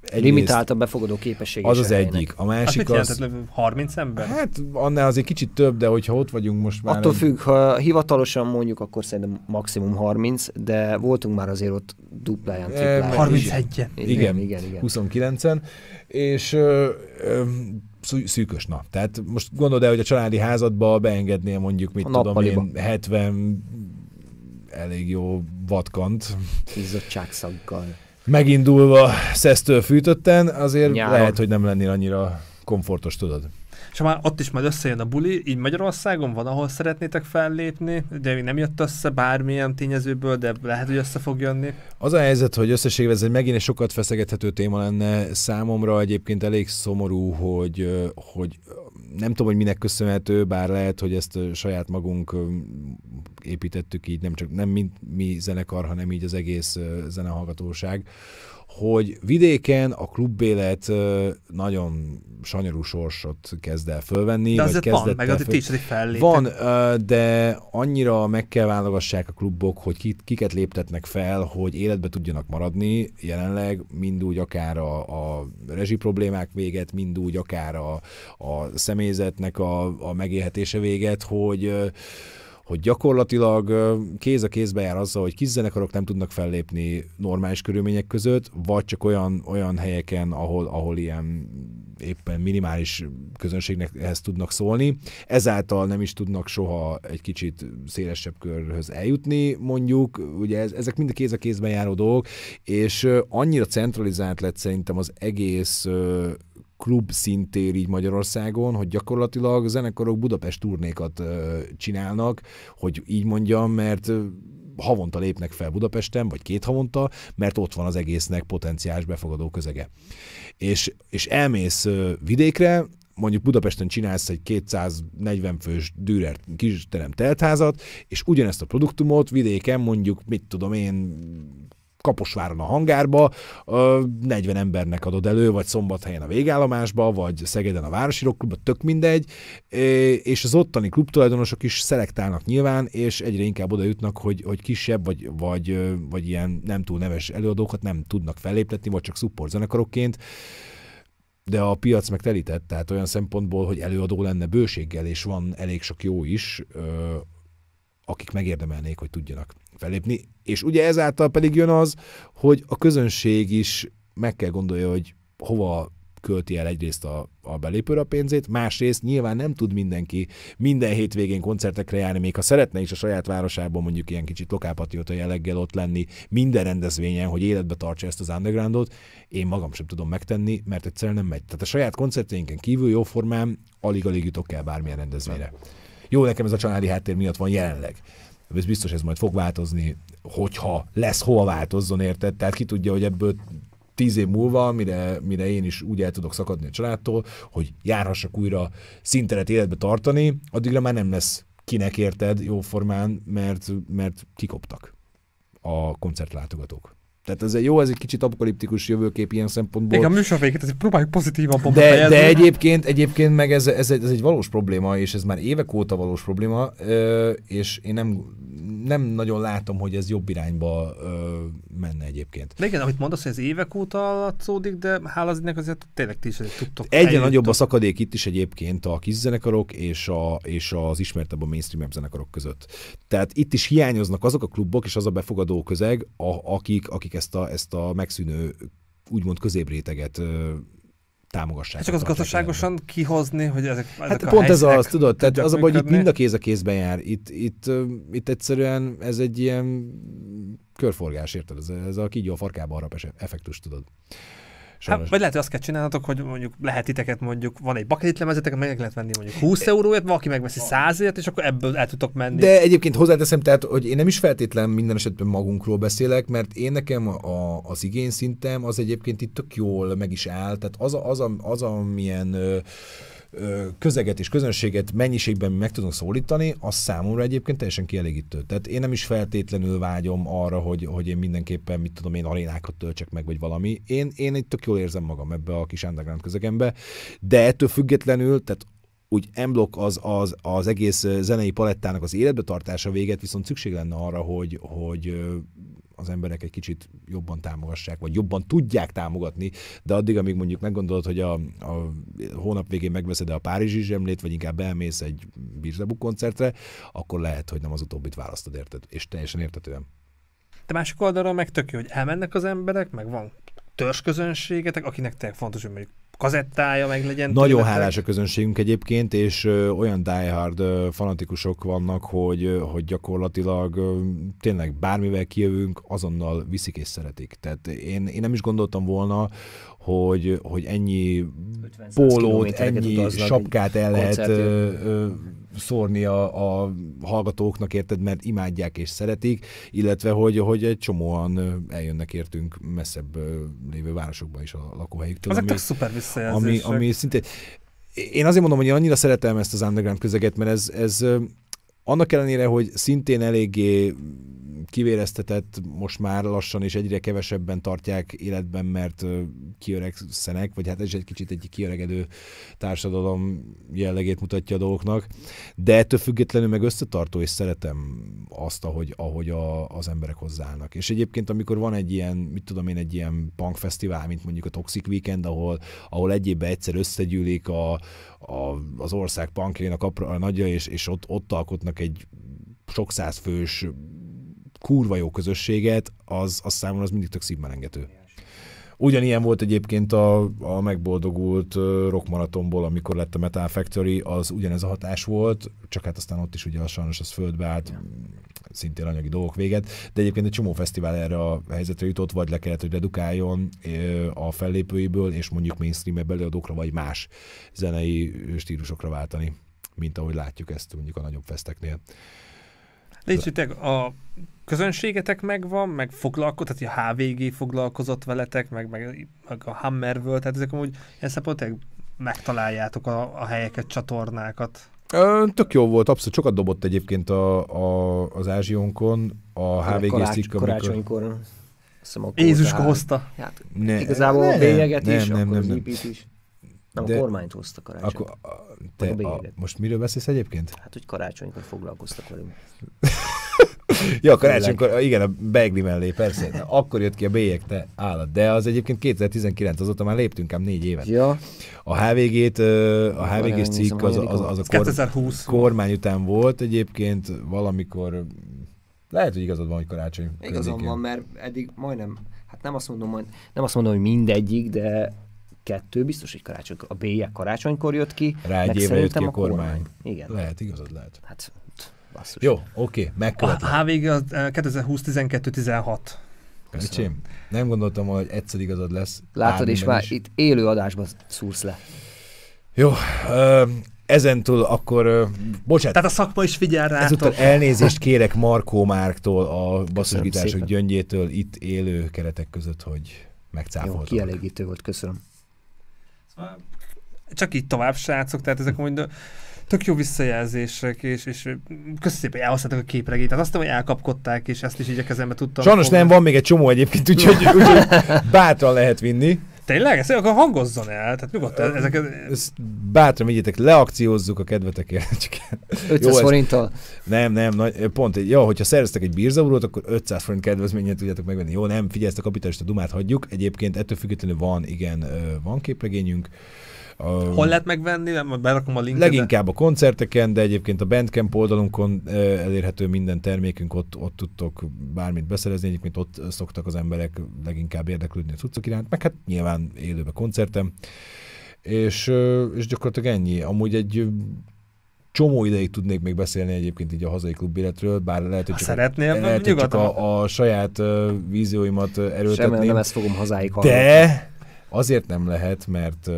egy Limitált a befogadó képesség Az az egyik. A másik hát az... az... 30 ember? Hát annál azért kicsit több, de hogyha ott vagyunk most már... Attól függ, ha hivatalosan mondjuk, akkor szerintem maximum 30, de voltunk már azért ott dupláján, tripláján. 31 -en. Igen, igen, igen. igen. 29-en. És ö, ö, szűkös nap. Tehát most gondolod el, hogy a családi házadba beengednél mondjuk, mit a tudom én, 70 elég jó vatkant. Izzottságszaggal. Megindulva szesztől fűtötten, azért Nyáron. lehet, hogy nem lennél annyira komfortos, tudod. És már ott is majd összejön a buli, így Magyarországon van, ahol szeretnétek fellépni, de még nem jött össze bármilyen tényezőből, de lehet, hogy össze fog jönni. Az a helyzet, hogy összességében ez egy megint egy sokat feszegethető téma lenne számomra, egyébként elég szomorú, hogy, hogy nem tudom, hogy minek köszönhető, bár lehet, hogy ezt saját magunk építettük így, nem csak nem mint mi zenekar, hanem így az egész zenehallgatóság, hogy vidéken a klubbélet nagyon sanyarú sorsot kezd el fölvenni. De azért van, meg azért is felléptek. Van, de annyira meg kell válogassák a klubok, hogy kiket léptetnek fel, hogy életbe tudjanak maradni jelenleg, mind úgy akár a, a rezsi problémák véget, mind úgy akár a, a személyzetnek a, a megélhetése véget, hogy hogy gyakorlatilag kéz a kézbe jár azzal, hogy kis zenekarok nem tudnak fellépni normális körülmények között, vagy csak olyan, olyan helyeken, ahol, ahol ilyen éppen minimális közönségnek ehhez tudnak szólni. Ezáltal nem is tudnak soha egy kicsit szélesebb körhöz eljutni, mondjuk. Ugye ez, ezek mind a kéz a kézben járó dolgok, és annyira centralizált lett szerintem az egész klub szintér így Magyarországon, hogy gyakorlatilag zenekarok Budapest turnékat csinálnak, hogy így mondjam, mert havonta lépnek fel Budapesten, vagy két havonta, mert ott van az egésznek potenciális befogadó közege. És, és elmész vidékre, mondjuk Budapesten csinálsz egy 240 fős Dürer kis terem teltházat, és ugyanezt a produktumot vidéken mondjuk, mit tudom én, Kaposváron a hangárba, 40 embernek adod elő, vagy szombathelyen a végállomásba, vagy Szegeden a Városi Rockklubba, tök mindegy, és az ottani klubtulajdonosok is szelektálnak nyilván, és egyre inkább oda jutnak, hogy, hogy kisebb, vagy, vagy, vagy ilyen nem túl neves előadókat nem tudnak felépletni, vagy csak szupportzenekarokként de a piac meg telített, tehát olyan szempontból, hogy előadó lenne bőséggel, és van elég sok jó is, akik megérdemelnék, hogy tudjanak fellépni és ugye ezáltal pedig jön az, hogy a közönség is meg kell gondolja, hogy hova költi el egyrészt a, a belépőre a pénzét, másrészt nyilván nem tud mindenki minden hétvégén koncertekre járni, még ha szeretne is a saját városában mondjuk ilyen kicsit lokálpatrióta jelleggel ott lenni minden rendezvényen, hogy életbe tartsa ezt az undergroundot, én magam sem tudom megtenni, mert egyszerűen nem megy. Tehát a saját koncertjénken kívül jóformán alig-alig jutok el bármilyen rendezvényre. Jó, nekem ez a családi háttér miatt van jelenleg. Hát ez biztos ez majd fog változni, hogyha lesz hova változzon, érted? Tehát ki tudja, hogy ebből tíz év múlva, mire, mire én is úgy el tudok szakadni a családtól, hogy járhassak újra szinteret életbe tartani, addigra már nem lesz kinek érted jóformán, mert, mert kikoptak a koncertlátogatók. Tehát ez egy jó, ez egy kicsit apokaliptikus jövőkép ilyen szempontból. Igen, a műsor végét, ezért próbáljuk pozitívan. de, de egyébként, egyébként meg ez, ez, egy, ez, egy valós probléma, és ez már évek óta valós probléma, és én nem nem nagyon látom, hogy ez jobb irányba ö, menne egyébként. De igen, amit mondasz, hogy ez évek óta alatszódik, de hála az azért tényleg ti is tudtok. Egyre nagyobb a szakadék itt is egyébként a kis zenekarok és, a, és az ismertebb a mainstream zenekarok között. Tehát itt is hiányoznak azok a klubok és az a befogadó közeg, a, akik, akik ezt a, ezt a megszűnő úgymond közébréteget ö, támogassák. Csak az gazdaságosan kihozni, hogy ezek, ezek hát a pont ez az, tudod, tehát az a baj, hogy itt mind a kéz a kézben jár. Itt, itt, itt egyszerűen ez egy ilyen körforgás, érted? Ez, ez a kígyó a farkába harap effektus, tudod. Sajnos. Hát, vagy lehet, hogy azt kell csinálnatok, hogy mondjuk lehet titeket mondjuk, van egy lemezetek, meg lehet venni mondjuk 20 euróért, valaki megveszi 100 ért, és akkor ebből el tudtok menni. De egyébként hozzáteszem, tehát, hogy én nem is feltétlen minden esetben magunkról beszélek, mert én nekem a, az igényszintem az egyébként itt tök jól meg is áll, tehát az, a, az, a, az amilyen közeget és közönséget mennyiségben meg tudunk szólítani, az számomra egyébként teljesen kielégítő. Tehát én nem is feltétlenül vágyom arra, hogy, hogy én mindenképpen, mit tudom én, arénákat töltsek meg, vagy valami. Én, én itt tök jól érzem magam ebbe a kis underground közegembe, de ettől függetlenül, tehát úgy emblok az, az, az egész zenei palettának az életbe tartása véget, viszont szükség lenne arra, hogy, hogy az emberek egy kicsit jobban támogassák, vagy jobban tudják támogatni, de addig, amíg mondjuk meggondolod, hogy a, a hónap végén megveszed a Párizsi zsemlét, vagy inkább elmész egy Birzebuk koncertre, akkor lehet, hogy nem az utóbbit választod, érted? És teljesen értetően. De másik oldalról meg tök jó, hogy elmennek az emberek, meg van törzsközönségetek, akinek tényleg fontos, hogy mondjuk kazettája meg legyen. Nagyon tőletek. hálás a közönségünk egyébként, és ö, olyan diehard ö, fanatikusok vannak, hogy, ö, hogy gyakorlatilag ö, tényleg bármivel kijövünk, azonnal viszik és szeretik. Tehát én, én nem is gondoltam volna hogy, hogy ennyi pólót, ennyi sapkát el lehet szórni a, a hallgatóknak, érted, mert imádják és szeretik, illetve hogy, hogy egy csomóan eljönnek értünk messzebb lévő városokba is a lakóhelyüktől. Ezek ami, szuper ami, ami szintén, én azért mondom, hogy én annyira szeretem ezt az underground közeget, mert ez, ez annak ellenére, hogy szintén eléggé kivéreztetett, most már lassan és egyre kevesebben tartják életben, mert kiöregszenek, vagy hát ez is egy kicsit egy kiöregedő társadalom jellegét mutatja a dolgoknak, de ettől függetlenül meg összetartó, és szeretem azt, ahogy, ahogy a, az emberek hozzáállnak. És egyébként, amikor van egy ilyen, mit tudom én, egy ilyen punkfesztivál, mint mondjuk a Toxic Weekend, ahol, ahol egy évben egyszer összegyűlik a, a, az ország punkjainak a, a nagyja, és, és ott, ott alkotnak egy sok fős kurva jó közösséget, az, az számomra az mindig tök szívmelengető. Ugyanilyen volt egyébként a, a megboldogult rockmaratonból, amikor lett a Metal Factory, az ugyanez a hatás volt, csak hát aztán ott is ugye sajnos az földbe állt, szintén anyagi dolgok véget, de egyébként egy csomó fesztivál erre a helyzetre jutott, vagy le kellett, hogy redukáljon a fellépőiből, és mondjuk mainstream -e előadókra, vagy más zenei stílusokra váltani, mint ahogy látjuk ezt mondjuk a nagyobb festeknél. Létsétek, a közönségetek megvan, meg foglalkozott, tehát a HVG foglalkozott veletek, meg, meg, meg a volt, tehát ezek amúgy ilyen szempontból megtaláljátok a, a helyeket, csatornákat. tök jó volt, abszolút sokat dobott egyébként a, a, az Ázsionkon, a HVG Karács, amikor... Jézuska hozta. Hát, ne, igazából ne, a bélyeget is, nem, akkor nem, nem. is. Nem, de a kormányt hozta karácsony. a, te a, a, most miről beszélsz egyébként? Hát, hogy karácsonykor foglalkoztak velünk. ja, karácsonykor, igen, a Begli mellé, persze. Na, akkor jött ki a bélyeg, te állat. De az egyébként 2019, azóta már léptünk ám négy évet. Ja. A HVG-t, a hvg cikk az, az, az, a kor, 2020. kormány után volt egyébként valamikor, lehet, hogy igazad van, hogy karácsony. Igazad van, mert eddig majdnem, hát nem azt mondom, nem azt mondom, hogy mindegyik, de kettő, biztos, hogy karácsony, a bélyek karácsonykor jött ki. Rá egy éve jött ki a kormány. kormány. Igen. Lehet, igazad lehet. Hát, basszus. Jó, oké, okay, megkövetlek. A HVG 2020-12-16. Eh, köszönöm. nem gondoltam hogy egyszer igazad lesz. Látod, és már is. itt élő adásban szúrsz le. Jó, ö, eh, ezentúl akkor, ö, eh, bocsánat. Tehát a szakma is figyel rá. Ezúttal elnézést kérek Markó Márktól, a basszusgitárosok gyöngyétől itt élő keretek között, hogy megcáfoltam. Jó, kielégítő volt, köszönöm. Csak így tovább, srácok, tehát ezek mondjuk tök jó visszajelzések, és, és köszönöm szépen, hogy elhasználtak a képregényt. Tehát azt nem, hogy elkapkodták, és ezt is így a kezembe tudtam. Sajnos fogni. nem, van még egy csomó egyébként, úgyhogy, úgyhogy bátran lehet vinni. Tényleg? Ezt akkor hangozzon el. Tehát nyugodtan ezeket... Ezt bátran vigyétek, leakciózzuk a kedvetekért. 500 hát forinttal? Nem, nem, nagy, pont. Jó, hogyha szereztek egy bírzaúrót, akkor 500 forint kedvezményet tudjátok megvenni. Jó, nem, figyelj, ezt a kapitalista dumát hagyjuk. Egyébként ettől függetlenül van, igen, van képregényünk. A, Hol lehet megvenni? Berakom a linket. Leginkább a koncerteken, de egyébként a Bandcamp oldalunkon elérhető minden termékünk, ott, ott tudtok bármit beszerezni, egyébként ott szoktak az emberek leginkább érdeklődni a cuccok iránt, meg hát nyilván élőbe koncertem. És, és gyakorlatilag ennyi. Amúgy egy csomó ideig tudnék még beszélni egyébként így a hazai klub életről, bár lehet, hogy csak, Szeretném, a, lehet, hogy csak a, a saját uh, vízióimat erőltetném. Semmel nem ezt fogom hazáig hallani. De azért nem lehet, mert uh,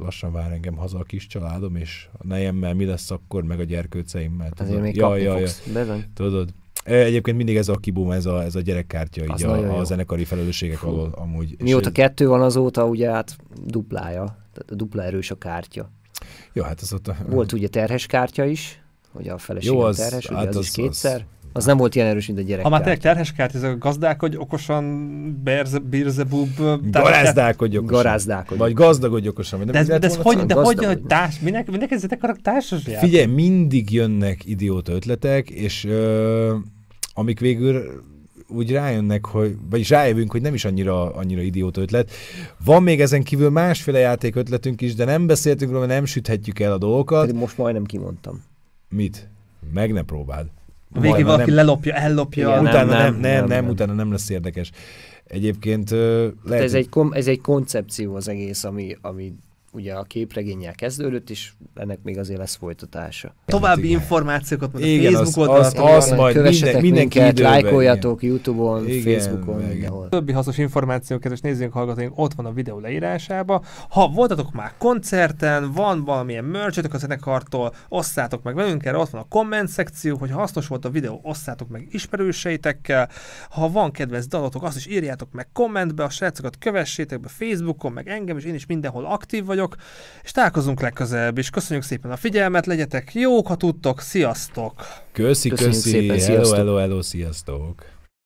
lassan vár engem haza a kis családom, és a nejemmel mi lesz akkor, meg a gyerkőceimmel. Tudod? Azért még ja, kapni ja, fogsz, ja. Bizony. Tudod, Egyébként mindig ez a kibum, ez a, ez a gyerekkártya, az így a, a zenekari felelősségek alól amúgy. Mióta ez... kettő van azóta, ugye hát duplája, tehát dupla erős a kártya. Jó, hát az ott... A... Volt ugye terhes kártya is, hogy a feleségem az, terhes, ugye hát az, az, az is kétszer. Az az nem volt ilyen erős, mint a gyerek. Ha már tényleg terhes kárt, ez a gazdálkodj okosan, berze, birzebub... Garázdálkodj okosan. Garázdálkodj. Vagy gazdagodj okosan. Vagy nem de, de ez hogy, de hogy, hogy társ, minek, minek ez a társas Figyelj, mindig jönnek idióta ötletek, és ö, amik végül úgy rájönnek, hogy, vagy rájövünk, hogy nem is annyira, annyira idióta ötlet. Van még ezen kívül másféle játék ötletünk is, de nem beszéltünk róla, nem süthetjük el a dolgokat. Pedig most majdnem kimondtam. Mit? Meg ne próbáld. A végén valaki nem. lelopja, ellopja. Igen, utána nem nem, nem, nem, nem, utána nem lesz érdekes. Egyébként lehet... ez, egy kom- ez egy koncepció az egész, ami, ami ugye a képregényel kezdődött, és ennek még azért lesz folytatása. További igen. információkat majd a igen, Facebook oldalon. Az, az, az majd minden, mindenki minket, lájkoljatok Youtube-on, igen, Facebookon, igen. mindenhol. Többi hasznos információkat és nézzünk, hallgatóink, ott van a videó leírásába. Ha voltatok már koncerten, van valamilyen merchetek a zenekartól, osszátok meg velünk, erre ott van a komment szekció, hogy hasznos volt a videó, osszátok meg ismerőseitekkel. Ha van kedves dalotok, azt is írjátok meg kommentbe, a srácokat kövessétek be Facebookon, meg engem, és én is mindenhol aktív vagyok vagyok, és találkozunk legközelebb is. Köszönjük szépen a figyelmet, legyetek jók, ha tudtok, sziasztok! Köszi, Köszönjük köszi, szépen, hello, hello, hello, sziasztok!